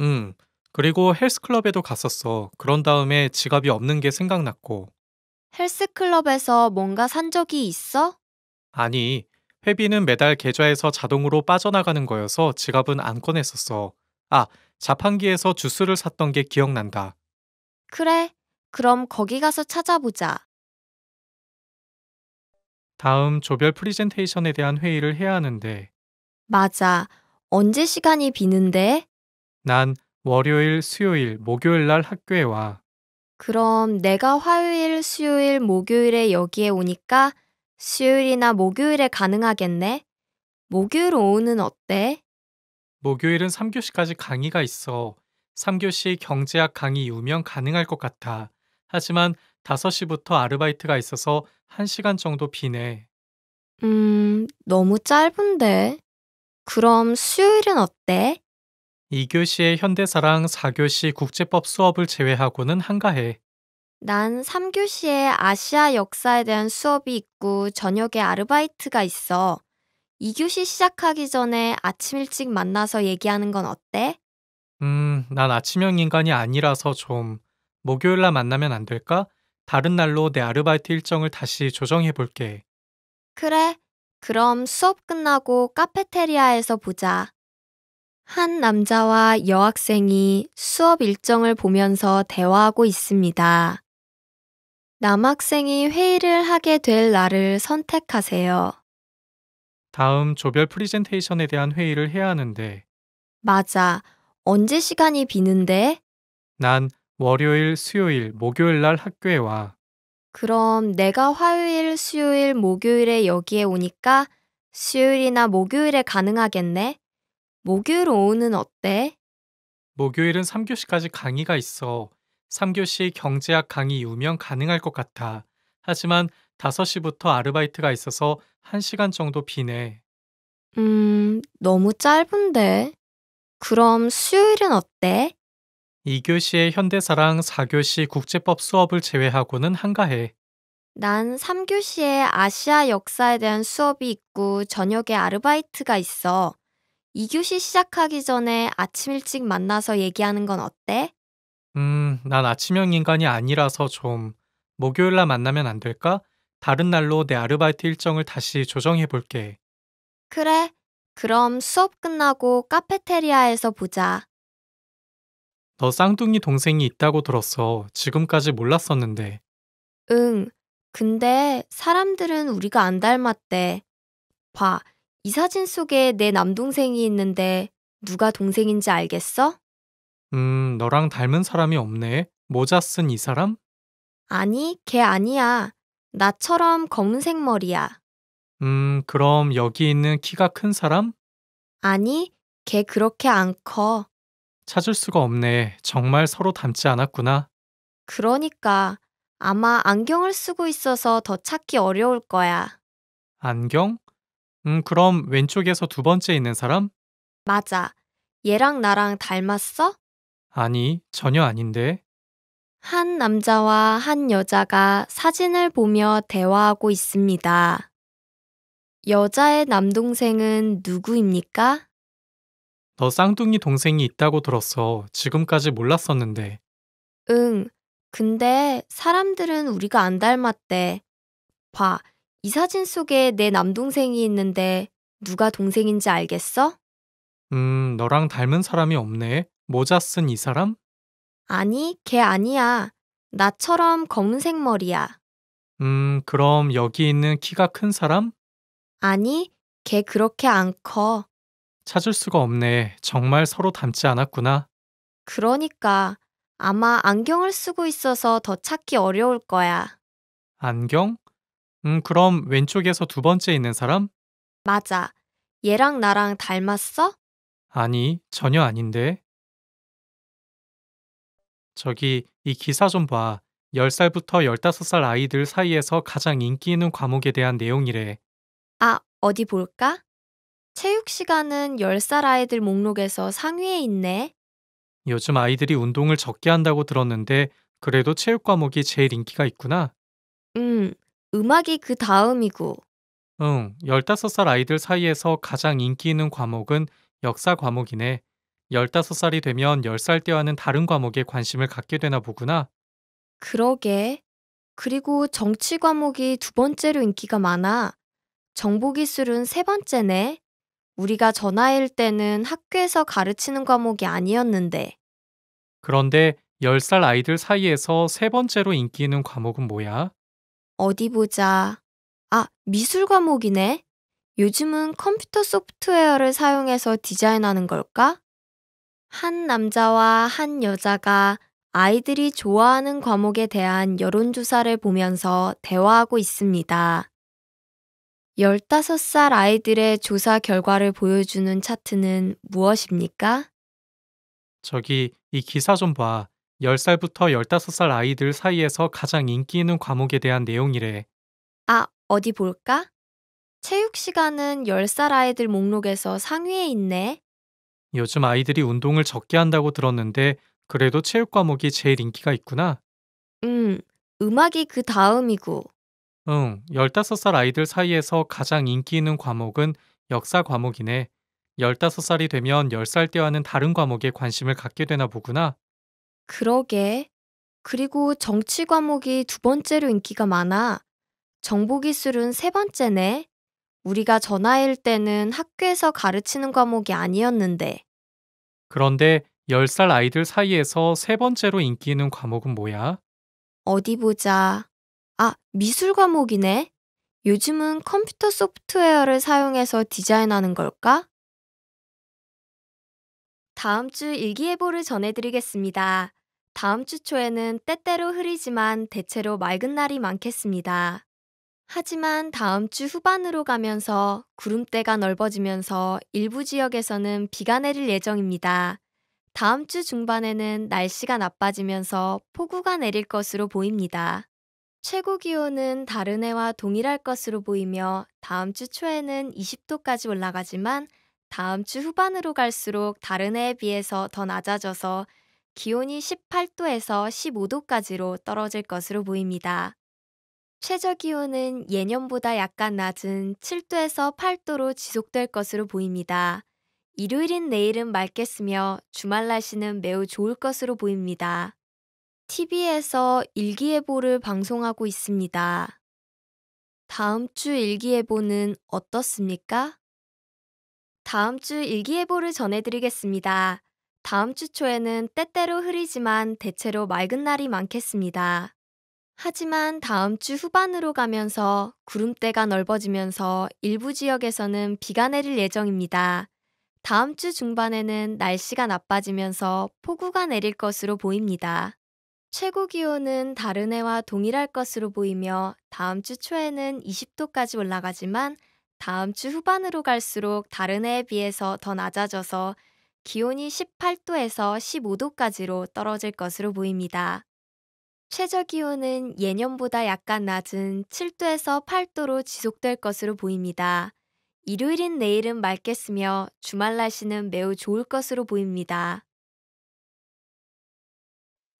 음, 그리고 헬스클럽에도 갔었어. 그런 다음에 지갑이 없는 게 생각났고. 헬스클럽에서 뭔가 산 적이 있어? 아니, 회비는 매달 계좌에서 자동으로 빠져나가는 거여서 지갑은 안 꺼냈었어. 아, 자판기에서 주스를 샀던 게 기억난다. 그래, 그럼 거기 가서 찾아보자. 다음 조별 프리젠테이션에 대한 회의를 해야 하는데 맞아. 언제 시간이 비는데? 난 월요일, 수요일, 목요일 날 학교에 와. 그럼 내가 화요일, 수요일, 목요일에 여기에 오니까 수요일이나 목요일에 가능하겠네. 목요일 오후는 어때? 목요일은 3교시까지 강의가 있어. 3교시 경제학 강의 이후면 가능할 것 같아. 하지만 5시부터 아르바이트가 있어서 1시간 정도 비네. 음, 너무 짧은데. 그럼 수요일은 어때? 2교시의 현대사랑 4교시 국제법 수업을 제외하고는 한가해. 난 3교시에 아시아 역사에 대한 수업이 있고 저녁에 아르바이트가 있어. 2교시 시작하기 전에 아침 일찍 만나서 얘기하는 건 어때? 음, 난 아침형 인간이 아니라서 좀 목요일날 만나면 안 될까? 다른 날로 내 아르바이트 일정을 다시 조정해 볼게. 그래. 그럼 수업 끝나고 카페테리아에서 보자. 한 남자와 여학생이 수업 일정을 보면서 대화하고 있습니다. 남학생이 회의를 하게 될 날을 선택하세요. 다음 조별 프리젠테이션에 대한 회의를 해야 하는데 맞아. 언제 시간이 비는데? 난 월요일, 수요일, 목요일 날 학교에 와. 그럼 내가 화요일, 수요일, 목요일에 여기에 오니까 수요일이나 목요일에 가능하겠네? 목요일 오후는 어때? 목요일은 3교시까지 강의가 있어. 3교시 경제학 강의 이후면 가능할 것 같아. 하지만 5시부터 아르바이트가 있어서 1시간 정도 비네. 음, 너무 짧은데. 그럼 수요일은 어때? 2교시의 현대사랑 4교시 국제법 수업을 제외하고는 한가해. 난 3교시에 아시아 역사에 대한 수업이 있고 저녁에 아르바이트가 있어. 2교시 시작하기 전에 아침 일찍 만나서 얘기하는 건 어때? 음, 난 아침형 인간이 아니라서 좀 목요일 날 만나면 안 될까? 다른 날로 내 아르바이트 일정을 다시 조정해 볼게. 그래. 그럼 수업 끝나고 카페테리아에서 보자. 너 쌍둥이 동생이 있다고 들었어. 지금까지 몰랐었는데. 응. 근데 사람들은 우리가 안 닮았대. 봐. 이 사진 속에 내 남동생이 있는데 누가 동생인지 알겠어? 음, 너랑 닮은 사람이 없네. 모자 쓴 이 사람? 아니, 걔 아니야. 나처럼 검은색 머리야. 음, 그럼 여기 있는 키가 큰 사람? 아니, 걔 그렇게 안 커. 찾을 수가 없네. 정말 서로 닮지 않았구나. 그러니까 아마 안경을 쓰고 있어서 더 찾기 어려울 거야. 안경? 음, 그럼 왼쪽에서 두 번째 있는 사람? 맞아. 얘랑 나랑 닮았어? 아니, 전혀 아닌데. 한 남자와 한 여자가 사진을 보며 대화하고 있습니다. 여자의 남동생은 누구입니까? 너 쌍둥이 동생이 있다고 들었어. 지금까지 몰랐었는데. 응. 근데 사람들은 우리가 안 닮았대. 봐. 이 사진 속에 내 남동생이 있는데 누가 동생인지 알겠어? 음, 너랑 닮은 사람이 없네. 모자 쓴 이 사람? 아니, 걔 아니야. 나처럼 검은색 머리야. 음, 그럼 여기 있는 키가 큰 사람? 아니, 걔 그렇게 안 커. 찾을 수가 없네. 정말 서로 닮지 않았구나. 그러니까 아마 안경을 쓰고 있어서 더 찾기 어려울 거야. 안경? 음, 그럼 왼쪽에서 두 번째 있는 사람? 맞아. 얘랑 나랑 닮았어? 아니, 전혀 아닌데. 저기 이 기사 좀 봐. 10살부터 15살 아이들 사이에서 가장 인기 있는 과목에 대한 내용이래. 아, 어디 볼까? 체육 시간은 10살 아이들 목록에서 상위에 있네. 요즘 아이들이 운동을 적게 한다고 들었는데 그래도 체육 과목이 제일 인기가 있구나. 음, 음악이 그 다음이고. 응, 15살 아이들 사이에서 가장 인기 있는 과목은 역사 과목이네. 15살이 되면 10살 때와는 다른 과목에 관심을 갖게 되나 보구나. 그러게. 그리고 정치 과목이 두 번째로 인기가 많아. 정보 기술은 세 번째네. 우리가 전화일 때는 학교에서 가르치는 과목이 아니었는데. 그런데 10살 아이들 사이에서 세 번째로 인기 있는 과목은 뭐야? 어디 보자. 아, 미술 과목이네. 요즘은 컴퓨터 소프트웨어를 사용해서 디자인하는 걸까? 한 남자와 한 여자가 아이들이 좋아하는 과목에 대한 여론조사를 보면서 대화하고 있습니다. 15살 아이들의 조사 결과를 보여주는 차트는 무엇입니까? 저기, 이 기사 좀 봐. 10살부터 15살 아이들 사이에서 가장 인기 있는 과목에 대한 내용이래. 아, 어디 볼까? 체육 시간은 10살 아이들 목록에서 상위에 있네. 요즘 아이들이 운동을 적게 한다고 들었는데 그래도 체육 과목이 제일 인기가 있구나. 음, 음악이 그 다음이고. 응, 15살 아이들 사이에서 가장 인기 있는 과목은 역사 과목이네. 15살이 되면 10살 때와는 다른 과목에 관심을 갖게 되나 보구나. 그러게. 그리고 정치 과목이 두 번째로 인기가 많아. 정보기술은 세 번째네. 우리가 전화일 때는 학교에서 가르치는 과목이 아니었는데. 그런데 10살 아이들 사이에서 세 번째로 인기 있는 과목은 뭐야? 어디 보자. 아, 미술 과목이네. 요즘은 컴퓨터 소프트웨어를 사용해서 디자인하는 걸까? 다음 주 일기예보를 전해드리겠습니다. 다음 주 초에는 때때로 흐리지만 대체로 맑은 날이 많겠습니다. 하지만 다음 주 후반으로 가면서 구름대가 넓어지면서 일부 지역에서는 비가 내릴 예정입니다. 다음 주 중반에는 날씨가 나빠지면서 폭우가 내릴 것으로 보입니다. 최고 기온은 다른 해와 동일할 것으로 보이며 다음 주 초에는 20도까지 올라가지만 다음 주 후반으로 갈수록 다른 해에 비해서 더 낮아져서 기온이 18도에서 15도까지로 떨어질 것으로 보입니다. 최저 기온은 예년보다 약간 낮은 7도에서 8도로 지속될 것으로 보입니다. 일요일인 내일은 맑겠으며 주말 날씨는 매우 좋을 것으로 보입니다. TV에서 일기예보를 방송하고 있습니다. 다음 주 일기예보는 어떻습니까? 다음 주 일기예보를 전해드리겠습니다. 다음 주 초에는 때때로 흐리지만 대체로 맑은 날이 많겠습니다. 하지만 다음 주 후반으로 가면서 구름대가 넓어지면서 일부 지역에서는 비가 내릴 예정입니다. 다음 주 중반에는 날씨가 나빠지면서 폭우가 내릴 것으로 보입니다. 최고 기온은 다른 해와 동일할 것으로 보이며 다음 주 초에는 20도까지 올라가지만 다음 주 후반으로 갈수록 다른 해에 비해서 더 낮아져서 기온이 18도에서 15도까지로 떨어질 것으로 보입니다. 최저 기온은 예년보다 약간 낮은 7도에서 8도로 지속될 것으로 보입니다. 일요일인 내일은 맑겠으며 주말 날씨는 매우 좋을 것으로 보입니다.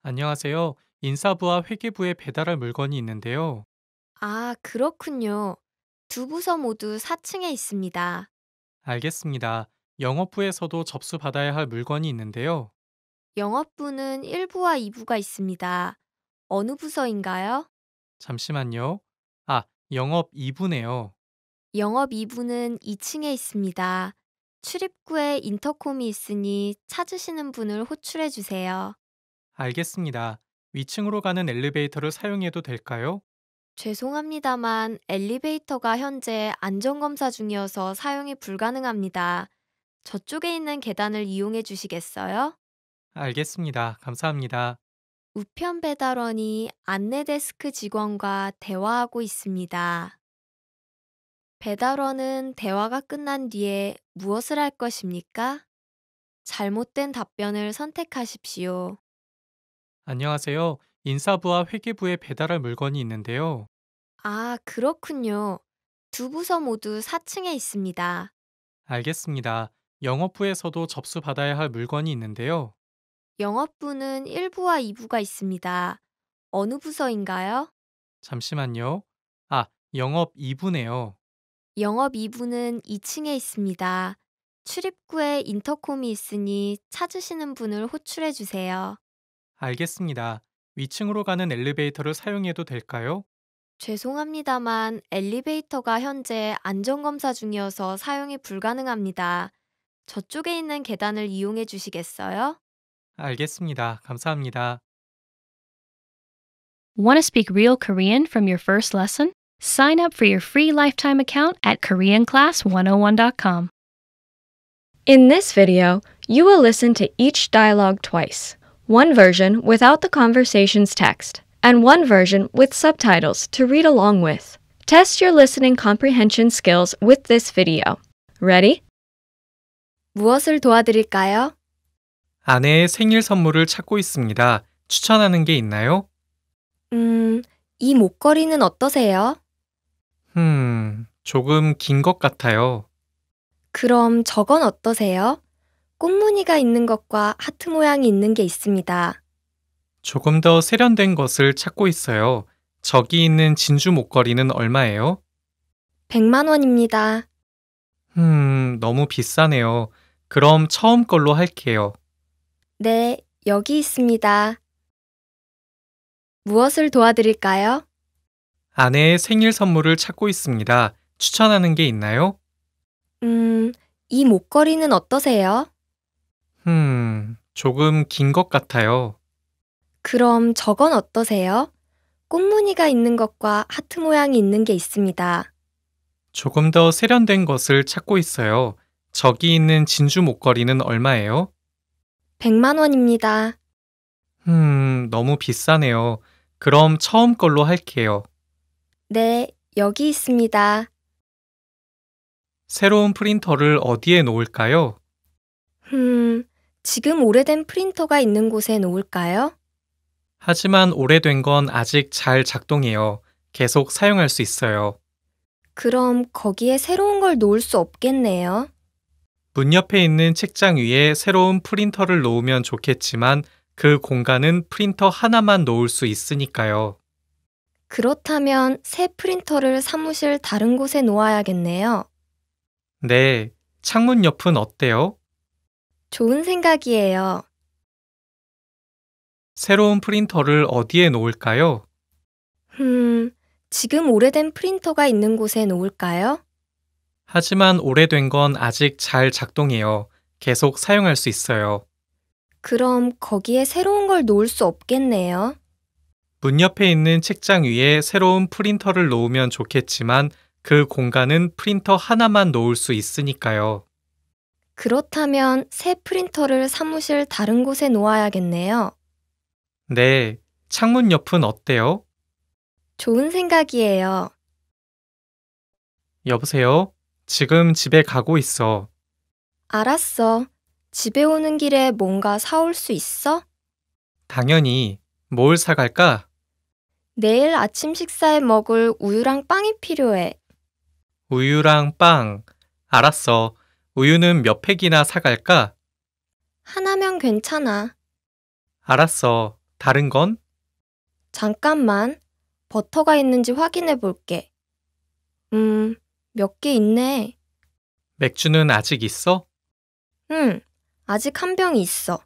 안녕하세요. 인사부와 회계부에 배달할 물건이 있는데요. 아, 그렇군요. 두 부서 모두 4층에 있습니다. 알겠습니다. 영업부에서도 접수받아야 할 물건이 있는데요. 영업부는 1부와 2부가 있습니다. 어느 부서인가요? 잠시만요. 아, 영업 2부네요. 영업 2부는 2층에 있습니다. 출입구에 인터콤이 있으니 찾으시는 분을 호출해 주세요. 알겠습니다. 위층으로 가는 엘리베이터를 사용해도 될까요? 죄송합니다만 엘리베이터가 현재 안전검사 중이어서 사용이 불가능합니다. 저쪽에 있는 계단을 이용해 주시겠어요? 알겠습니다. 감사합니다. 우편 배달원이 안내데스크 직원과 대화하고 있습니다. 배달원은 대화가 끝난 뒤에 무엇을 할 것입니까? 잘못된 답변을 선택하십시오. 안녕하세요. 인사부와 회계부에 배달할 물건이 있는데요. 아, 그렇군요. 두 부서 모두 4층에 있습니다. 알겠습니다. 영업부에서도 접수받아야 할 물건이 있는데요. 영업부는 1부와 2부가 있습니다. 어느 부서인가요? 잠시만요. 아, 영업 2부네요. 영업 2부는 2층에 있습니다. 출입구에 인터콤이 있으니 찾으시는 분을 호출해 주세요. 알겠습니다. 위층으로 가는 엘리베이터를 사용해도 될까요? 죄송합니다만 엘리베이터가 현재 안전검사 중이어서 사용이 불가능합니다. 저쪽에 있는 계단을 이용해 주시겠어요? 알겠습니다. 감사합니다. Want to speak real Korean from your first lesson? Sign up for your free lifetime account at KoreanClass101.com. In this video, you will listen to each dialogue twice one version without the conversation's text, and one version with subtitles to read along with. Test your listening comprehension skills with this video. Ready? 무엇을 도와드릴까요? 아내의 생일 선물을 찾고 있습니다. 추천하는 게 있나요? 음, 이 목걸이는 어떠세요? 음, 조금 긴 것 같아요. 그럼 저건 어떠세요? 꽃무늬가 있는 것과 하트 모양이 있는 게 있습니다. 조금 더 세련된 것을 찾고 있어요. 저기 있는 진주 목걸이는 얼마예요? 100만 원입니다. 음, 너무 비싸네요. 그럼 처음 걸로 할게요. 네, 여기 있습니다. 무엇을 도와드릴까요? 아내의 생일 선물을 찾고 있습니다. 추천하는 게 있나요? 음, 이 목걸이는 어떠세요? 음, 조금 긴 것 같아요. 그럼 저건 어떠세요? 꽃무늬가 있는 것과 하트 모양이 있는 게 있습니다. 조금 더 세련된 것을 찾고 있어요. 저기 있는 진주 목걸이는 얼마예요? 100만 원입니다. 음, 너무 비싸네요. 그럼 처음 걸로 할게요. 네, 여기 있습니다. 새로운 프린터를 어디에 놓을까요? 음, 지금 오래된 프린터가 있는 곳에 놓을까요? 하지만 오래된 건 아직 잘 작동해요. 계속 사용할 수 있어요. 그럼 거기에 새로운 걸 놓을 수 없겠네요. 문 옆에 있는 책장 위에 새로운 프린터를 놓으면 좋겠지만 그 공간은 프린터 하나만 놓을 수 있으니까요. 그렇다면 새 프린터를 사무실 다른 곳에 놓아야겠네요. 네, 창문 옆은 어때요? 좋은 생각이에요. 새로운 프린터를 어디에 놓을까요? 음, 지금 오래된 프린터가 있는 곳에 놓을까요? 하지만 오래된 건 아직 잘 작동해요. 계속 사용할 수 있어요. 그럼 거기에 새로운 걸 놓을 수 없겠네요. 문 옆에 있는 책장 위에 새로운 프린터를 놓으면 좋겠지만 그 공간은 프린터 하나만 놓을 수 있으니까요. 그렇다면 새 프린터를 사무실 다른 곳에 놓아야겠네요. 네, 창문 옆은 어때요? 좋은 생각이에요. 여보세요? 지금 집에 가고 있어. 알았어. 집에 오는 길에 뭔가 사올 수 있어? 당연히 뭘 사갈까? 내일 아침 식사에 먹을 우유랑 빵이 필요해. 우유랑 빵. 알았어. 우유는 몇 팩이나 사갈까? 하나면 괜찮아. 알았어. 다른 건? 잠깐만. 버터가 있는지 확인해 볼게. 음, 몇개 있네. 맥주는 아직 있어? 응, 아직 한병 있어.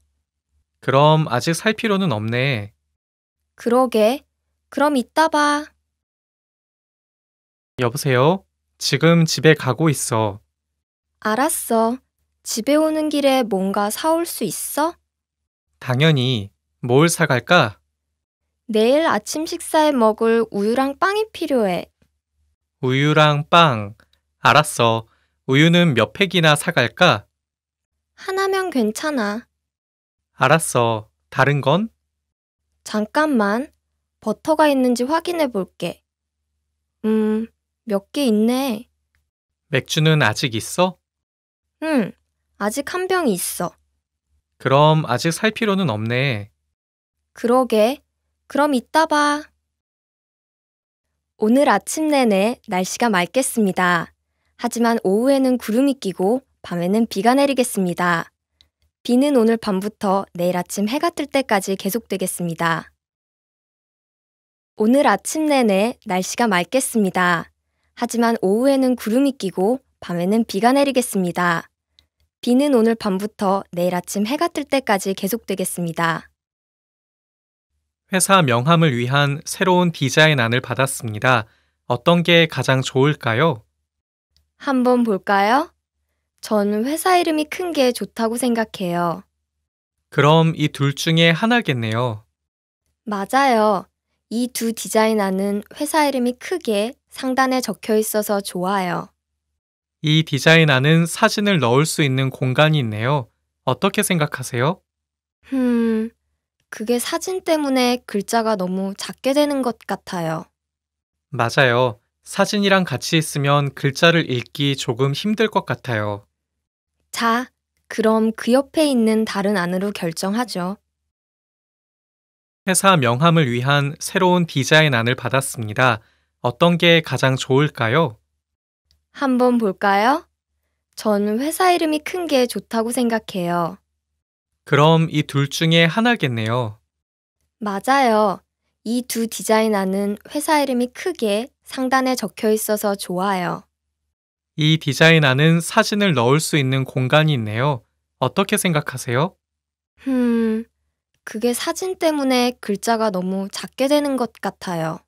그럼 아직 살 필요는 없네. 그러게. 그럼 이따 봐. 여보세요? 지금 집에 가고 있어. 알았어. 집에 오는 길에 뭔가 사 올 수 있어? 당연히. 뭘 사갈까? 내일 아침 식사에 먹을 우유랑 빵이 필요해. 우유랑 빵. 알았어. 우유는 몇 팩이나 사갈까? 하나면 괜찮아. 알았어. 다른 건? 잠깐만. 버터가 있는지 확인해 볼게. 음, 몇 개 있네. 맥주는 아직 있어? 응, 아직 한 병 있어. 그럼 아직 살 필요는 없네. 그러게. 그럼 이따 봐. 오늘 아침 내내 날씨가 맑겠습니다. 하지만 오후에는 구름이 끼고 밤에는 비가 내리겠습니다. 비는 오늘 밤부터 내일 아침 해가 뜰 때까지 계속되겠습니다. 오늘 아침 내내 날씨가 맑겠습니다. 하지만 오후에는 구름이 끼고 밤에는 비가 내리겠습니다. 비는 오늘 밤부터 내일 아침 해가 뜰 때까지 계속되겠습니다. 회사 명함을 위한 새로운 디자인안을 받았습니다. 어떤 게 가장 좋을까요? 한번 볼까요? 저는 회사 이름이 큰 게 좋다고 생각해요. 그럼 이 둘 중에 하나겠네요. 맞아요. 이 두 디자인안은 회사 이름이 크게 상단에 적혀 있어서 좋아요. 이 디자인안은 사진을 넣을 수 있는 공간이 있네요. 어떻게 생각하세요? 흠, 그게 사진 때문에 글자가 너무 작게 되는 것 같아요. 맞아요. 사진이랑 같이 있으면 글자를 읽기 조금 힘들 것 같아요. 자, 그럼 그 옆에 있는 다른 안으로 결정하죠. 회사 명함을 위한 새로운 디자인 안을 받았습니다. 어떤 게 가장 좋을까요? 한번 볼까요? 전 회사 이름이 큰 게 좋다고 생각해요. 그럼 이 둘 중에 하나겠네요. 맞아요. 이 두 디자이너는 회사 이름이 크게 상단에 적혀 있어서 좋아요. 이 디자이너는 사진을 넣을 수 있는 공간이 있네요. 어떻게 생각하세요? 음, 그게 사진 때문에 글자가 너무 작게 되는 것 같아요.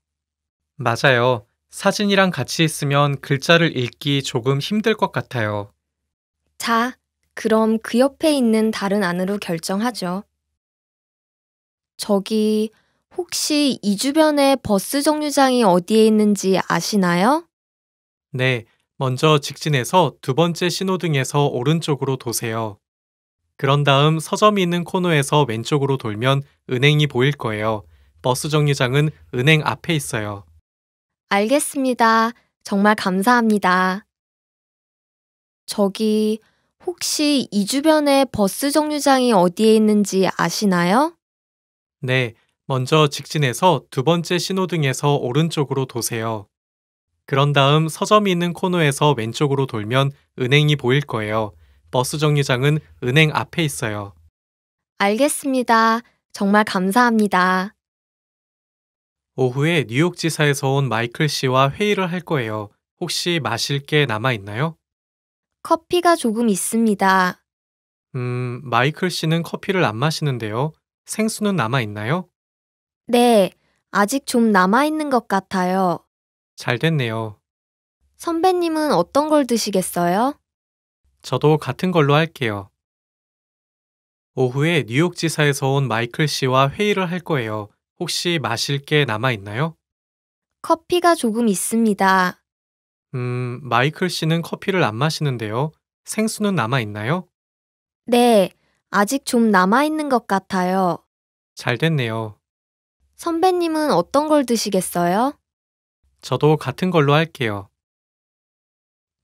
맞아요. 사진이랑 같이 있으면 글자를 읽기 조금 힘들 것 같아요. 자, 그럼 그 옆에 있는 다른 안으로 결정하죠. 저기 혹시 이 주변에 버스 정류장이 어디에 있는지 아시나요? 네, 먼저 직진해서 두 번째 신호등에서 오른쪽으로 도세요. 그런 다음 서점이 있는 코너에서 왼쪽으로 돌면 은행이 보일 거예요. 버스 정류장은 은행 앞에 있어요. 알겠습니다. 정말 감사합니다. 저기 혹시 이 주변에 버스 정류장이 어디에 있는지 아시나요? 네, 먼저 직진해서 두 번째 신호등에서 오른쪽으로 도세요. 그런 다음 서점이 있는 코너에서 왼쪽으로 돌면 은행이 보일 거예요. 버스 정류장은 은행 앞에 있어요. 알겠습니다. 정말 감사합니다. 오후에 뉴욕지사에서 온 마이클 씨와 회의를 할 거예요. 혹시 마실 게 남아 있나요? 커피가 조금 있습니다. 음, 마이클 씨는 커피를 안 마시는데요. 생수는 남아 있나요? 네, 아직 좀 남아 있는 것 같아요. 잘 됐네요. 선배님은 어떤 걸 드시겠어요? 저도 같은 걸로 할게요. 오후에 뉴욕 지사에서 온 마이클 씨와 회의를 할 거예요. 혹시 마실 게 남아 있나요? 커피가 조금 있습니다. 음, 마이클 씨는 커피를 안 마시는데요. 생수는 남아 있나요? 네, 아직 좀 남아 있는 것 같아요. 잘 됐네요. 선배님은 어떤 걸 드시겠어요? 저도 같은 걸로 할게요.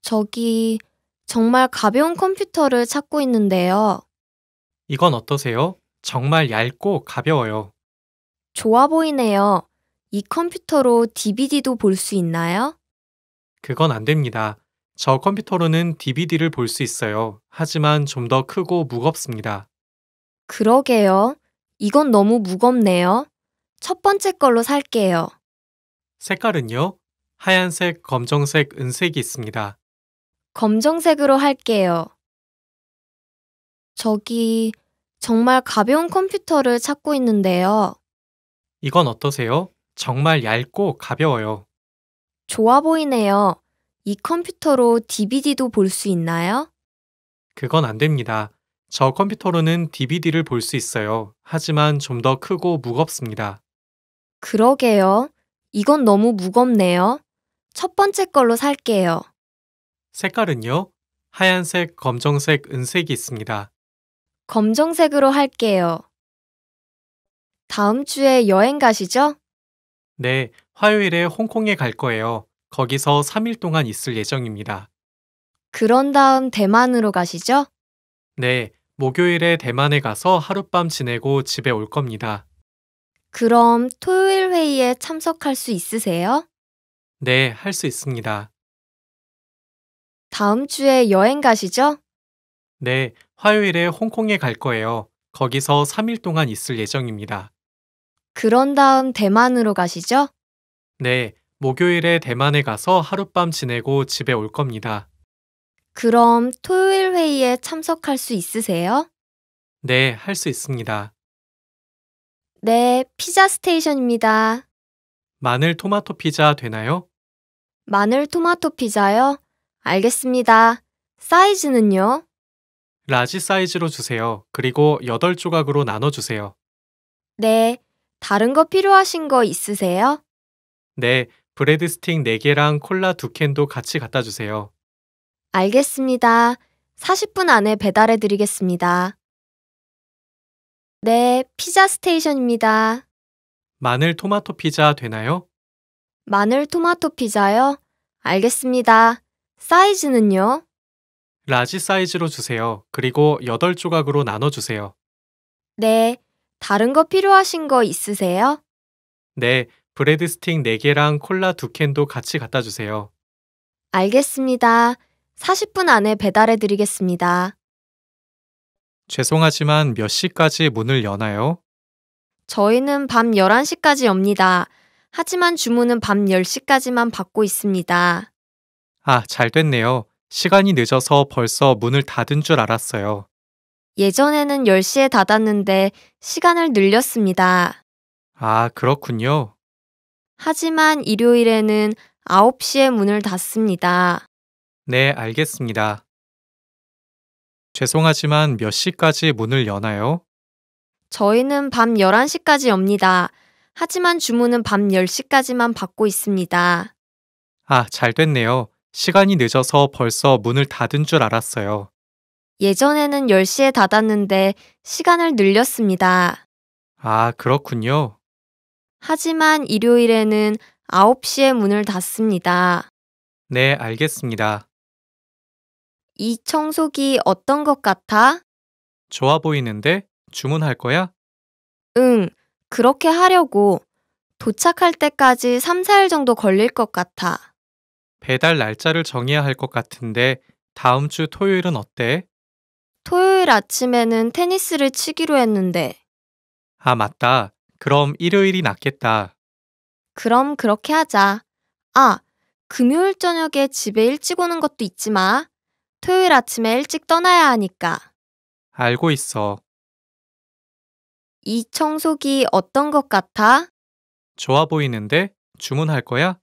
저기, 정말 가벼운 컴퓨터를 찾고 있는데요. 이건 어떠세요? 정말 얇고 가벼워요. 좋아 보이네요. 이 컴퓨터로 DVD도 볼 수 있나요? 그건 안 됩니다. 저 컴퓨터로는 DVD를 볼 수 있어요. 하지만 좀 더 크고 무겁습니다. 그러게요. 이건 너무 무겁네요. 첫 번째 걸로 살게요. 색깔은요? 하얀색, 검정색, 은색이 있습니다. 검정색으로 할게요. 저기, 정말 가벼운 컴퓨터를 찾고 있는데요. 이건 어떠세요? 정말 얇고 가벼워요. 좋아 보이네요. 이 컴퓨터로 DVD도 볼 수 있나요? 그건 안 됩니다. 저 컴퓨터로는 DVD를 볼 수 있어요. 하지만 좀 더 크고 무겁습니다. 그러게요. 이건 너무 무겁네요. 첫 번째 걸로 살게요. 색깔은요? 하얀색, 검정색, 은색이 있습니다. 검정색으로 할게요. 다음 주에 여행 가시죠? 네, 화요일에 홍콩에 갈 거예요. 거기서 3일 동안 있을 예정입니다. 그런 다음 대만으로 가시죠? 네, 목요일에 대만에 가서 하룻밤 지내고 집에 올 겁니다. 그럼 토요일 회의에 참석할 수 있으세요? 네, 할 수 있습니다. 다음 주에 여행 가시죠? 네, 화요일에 홍콩에 갈 거예요. 거기서 3일 동안 있을 예정입니다. 그런 다음 대만으로 가시죠? 네, 목요일에 대만에 가서 하룻밤 지내고 집에 올 겁니다. 그럼 토요일 회의에 참석할 수 있으세요? 네, 할 수 있습니다. 네, 피자 스테이션입니다. 마늘 토마토 피자 되나요? 마늘 토마토 피자요? 알겠습니다. 사이즈는요? 라지 사이즈로 주세요. 그리고 8조각으로 나눠주세요. 네, 다른 거 필요하신 거 있으세요? 네, 브레드 스틱 4개랑 콜라 2캔도 같이 갖다 주세요. 알겠습니다. 40분 안에 배달해 드리겠습니다. 네, 피자 스테이션입니다. 마늘 토마토 피자 되나요? 마늘 토마토 피자요? 알겠습니다. 사이즈는요? 라지 사이즈로 주세요. 그리고 8조각으로 나눠 주세요. 네, 다른 거 필요하신 거 있으세요? 네, 브레드 스틱 4개랑 콜라 2캔도 같이 갖다 주세요. 알겠습니다. 40분 안에 배달해 드리겠습니다. 죄송하지만 몇 시까지 문을 여나요? 저희는 밤 11시까지 엽니다. 하지만 주문은 밤 10시까지만 받고 있습니다. 아, 잘 됐네요. 시간이 늦어서 벌써 문을 닫은 줄 알았어요. 예전에는 10시에 닫았는데 시간을 늘렸습니다. 아, 그렇군요. 하지만 일요일에는 9시에 문을 닫습니다. 네, 알겠습니다. 죄송하지만 몇 시까지 문을 여나요? 저희는 밤 11시까지 엽니다. 하지만 주문은 밤 10시까지만 받고 있습니다. 아, 잘 됐네요. 시간이 늦어서 벌써 문을 닫은 줄 알았어요. 예전에는 10시에 닫았는데 시간을 늘렸습니다. 아, 그렇군요. 하지만 일요일에는 9시에 문을 닫습니다. 네, 알겠습니다. 이 청소기 어떤 것 같아? 좋아 보이는데 주문할 거야? 응, 그렇게 하려고. 도착할 때까지 3, 4일 정도 걸릴 것 같아. 배달 날짜를 정해야 할 것 같은데 다음 주 토요일은 어때? 토요일 아침에는 테니스를 치기로 했는데. 아, 맞다. 그럼 일요일이 낫겠다. 그럼 그렇게 하자. 아, 금요일 저녁에 집에 일찍 오는 것도 잊지 마. 토요일 아침에 일찍 떠나야 하니까. 알고 있어. 이 청소기 어떤 것 같아? 좋아 보이는데 주문할 거야?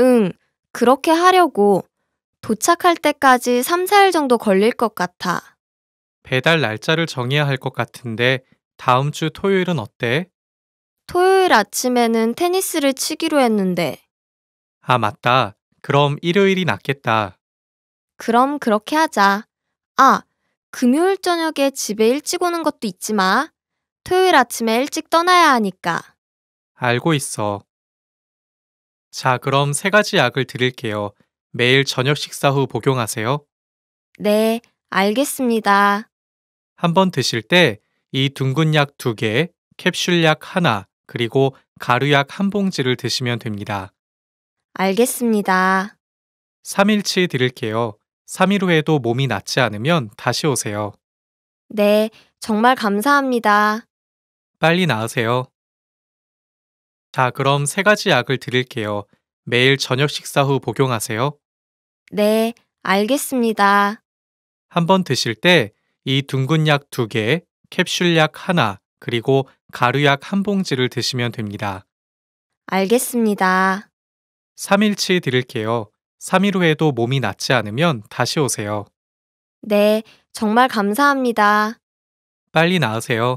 응, 그렇게 하려고. 도착할 때까지 3, 4일 정도 걸릴 것 같아. 배달 날짜를 정해야 할 것 같은데 다음 주 토요일은 어때? 토요일 아침에는 테니스를 치기로 했는데. 아, 맞다. 그럼 일요일이 낫겠다. 그럼 그렇게 하자. 아, 금요일 저녁에 집에 일찍 오는 것도 잊지 마. 토요일 아침에 일찍 떠나야 하니까. 알고 있어. 자, 그럼 세 가지 약을 드릴게요. 매일 저녁 식사 후 복용하세요. 네, 알겠습니다. 한번 드실 때 이 둥근 약 두 개, 캡슐 약 하나, 그리고 가루약 한 봉지를 드시면 됩니다. 알겠습니다. 3일치 드릴게요. 3일 후에도 몸이 낫지 않으면 다시 오세요. 네, 정말 감사합니다. 빨리 나으세요. 자, 그럼 세 가지 약을 드릴게요. 매일 저녁 식사 후 복용하세요. 네, 알겠습니다. 한 번 드실 때이 둥근 약2 개, 캡슐 약 하나, 그리고 가루약 한 봉지를 드시면 됩니다. 알겠습니다. 3일치 드릴게요. 3일 후에도 몸이 낫지 않으면 다시 오세요. 네, 정말 감사합니다. 빨리 나으세요.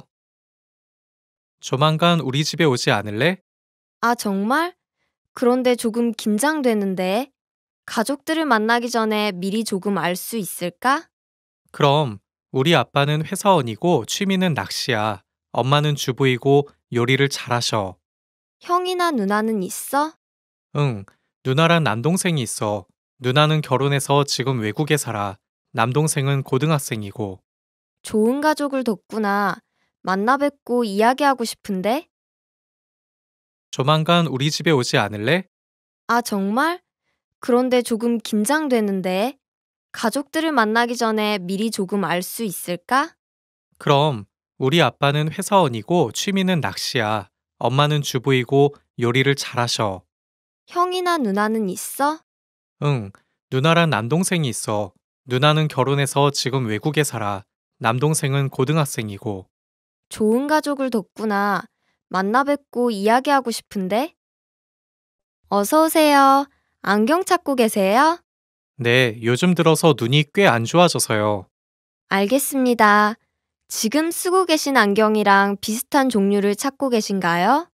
조만간 우리 집에 오지 않을래? 아, 정말? 그런데 조금 긴장되는데. 가족들을 만나기 전에 미리 조금 알 수 있을까? 그럼 우리 아빠는 회사원이고 취미는 낚시야. 엄마는 주부이고 요리를 잘하셔. 형이나 누나는 있어? 응, 누나랑 남동생이 있어. 누나는 결혼해서 지금 외국에 살아. 남동생은 고등학생이고. 좋은 가족을 뒀구나. 만나 뵙고 이야기하고 싶은데? 조만간 우리 집에 오지 않을래? 아, 정말? 그런데 조금 긴장되는데. 가족들을 만나기 전에 미리 조금 알 수 있을까? 그럼 우리 아빠는 회사원이고 취미는 낚시야. 엄마는 주부이고 요리를 잘하셔. 형이나 누나는 있어? 응, 누나랑 남동생이 있어. 누나는 결혼해서 지금 외국에 살아. 남동생은 고등학생이고. 좋은 가족을 뒀구나. 만나 뵙고 이야기하고 싶은데? 어서오세요. 안경 찾고 계세요? 네, 요즘 들어서 눈이 꽤 안 좋아져서요. 알겠습니다. 지금 쓰고 계신 안경이랑 비슷한 종류를 찾고 계신가요?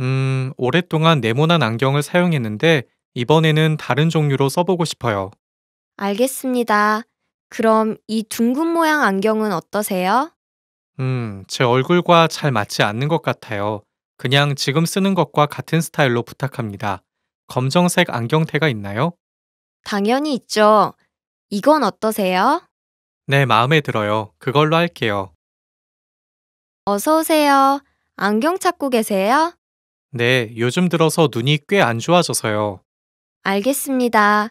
음, 오랫동안 네모난 안경을 사용했는데 이번에는 다른 종류로 써보고 싶어요. 알겠습니다. 그럼 이 둥근 모양 안경은 어떠세요? 음, 제 얼굴과 잘 맞지 않는 것 같아요. 그냥 지금 쓰는 것과 같은 스타일로 부탁합니다. 검정색 안경테가 있나요? 당연히 있죠. 이건 어떠세요? 네, 마음에 들어요. 그걸로 할게요. 어서 오세요. 안경 찾고 계세요? 네, 요즘 들어서 눈이 꽤 안 좋아져서요. 알겠습니다.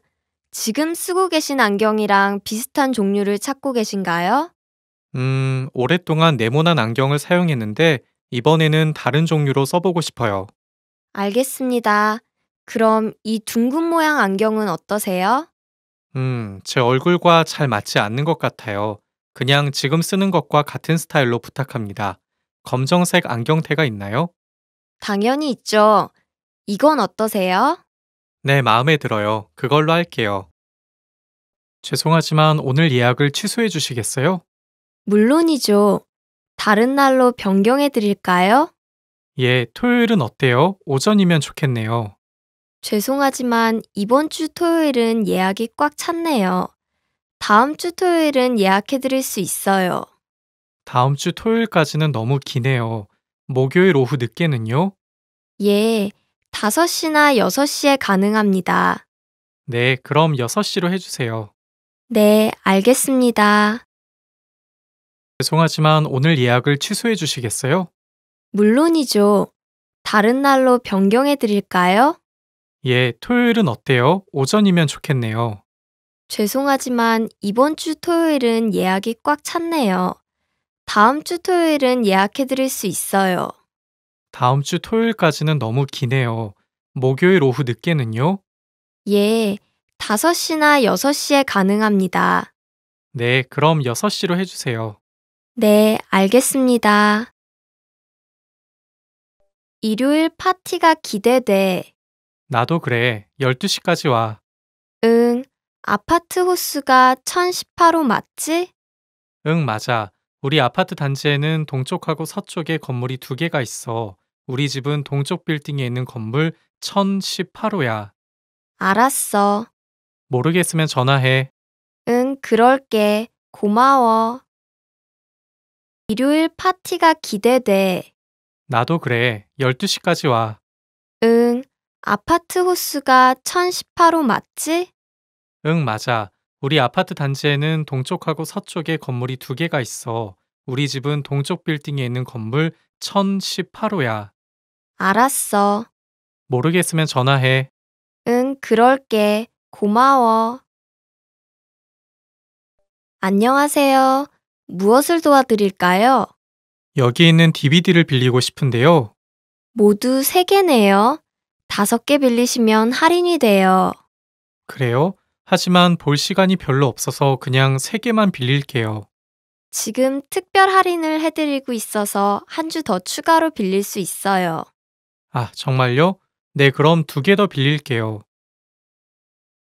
지금 쓰고 계신 안경이랑 비슷한 종류를 찾고 계신가요? 음, 오랫동안 네모난 안경을 사용했는데 이번에는 다른 종류로 써보고 싶어요. 알겠습니다. 그럼 이 둥근 모양 안경은 어떠세요? 음, 제 얼굴과 잘 맞지 않는 것 같아요. 그냥 지금 쓰는 것과 같은 스타일로 부탁합니다. 검정색 안경테가 있나요? 당연히 있죠. 이건 어떠세요? 네, 마음에 들어요. 그걸로 할게요. 죄송하지만 오늘 예약을 취소해 주시겠어요? 물론이죠. 다른 날로 변경해 드릴까요? 예, 토요일은 어때요? 오전이면 좋겠네요. 죄송하지만 이번 주 토요일은 예약이 꽉 찼네요. 다음 주 토요일은 예약해드릴 수 있어요. 다음 주 토요일까지는 너무 기네요. 목요일 오후 늦게는요? 예, 5시나 6시에 가능합니다. 네, 그럼 6시로 해주세요. 네, 알겠습니다. 죄송하지만 오늘 예약을 취소해 주시겠어요? 물론이죠. 다른 날로 변경해 드릴까요? 예, 토요일은 어때요? 오전이면 좋겠네요. 죄송하지만 이번 주 토요일은 예약이 꽉 찼네요. 다음 주 토요일은 예약해드릴 수 있어요. 다음 주 토요일까지는 너무 기네요. 목요일 오후 늦게는요? 예, 5시나 6시에 가능합니다. 네, 그럼 6시로 해주세요. 네, 알겠습니다. 일요일 파티가 기대돼. 나도 그래. 12시까지 와. 응. 아파트 호수가 1018호 맞지? 응, 맞아. 우리 아파트 단지에는 동쪽하고 서쪽에 건물이 두 개가 있어. 우리 집은 동쪽 빌딩에 있는 건물 1018호야. 알았어. 모르겠으면 전화해. 응, 그럴게. 고마워. 일요일 파티가 기대돼. 나도 그래. 12시까지 와. 응, 아파트 호수가 1018호 맞지? 응, 맞아. 우리 아파트 단지에는 동쪽하고 서쪽에 건물이 두 개가 있어. 우리 집은 동쪽 빌딩에 있는 건물 1018호야. 알았어. 모르겠으면 전화해. 응, 그럴게. 고마워. 안녕하세요. 무엇을 도와드릴까요? 여기 있는 DVD를 빌리고 싶은데요. 모두 세개네요 다섯 개 빌리시면 할인이 돼요. 그래요? 하지만 볼 시간이 별로 없어서 그냥 세 개만 빌릴게요. 지금 특별 할인을 해드리고 있어서 한 주 더 추가로 빌릴 수 있어요. 아, 정말요? 네, 그럼 두 개 더 빌릴게요.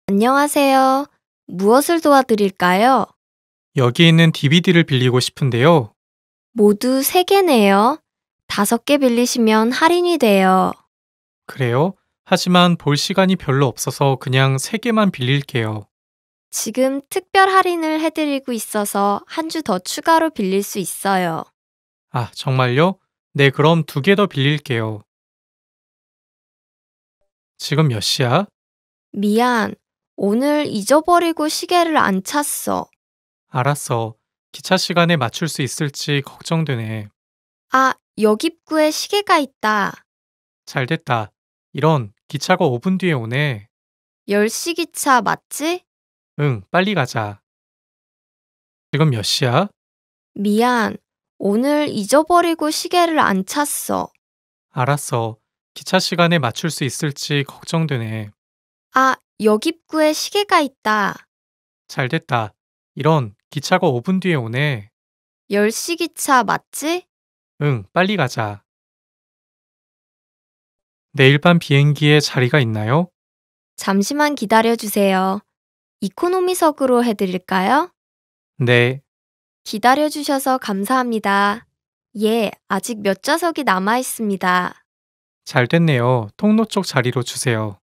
안녕하세요. 무엇을 도와드릴까요? 여기 있는 DVD를 빌리고 싶은데요. 모두 세개네요 다섯 개 빌리시면 할인이 돼요. 그래요? 하지만 볼 시간이 별로 없어서 그냥 3개만 빌릴게요. 지금 특별 할인을 해드리고 있어서 한 주 더 추가로 빌릴 수 있어요. 아, 정말요? 네, 그럼 두 개 더 빌릴게요. 지금 몇 시야? 미안. 오늘 잊어버리고 시계를 안 찼어. 알았어. 기차 시간에 맞출 수 있을지 걱정되네. 아, 역 입구에 시계가 있다. 잘 됐다. 이런, 기차가 5분 뒤에 오네. 10시 기차 맞지? 응, 빨리 가자. 지금 몇 시야? 미안. 오늘 잊어버리고 시계를 안 찼어. 알았어. 기차 시간에 맞출 수 있을지 걱정되네. 아, 여기 입구에 시계가 있다. 잘 됐다. 이런, 기차가 5분 뒤에 오네. 10시 기차 맞지? 응, 빨리 가자. 내일 밤 비행기에 자리가 있나요? 잠시만 기다려주세요. 이코노미석으로 해드릴까요? 네, 기다려주셔서 감사합니다. 예, 아직 몇 좌석이 남아 있습니다. 잘 됐네요. 통로 쪽 자리로 주세요.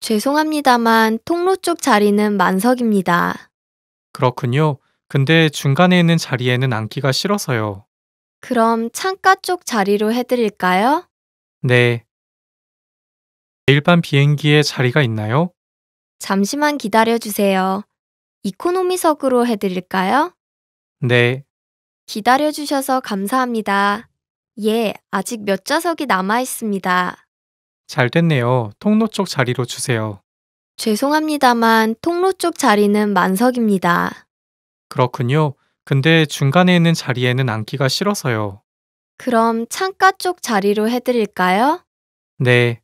죄송합니다만 통로 쪽 자리는 만석입니다. 그렇군요. 근데 중간에 있는 자리에는 앉기가 싫어서요. 그럼 창가 쪽 자리로 해드릴까요? 네, 일반 비행기에 자리가 있나요? 잠시만 기다려주세요. 이코노미석으로 해드릴까요? 네, 기다려주셔서 감사합니다. 예, 아직 몇 좌석이 남아 있습니다. 잘 됐네요. 통로 쪽 자리로 주세요. 죄송합니다만 통로 쪽 자리는 만석입니다. 그렇군요. 근데 중간에 있는 자리에는 앉기가 싫어서요. 그럼 창가 쪽 자리로 해드릴까요? 네,